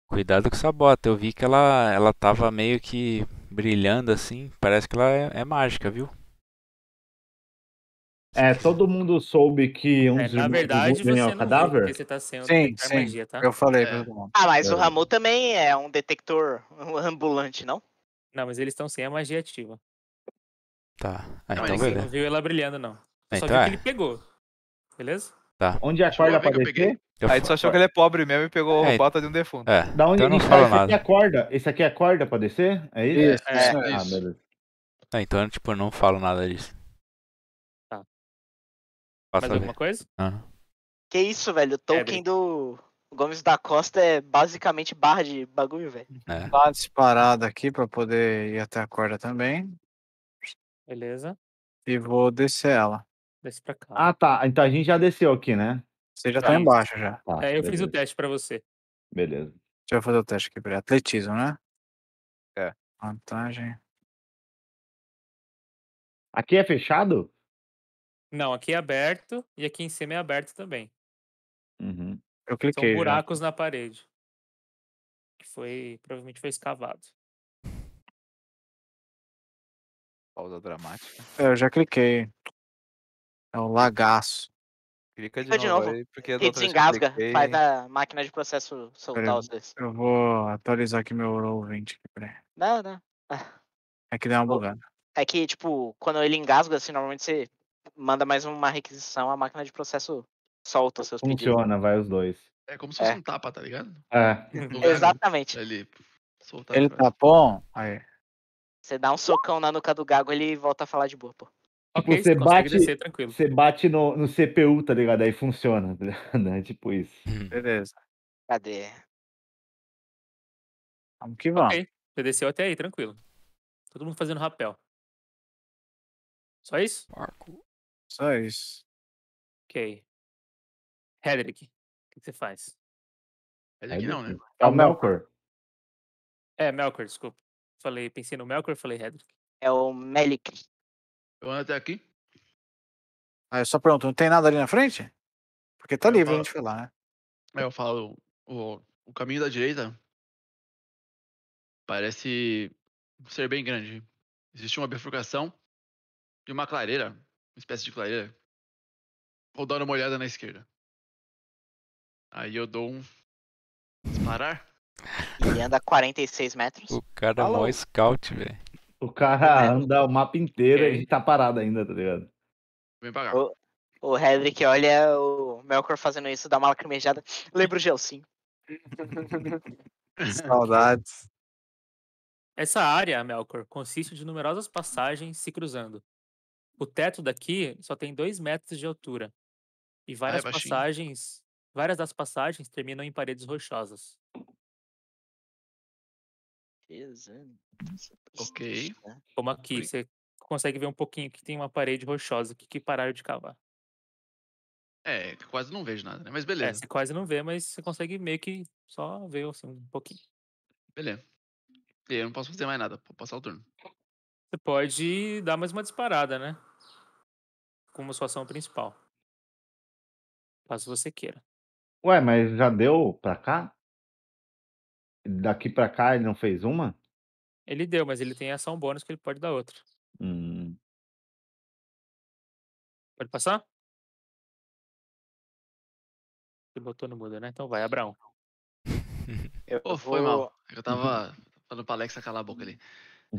Cuidado com essa bota. Eu vi que ela, ela tava meio que brilhando assim. Parece que ela é, é mágica, viu? É, todo mundo soube que um é, na verdade, você é o cadáver? você tá sendo sim, sim. Magia, tá? Eu falei é. Ah, mas é. o Ramu também é um detector ambulante, não? Não, mas eles estão sem a magia ativa. Tá. Ah, não, então beleza. não viu ela brilhando, não. Então só então, viu que é. ele pegou. Beleza? Tá. Onde a corda apareceu? Eu Aí tu só achou que ele é pobre mesmo e pegou é, a bota de um defunto. É. Da onde então eu não falo nada. Esse aqui é corda? Esse aqui é corda pra descer? É isso? Isso, é, é, isso. Ah, beleza. É, então tipo, eu, tipo, não falo nada disso. Tá. Passa Mais alguma coisa? Que isso, velho? O é, Tolkien do Gomes da Costa é basicamente barra de bagulho, velho. É. Tá disparado aqui pra poder ir até a corda também. Beleza. E vou descer ela. Desce pra cá. Ah, tá. Então a gente já desceu aqui, né? Você já tá, tá embaixo já. Tá, é, eu beleza. fiz o teste pra você. Beleza. Deixa eu fazer o teste aqui, peraí. Atletismo, né? É. Vantagem. Aqui é fechado? Não, aqui é aberto e aqui em cima é aberto também. Uhum. Eu cliquei. São né? buracos já. na parede. Que foi. Provavelmente foi escavado. Pausa dramática. É, eu já cliquei. É o um lagaço. Clica, de, novo. Aí, porque e desengasga, faz a máquina de processo soltar os dois. Eu vou atualizar aqui meu roll Não, não. É que deu uma bugada. É que, tipo, quando ele engasga, assim, normalmente você manda mais uma requisição, a máquina de processo solta os seus Funciona, pedidos. Funciona, vai os dois. É como se é. fosse é. um tapa, tá ligado? É. Exatamente. Ele, Ele tá bom, aí. Você dá um socão na nuca do gago, ele volta a falar de boa, pô. Okay, tipo, você, você bate, descer, você bate no, no, CPU, tá ligado? Aí funciona, tá ligado? É tipo isso. Uhum. Beleza. Cadê? Vamos que vamos. Ok, você desceu até aí, tranquilo. Todo mundo fazendo rapel. Só isso? Marco. Só isso. Ok. Hedrick, o que você faz? Hedrick não, né? É o Melkor. É, Melkor, desculpa. Falei, pensei no Melkor, falei Hedrick. É o Melik. Eu ando até aqui. Ah, eu é só pronto. Não tem nada ali na frente? Porque tá livre falo... a gente falar, né? É, eu falo, o, o caminho da direita parece ser bem grande. Existe uma bifurcação e uma clareira, uma espécie de clareira. Vou dar uma olhada na esquerda. Aí eu dou um. Disparar? E anda 46 metros. O cara é tá mó scout, velho. O cara é. anda o mapa inteiro e a é. gente tá parado ainda, tá ligado? Vem pagar. O, o Hedrick olha o Melkor fazendo isso, dá uma lacrimejada. Lembra o Gelsinho. Saudades. Essa área, Melkor, consiste de numerosas passagens se cruzando. O teto daqui só tem dois metros de altura. E várias ah, é passagens. Várias das passagens terminam em paredes rochosas. Né? É ok. Tá? Como aqui, você consegue ver um pouquinho que tem uma parede rochosa aqui que pararam de cavar. É, quase não vejo nada, né? Mas é, beleza. É, você quase não vê, mas você consegue meio que só ver assim, um pouquinho. Beleza. E eu não posso fazer mais nada, vou passar o turno. Você pode dar mais uma disparada, né? Como sua ação principal. Caso você queira. Ué, mas já deu pra cá? Daqui pra cá ele não fez uma? Ele deu, mas ele tem ação bônus que ele pode dar outra. Hum. Pode passar? Ele botou no muda, né? Então vai, Abraão. Eu Pô, foi vou... mal. Eu tava falando pra Alexa calar a boca ali.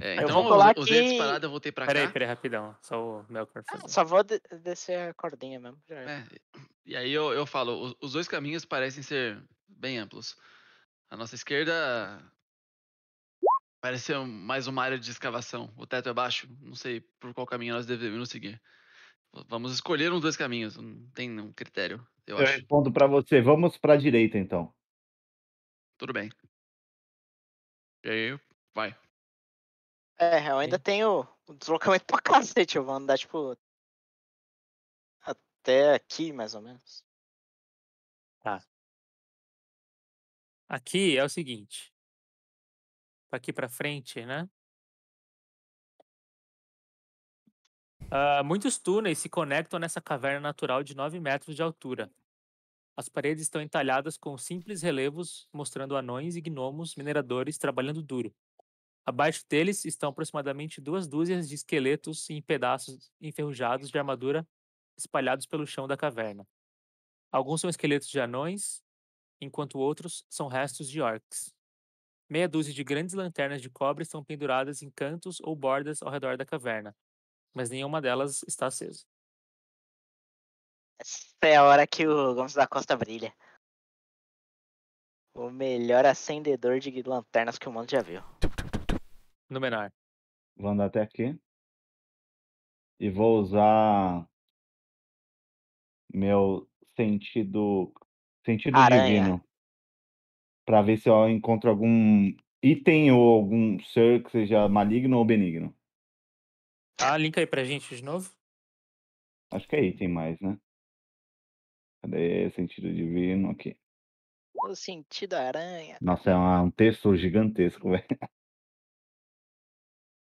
É, então, eu vou colar eu, aqui... disparada, eu voltei pra peraí, cá. Peraí, peraí, rapidão. Só o Melkor ah, Só vou descer a cordinha mesmo. É, e aí eu, eu falo, os dois caminhos parecem ser bem amplos. A nossa esquerda parece ser mais uma área de escavação. O teto é baixo, não sei por qual caminho nós devemos seguir. Vamos escolher um dos dois caminhos, não tem um critério, eu, eu acho. respondo para você, vamos para a direita então. Tudo bem. E aí, vai. É, eu ainda tenho o deslocamento pra cacete, eu vou andar tipo até aqui mais ou menos. Tá. Aqui é o seguinte, aqui para frente, né? Uh, muitos túneis se conectam nessa caverna natural de 9 metros de altura. As paredes estão entalhadas com simples relevos, mostrando anões e gnomos mineradores trabalhando duro. Abaixo deles estão aproximadamente duas dúzias de esqueletos em pedaços enferrujados de armadura espalhados pelo chão da caverna. Alguns são esqueletos de anões, enquanto outros são restos de orques. Meia dúzia de grandes lanternas de cobre estão penduradas em cantos ou bordas ao redor da caverna, mas nenhuma delas está acesa. Essa é a hora que o Gomes da Costa brilha. O melhor acendedor de lanternas que o mundo já viu. No menor. Vou andar até aqui. E vou usar meu sentido Sentido Aranha. divino. Pra ver se eu encontro algum item ou algum ser que seja maligno ou benigno. Ah, linka aí pra gente de novo. Acho que é item mais, né? Cadê sentido divino aqui? O sentido aranha. Nossa, é um texto gigantesco, velho.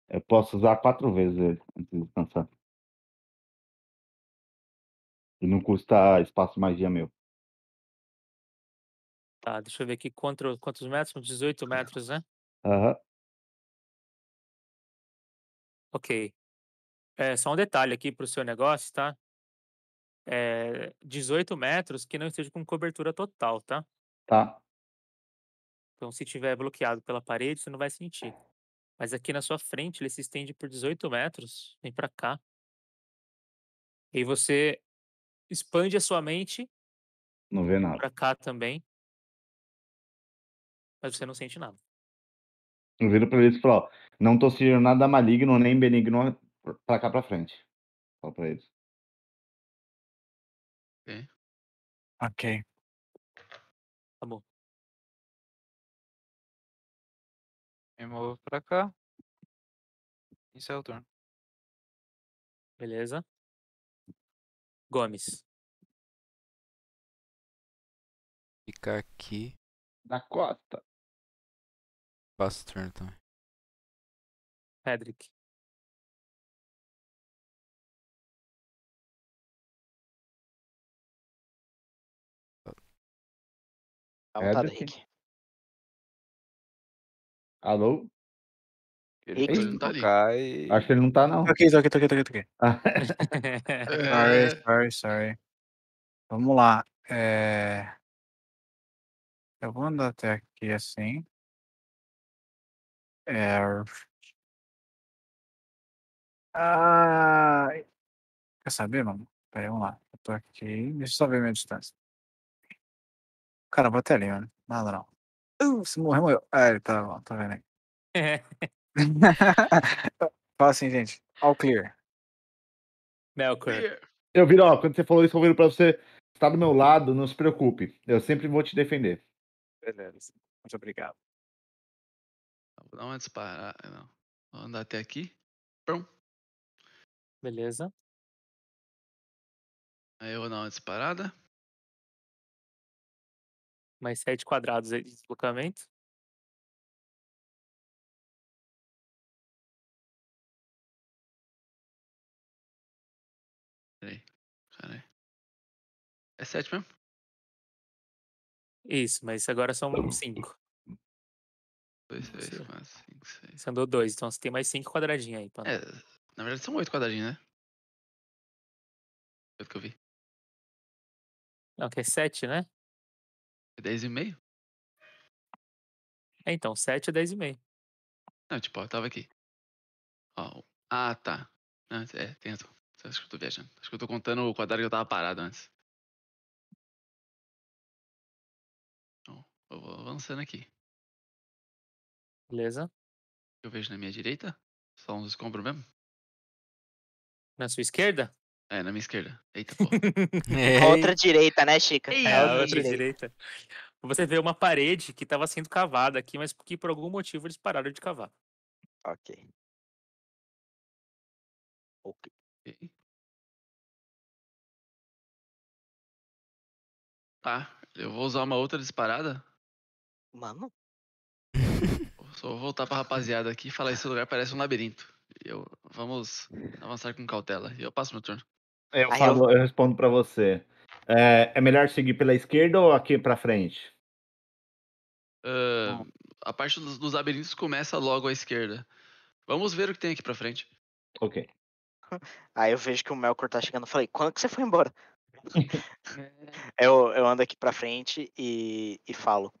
Eu posso usar quatro vezes ele antes de descansar. E não custa espaço magia meu. Tá, deixa eu ver aqui quantos, quantos metros? 18 metros, né? Aham. Uhum. Ok. É, só um detalhe aqui para o seu negócio, tá? É, 18 metros que não esteja com cobertura total, tá? Tá. Então, se tiver bloqueado pela parede, você não vai sentir. Mas aqui na sua frente, ele se estende por 18 metros, vem para cá. E você expande a sua mente. Não vê nada. Para cá também mas você não sente nada. Eu viro pra eles e falo, não tô sentindo nada maligno nem benigno pra cá pra frente. Falo pra eles. Ok. Ok. Tá bom. Me movo pra cá. Isso é o turno. Beleza. Gomes. Ficar aqui. Na costa. Passo turno também. Hedrick. Tá Alô? Ele não tá ali. Acho que ele não tá, não. Ok, ok, ok, ok, ok. sorry, sorry, sorry. Vamos lá. É... Eu vou andar até aqui assim. É... Ah... Quer saber, mano? Peraí, vamos lá. Eu tô aqui. Deixa eu só ver minha distância. Cara, vou até ali, mano. Nada não. Uh, se morrer, morreu. Ah, ele tá bom, tá vendo aí. É. Fala assim, gente. All clear. Não, clear. Eu vi, ó, quando você falou isso, eu viro pra você. tá do meu lado, não se preocupe. Eu sempre vou te defender. Beleza. Muito obrigado. Vou dar uma disparada. Não. Vou andar até aqui. Prum. Beleza. Aí eu vou dar uma disparada. Mais sete quadrados aí de deslocamento. Peraí. É. é sete mesmo? Isso, mas agora são cinco 2, 3, 4, 5, 6. Você andou 2, então você tem mais 5 quadradinhos aí. Pra... É, na verdade são 8 quadradinhos, né? Pelo que eu vi. Não, que é 7, né? É 10,5? É, então, 7 é 10,5. Não, tipo, ó, tava aqui. Ó, ah, tá. Ah, é, tem razão. Acho que eu tô viajando. Acho que eu tô contando o quadrado que eu tava parado antes. Bom, então, eu vou avançando aqui. Beleza. Eu vejo na minha direita? Só uns escombros mesmo? Na sua esquerda? É, na minha esquerda. Eita, pô. É outra direita, né, Chica? É, a outra, direita. direita. Você vê uma parede que estava sendo cavada aqui, mas que por algum motivo eles pararam de cavar. Ok. Ok. Tá, ah, eu vou usar uma outra disparada. Mano. Só vou voltar pra rapaziada aqui e falar: esse lugar parece um labirinto. Eu, vamos avançar com cautela. E eu passo meu turno. É, eu, falo, eu respondo para você. É, é, melhor seguir pela esquerda ou aqui para frente? Uh, a parte dos, dos, labirintos começa logo à esquerda. Vamos ver o que tem aqui para frente. Ok. Aí eu vejo que o Melkor tá chegando. Falei, quando que você foi embora? eu, eu ando aqui para frente e, e falo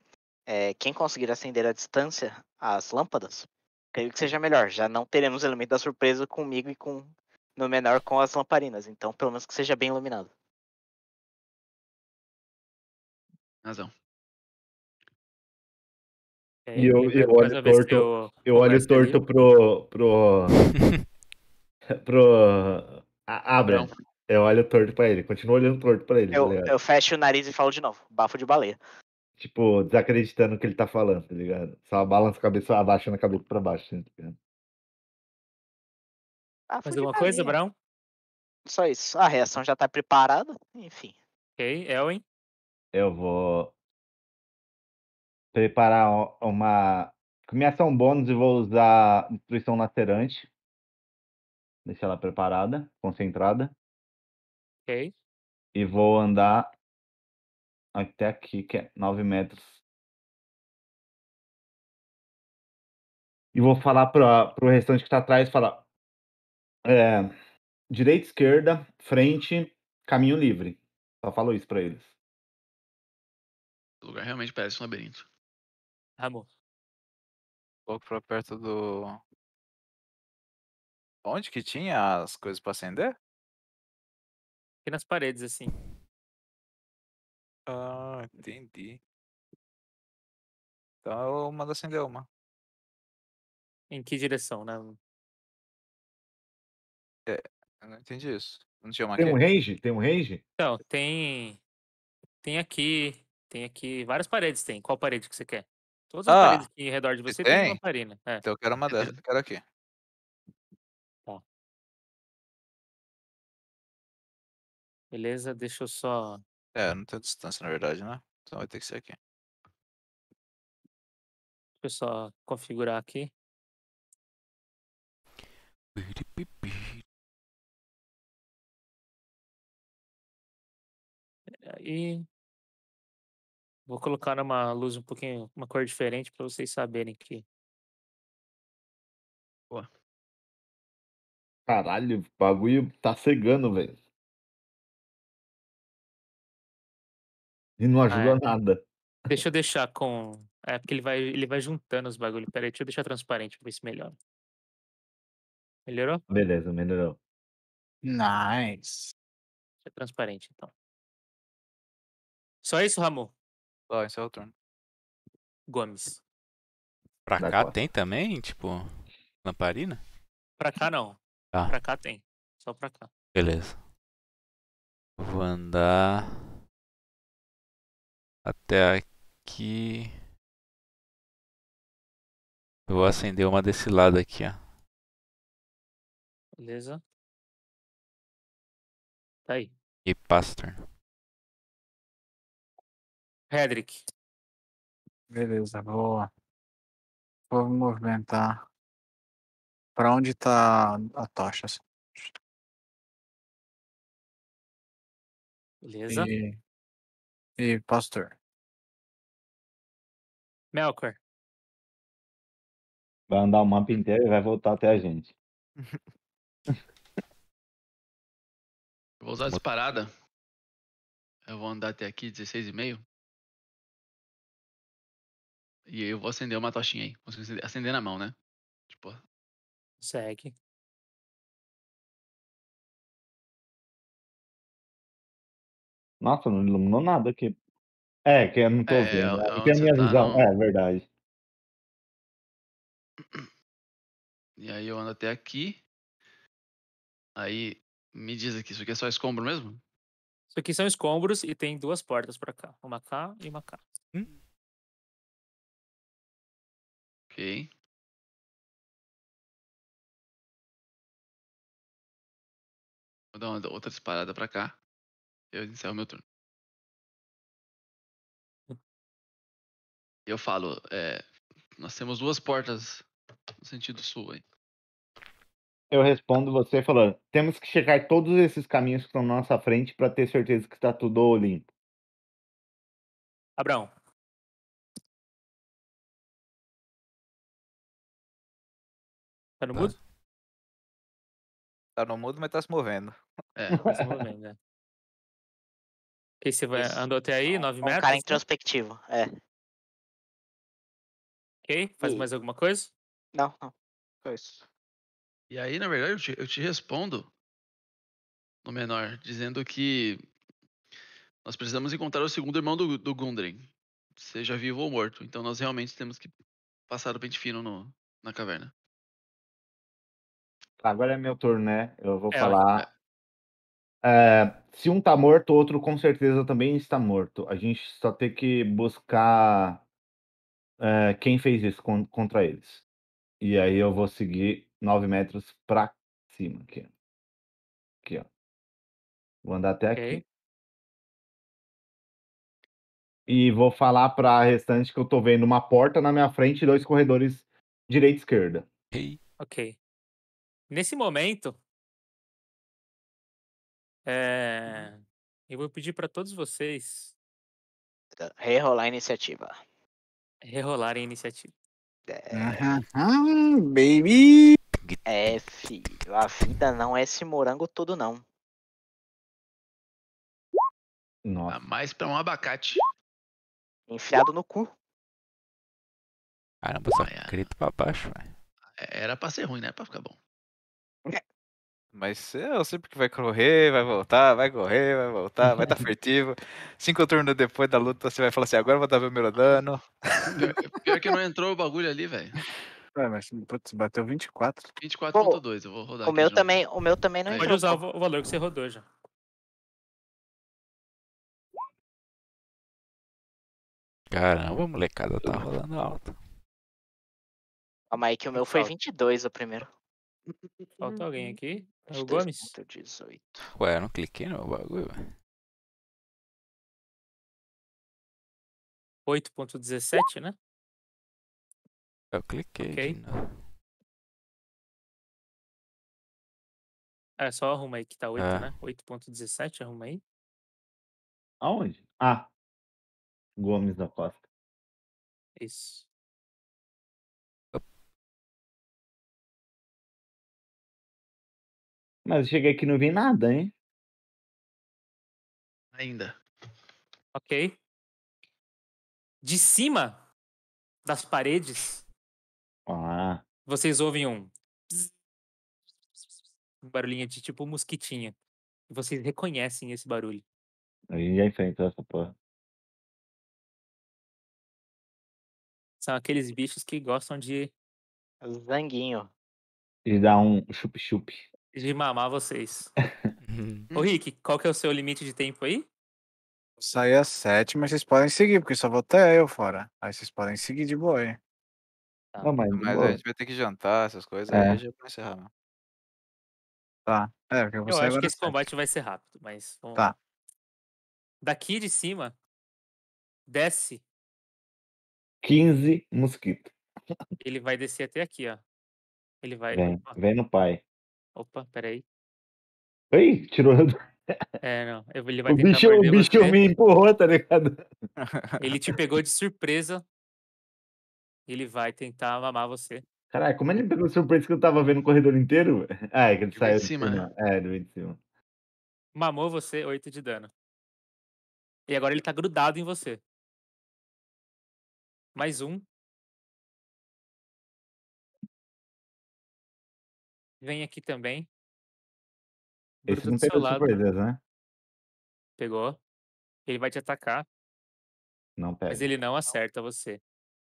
é, quem conseguir acender à distância as lâmpadas, creio que seja melhor. Já não teremos elemento da surpresa comigo e com no menor com as lamparinas. Então, pelo menos que seja bem iluminado. Razão. É, e eu, eu olho torto, eu, eu olho torto pro pro pro Abram. Eu olho torto para ele, continuo olhando torto para ele. Tá eu, eu fecho o nariz e falo de novo, bafo de baleia tipo, desacreditando o que ele tá falando, tá ligado? Só balança a cabeça, abaixando a cabeça pra baixo, assim, tá ligado? Ah, alguma coisa, Brão? Só isso. A reação já tá preparada, enfim. Ok, Elwin? Eu vou preparar uma. Minha ação bônus e vou usar Destruição Lacerante. Deixar ela preparada, concentrada. Ok. E vou andar até aqui, que é 9 metros. E vou falar para o restante que está atrás, falar é, direita, esquerda, frente, caminho livre. Só falou isso para eles. O lugar realmente parece um labirinto. Ramon. Tá pouco para perto do. Onde que tinha as coisas para acender? Aqui nas paredes, assim. Ah, entendi. Então eu mando acender uma. Em que direção, né? Hum. É, eu não entendi isso. Não tinha uma Tem um range? Tem um range? Então, tem. Tem aqui. Tem aqui. Várias paredes tem. Qual parede que você quer? Todas as ah, paredes aqui em redor de você tem tem? uma parina. Né? É. Então eu quero uma dessa, eu quero aqui. Ó. Tá. Beleza, deixa eu só é, não tem distância na verdade, né? Então vai ter que ser aqui. Deixa eu só configurar aqui. É, aí vou colocar uma luz um pouquinho, uma cor diferente para vocês saberem que. Boa. Caralho, o bagulho tá cegando, velho. E não ah, ajuda ah, é. nada. Deixa eu deixar com. É porque ele vai, ele vai juntando os bagulhos. Peraí, deixa eu deixar transparente pra ver se melhora. Melhorou? Beleza, melhorou. Nice. Deixa transparente, então. Só isso, Ramon? Só, esse é o turno. Gomes. Pra cá qual. tem também, tipo, lamparina? Pra cá não. Tá. Pra cá tem. Só pra cá. Beleza. Vou andar até aqui. Eu vou acender uma desse lado aqui, ó. Beleza. Tá aí. E Pastor. Hedrick. Beleza, boa. Vou me movimentar. Pra onde tá a tocha? Beleza. E, e pastor. Melkor. Vai andar o mapa inteiro e vai voltar até a gente. Vou usar disparada. Eu vou andar até aqui, 16,5. E eu vou acender uma tochinha aí. Consigo acender, acender na mão, né? Tipo. Segue. Nossa, não iluminou nada aqui. É, que eu não tô é, vendo. Né, é, a minha tá, visão. Não... É, verdade. E aí eu ando até aqui. Aí me diz aqui, isso aqui é só escombro mesmo? Isso aqui são escombros e tem duas portas pra cá. Uma cá e uma cá. Hum? Ok. Vou dar uma outra disparada pra cá. Eu encerro é meu turno. eu falo, é, nós temos duas portas no sentido sul aí. Eu respondo você falando, temos que checar todos esses caminhos que estão na nossa frente para ter certeza que está tudo limpo. Abraão. Tá no tá. mudo? Tá no mudo, mas tá se movendo. É, tá se movendo, é. E você vai, andou até aí, 9 é um metros? Um cara introspectivo, é. Ok, faz mais alguma coisa? Não, não. isso. E aí, na verdade, eu te, eu te respondo no menor, dizendo que nós precisamos encontrar o segundo irmão do, do Gundren, seja vivo ou morto. Então nós realmente temos que passar o pente fino no, na caverna. Agora é meu turno, né? Eu vou é, falar. É. É, se um tá morto, o outro com certeza também está morto. A gente só tem que buscar é, quem fez isso con contra eles. E aí eu vou seguir 9 metros pra cima aqui. Aqui, ó. Vou andar até okay. aqui. E vou falar pra restante que eu tô vendo uma porta na minha frente e dois corredores direita e esquerda. Ok. Nesse momento, é... eu vou pedir para todos vocês rerolar a iniciativa. Rerolar em iniciativa. É... Aham, baby! É, filho, a vida não é esse morango todo, não. Nossa. Mais pra um abacate. Enfiado no cu. Caramba, só ah, crito pra baixo, velho. Era pra ser ruim, né? Pra ficar bom. É. Mas eu sempre que vai correr, vai voltar, vai correr, vai voltar, vai estar tá furtivo. Cinco turnos depois da luta, você vai falar assim, agora eu vou dar meu primeiro dano. Pior que não entrou o bagulho ali, velho. É, mas putz, bateu 24. 24.2, eu vou rodar. O meu, também, o meu também não é. entrou. Pode usar o valor que você rodou já. Caramba, a molecada tá rolando alto. Calma aí que o meu foi 22 o primeiro. Falta alguém uhum. aqui. É o Gomes? 18. Ué, eu não cliquei no bagulho. 8.17, né? Eu cliquei. Okay. É, só arruma aí que tá 8, é. né? 8.17, arruma aí. Aonde? Ah. Gomes da Costa. Isso. Mas cheguei aqui e não vi nada, hein? Ainda. Ok. De cima das paredes, ah. vocês ouvem um. um barulhinho de tipo mosquitinha. E vocês reconhecem esse barulho. A gente já enfrentou essa porra. São aqueles bichos que gostam de. Zanguinho. E dá um chup-chup. De mamar vocês. Uhum. Ô, Rick, qual que é o seu limite de tempo aí? sair às sete, mas vocês podem seguir, porque só vou até eu fora. Aí vocês podem seguir de boa aí. Tá. Não, mas tá, mas a gente vai ter que jantar, essas coisas, É. aí já vai encerrar, Tá. É, porque eu vou Eu sair acho agora. que é esse combate vai ser rápido, mas vamos Tá. lá. Daqui de cima, desce, 15 mosquitos. ele vai descer até aqui, ó. Ele vai. Vem, vem no pai. Opa, peraí. Ei, tirou. É, não. Ele vai o bicho, o bicho me empurrou, tá ligado? Ele te pegou de surpresa. Ele vai tentar mamar você. Caralho, como ele me pegou de surpresa que eu tava vendo o corredor inteiro? Ah, é que ele saiu de cima. Né? cima. É, ele veio de cima. Mamou você 8 de dano. E agora ele tá grudado em você. Mais um. vem aqui também. Esse Bruto não pegou surpresas, né? Pegou. Ele vai te atacar. Não pega. Mas ele não acerta você.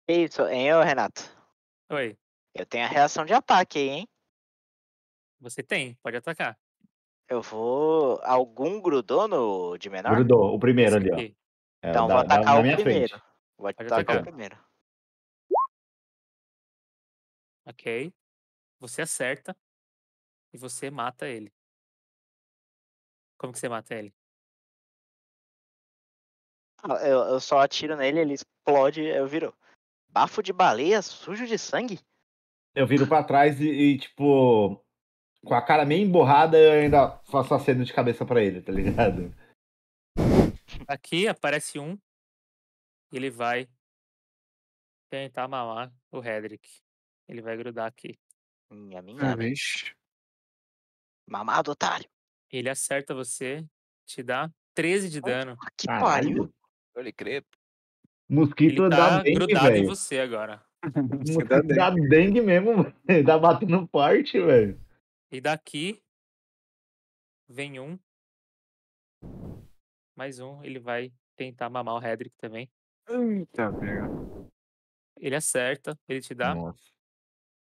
Isso, hein, ô Renato? Oi. Eu tenho a reação de ataque aí, hein? Você tem, pode atacar. Eu vou. Algum grudou no de menor? Grudou, o primeiro ali, ó. É, então da, vou atacar o primeiro. Frente. Vou atacar, atacar o primeiro. Ok. Você acerta e você mata ele. Como que você mata ele? Ah, eu, eu só atiro nele, ele explode, eu viro. Bafo de baleia, sujo de sangue? Eu viro para trás e, e, tipo, com a cara meio emborrada, eu ainda faço aceno de cabeça para ele, tá ligado? Aqui aparece um. Ele vai tentar mamar o Hedrick. Ele vai grudar aqui. Minha, minha. Ah, bicho. Mamado, otário. Ele acerta você, te dá 13 de dano. que pariu. Ele crepo. Mosquito Ele tá dá dengue, grudado véio. em você agora. Mosquito dá dengue. dá dengue mesmo, véio. dá tá batendo forte, velho. E daqui vem um. Mais um, ele vai tentar mamar o Hedrick também. Eita, pega. Ele acerta, ele te dá Nossa.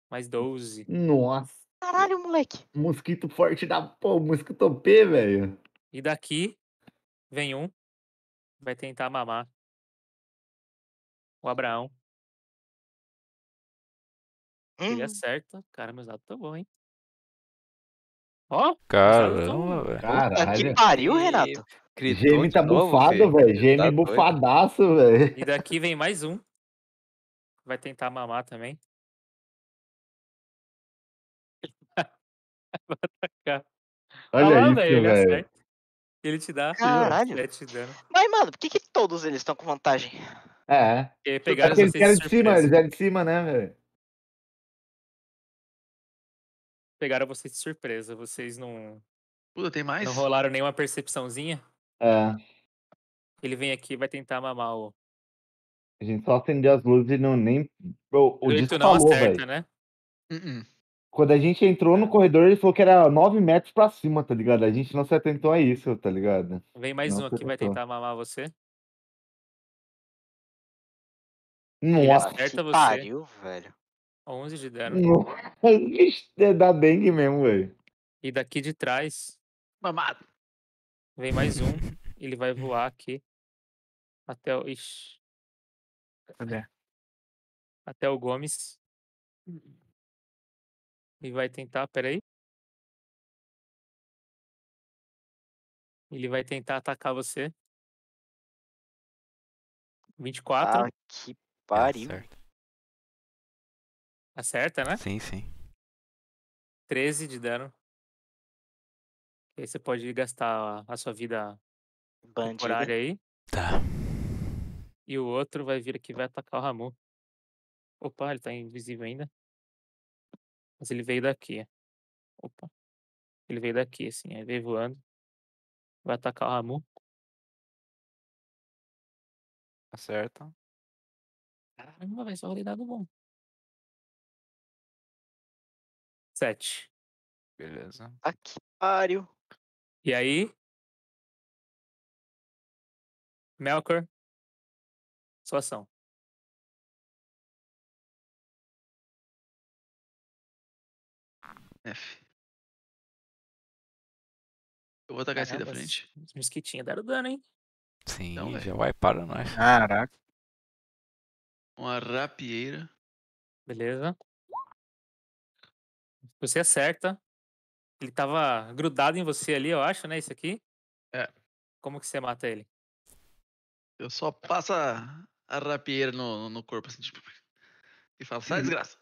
mais 12. Nossa. Caralho, moleque. Mosquito forte da. Pô, mosquito P, velho. E daqui vem um. Vai tentar mamar. O Abraão. Hum. Ele acerta. Cara, meus dados estão bons, hein? Ó. Caramba, velho. Caralho. Que pariu, Renato. Gêmeo tá novo, bufado, velho. Tá Gêmeo tá bufadaço, velho. E daqui vem mais um. Vai tentar mamar também. vai atacar. Tá Olha ah, isso, velho. Ele, velho. ele te dá. Assim, Caralho. te Mas, mano, por que, que todos eles estão com vantagem? É. Porque pegaram Porque eles eram de cima, eles eram de cima, né, velho? Pegaram vocês de surpresa. Vocês não. Puta, tem mais? Não rolaram nenhuma percepçãozinha? É. Ele vem aqui e vai tentar mamar o. A gente só acendeu as luzes e não nem. O, o, o disco não falou, acerta, véio. né? Uh -uh quando a gente entrou no é. corredor, ele falou que era 9 metros pra cima, tá ligado? A gente não se atentou a isso, tá ligado? Vem mais não um aqui, vai tentar mamar você. Nossa, ele acerta você. pariu, velho. 11 de dano. Nossa, é dá dengue mesmo, velho. E daqui de trás. Mamado. Vem mais um. Ele vai voar aqui. Até o. Ixi. Cadê? Até o Gomes. Ele vai tentar, peraí. Ele vai tentar atacar você. 24. Ah, que tá pariu. Acerta. Acerta, né? Sim, sim. 13 de dano. E aí você pode gastar a sua vida Bandida. temporária aí. Tá. E o outro vai vir aqui e vai atacar o Ramu. Opa, ele tá invisível ainda. Mas ele veio daqui. Opa. Ele veio daqui, assim. Ele veio voando. Vai atacar o Ramu. Acerta. Tá Caramba, vai só rolei dado bom. Sete. Beleza. Aqui, tá pariu. E aí? Melkor. Sua ação. É, F. Eu vou atacar esse aí da frente. Os mosquitinhos deram dano, hein? Então, Sim, então, já vai para nós. Caraca. Uma rapieira. Beleza. Você acerta. Ele tava grudado em você ali, eu acho, né? Isso aqui. É. Como que você mata ele? Eu só passo a, a rapieira no, no corpo, assim, tipo. E falo, sai, desgraça.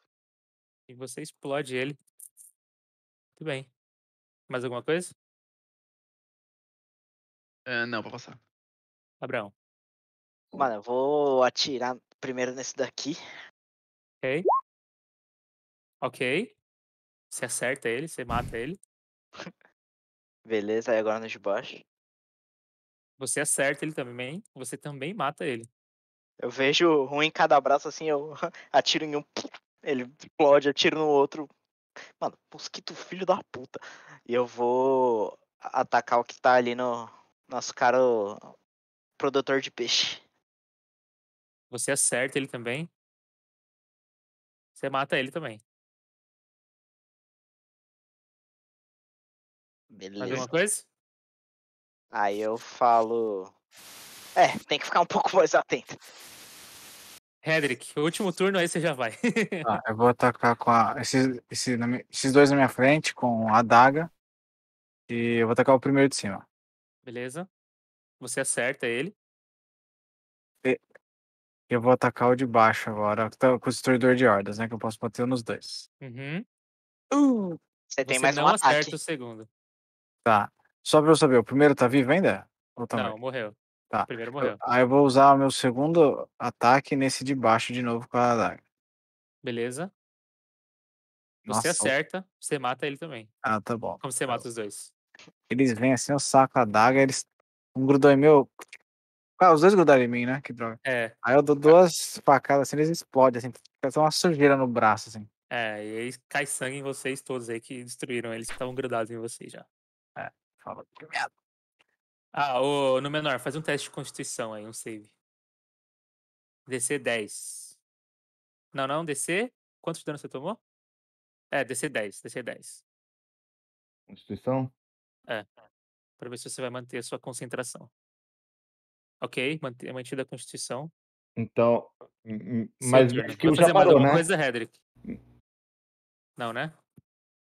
E você explode ele. Muito bem. Mais alguma coisa? Uh, não, vou passar. Abraão. Mano, eu vou atirar primeiro nesse daqui. Ok. Ok. Você acerta ele, você mata ele. Beleza, e agora no de baixo. Você acerta ele também, você também mata ele. Eu vejo um em cada braço assim, eu atiro em um, ele explode, atiro no outro, Mano, mosquito filho da puta. E eu vou atacar o que tá ali no nosso cara, produtor de peixe. Você acerta ele também? Você mata ele também. Beleza. Mais alguma coisa? Aí eu falo. É, tem que ficar um pouco mais atento. Hedrick, último turno, aí você já vai. Tá, eu vou atacar com a, esses, esses, dois na minha frente, com a adaga. E eu vou atacar o primeiro de cima. Beleza. Você acerta ele. E eu vou atacar o de baixo agora, tá com o destruidor de hordas, né? Que eu posso bater nos dois. Uhum. Uh! você tem você mais não um ataque. acerta o segundo. Tá. Só pra eu saber, o primeiro tá vivo ainda? Ou tá não, morreu. Tá. Primeiro morreu. Eu, aí eu vou usar o meu segundo ataque nesse de baixo de novo com a adaga. Beleza. Você acerta, você mata ele também. Ah, tá bom. Como você mata os dois? Eles vêm assim, eu saco a adaga, eles. Um grudou em meu. Ah, os dois grudaram em mim, né? Que droga. É. Aí eu dou duas facadas assim, eles explodem, assim, fica uma sujeira no braço, assim. É, e aí cai sangue em vocês todos aí que destruíram eles que estavam grudados em vocês já. É, fala que merda. Ah, no menor, faz um teste de constituição aí, um save. DC 10. Não, não, DC. Quantos danos você tomou? É, DC 10, DC 10. Constituição? É. Pra ver se você vai manter a sua concentração. Ok, mantida a constituição. Então. Mas Sim, que eu já parou, né? coisa, Hedrick? Não, né?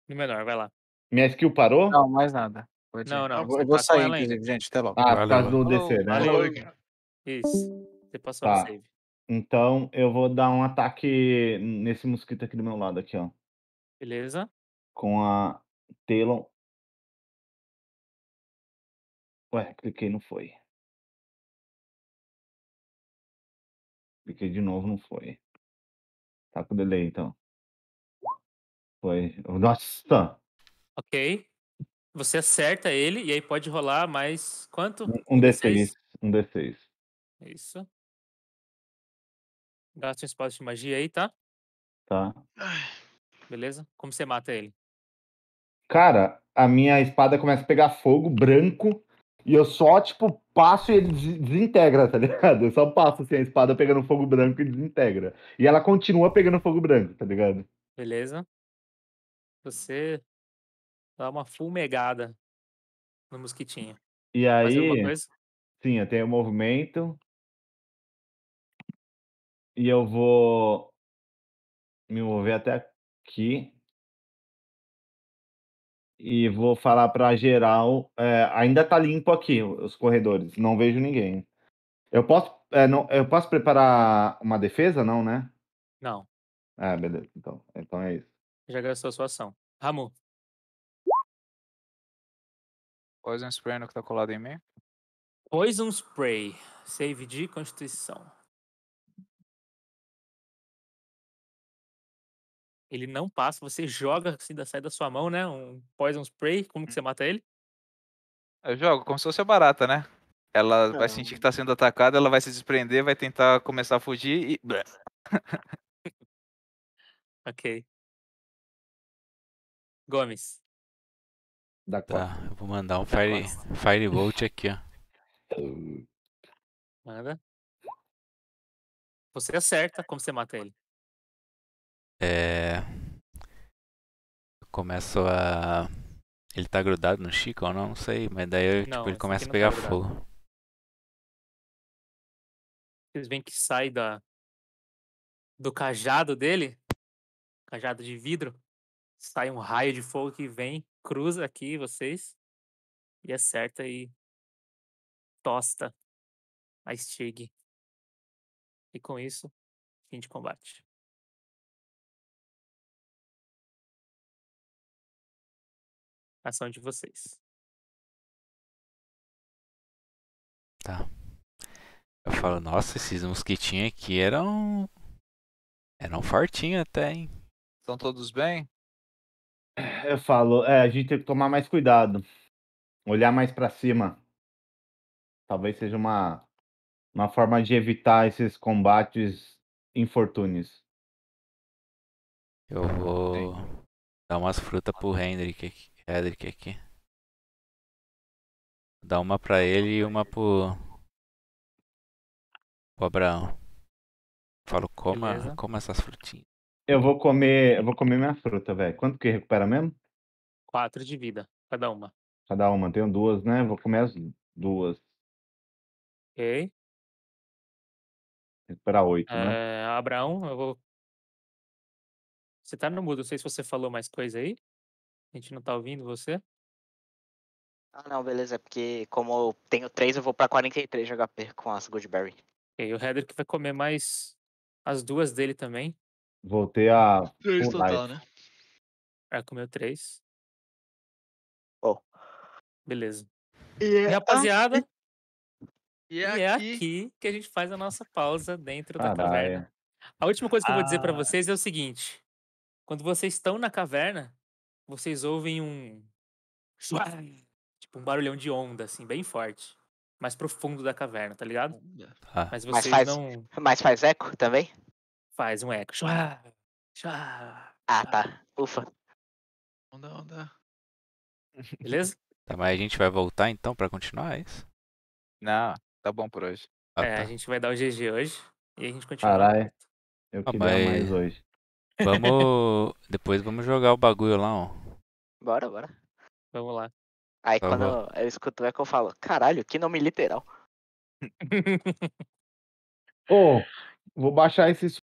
No menor, vai lá. Minha skill parou? Não, mais nada. Pode não, ir. não. Eu vou, tá sair, inclusive, gente. Até logo. Ah, valeu, por causa do DC, né? Valeu. Isso. Você passou tá. save. Então, eu vou dar um ataque nesse mosquito aqui do meu lado, aqui, ó. Beleza. Com a Telon. Ué, cliquei, não foi. Cliquei de novo, não foi. Tá com delay, então. Foi. Nossa! Ok. Você acerta ele e aí pode rolar mais quanto? Um D6. Um D6. Isso. Gasta um espaço de magia aí, tá? Tá. Beleza? Como você mata ele? Cara, a minha espada começa a pegar fogo branco e eu só, tipo, passo e ele desintegra, tá ligado? Eu só passo assim, a espada pegando fogo branco e desintegra. E ela continua pegando fogo branco, tá ligado? Beleza. Você Dá uma fumegada no mosquitinho. E aí, sim, eu tenho movimento. E eu vou me mover até aqui. E vou falar para geral. É, ainda tá limpo aqui os corredores. Não vejo ninguém. Eu posso, é, não, eu posso preparar uma defesa, não, né? Não. Ah, beleza. Então, então é isso. Já gastou a sua ação. Ramu. Poison Spray é no que tá colado em mim? Poison Spray. Save de Constituição. Ele não passa, você joga assim, sai da sua mão, né? Um Poison Spray. Como que hum. você mata ele? Eu jogo, como se fosse a barata, né? Ela não. Tá vai sentir que tá sendo atacada, ela vai se desprender, vai tentar começar a fugir e. ok. Gomes. Da tá, eu vou mandar um Fire, Firebolt aqui, ó. Manda. Você acerta como você mata ele. É. Eu começo a. Ele tá grudado no Chico ou não? Não sei, mas daí eu, tipo, não, tipo, ele começa a pegar tá fogo. Vocês veem que sai da... do cajado dele, cajado de vidro, sai um raio de fogo que vem cruza aqui vocês e acerta e tosta a Stig. E com isso, fim de combate. Ação de vocês. Tá. Eu falo, nossa, esses mosquitinhos aqui eram. Eram fortinhos até, hein? Estão todos bem? Eu falo, é, a gente tem que tomar mais cuidado. Olhar mais para cima. Talvez seja uma, uma forma de evitar esses combates infortúnios. Eu vou Sim. dar umas frutas pro Hendrik aqui. Hendrik aqui. Dá uma pra ele e uma pro. pro Abraão. Falo, coma, coma essas frutinhas. Eu vou comer, eu vou comer minha fruta, velho. Quanto que recupera mesmo? Quatro de vida, cada uma. Cada uma, tenho duas, né? Vou comer as duas. Ok. Recuperar oito, né? É, Abraão, eu vou. Você tá no mudo, não sei se você falou mais coisa aí. A gente não tá ouvindo você. Ah, não, beleza, é porque como eu tenho três, eu vou pra 43 de HP com as Goodberry. Ok, o Hedrick vai comer mais as duas dele também. Voltei a. Três total, né? É, comeu três. Bom. Beleza. E é rapaziada. Aqui... E é, é aqui... que a gente faz a nossa pausa dentro Caralho. da caverna. A última coisa que eu vou dizer para ah. vocês é o seguinte: quando vocês estão na caverna, vocês ouvem um. Tipo, um barulhão de onda, assim, bem forte. Mais profundo da caverna, tá ligado? Mas vocês mas faz, não. Mas faz eco também? Faz um eco. Chua, chua. Ah, tá. Ufa. Onda, onda. Beleza? Tá, mas a gente vai voltar então pra continuar, é isso? Não, tá bom por hoje. Ah, é, tá. a gente vai dar o GG hoje e a gente continua. Caralho, eu ah, mas... mais hoje. Vamos. Depois vamos jogar o bagulho lá, ó. Bora, bora. Vamos lá. Aí Por quando favor. eu escuto o é eco, eu falo, caralho, que nome literal. Ô, oh, vou baixar esse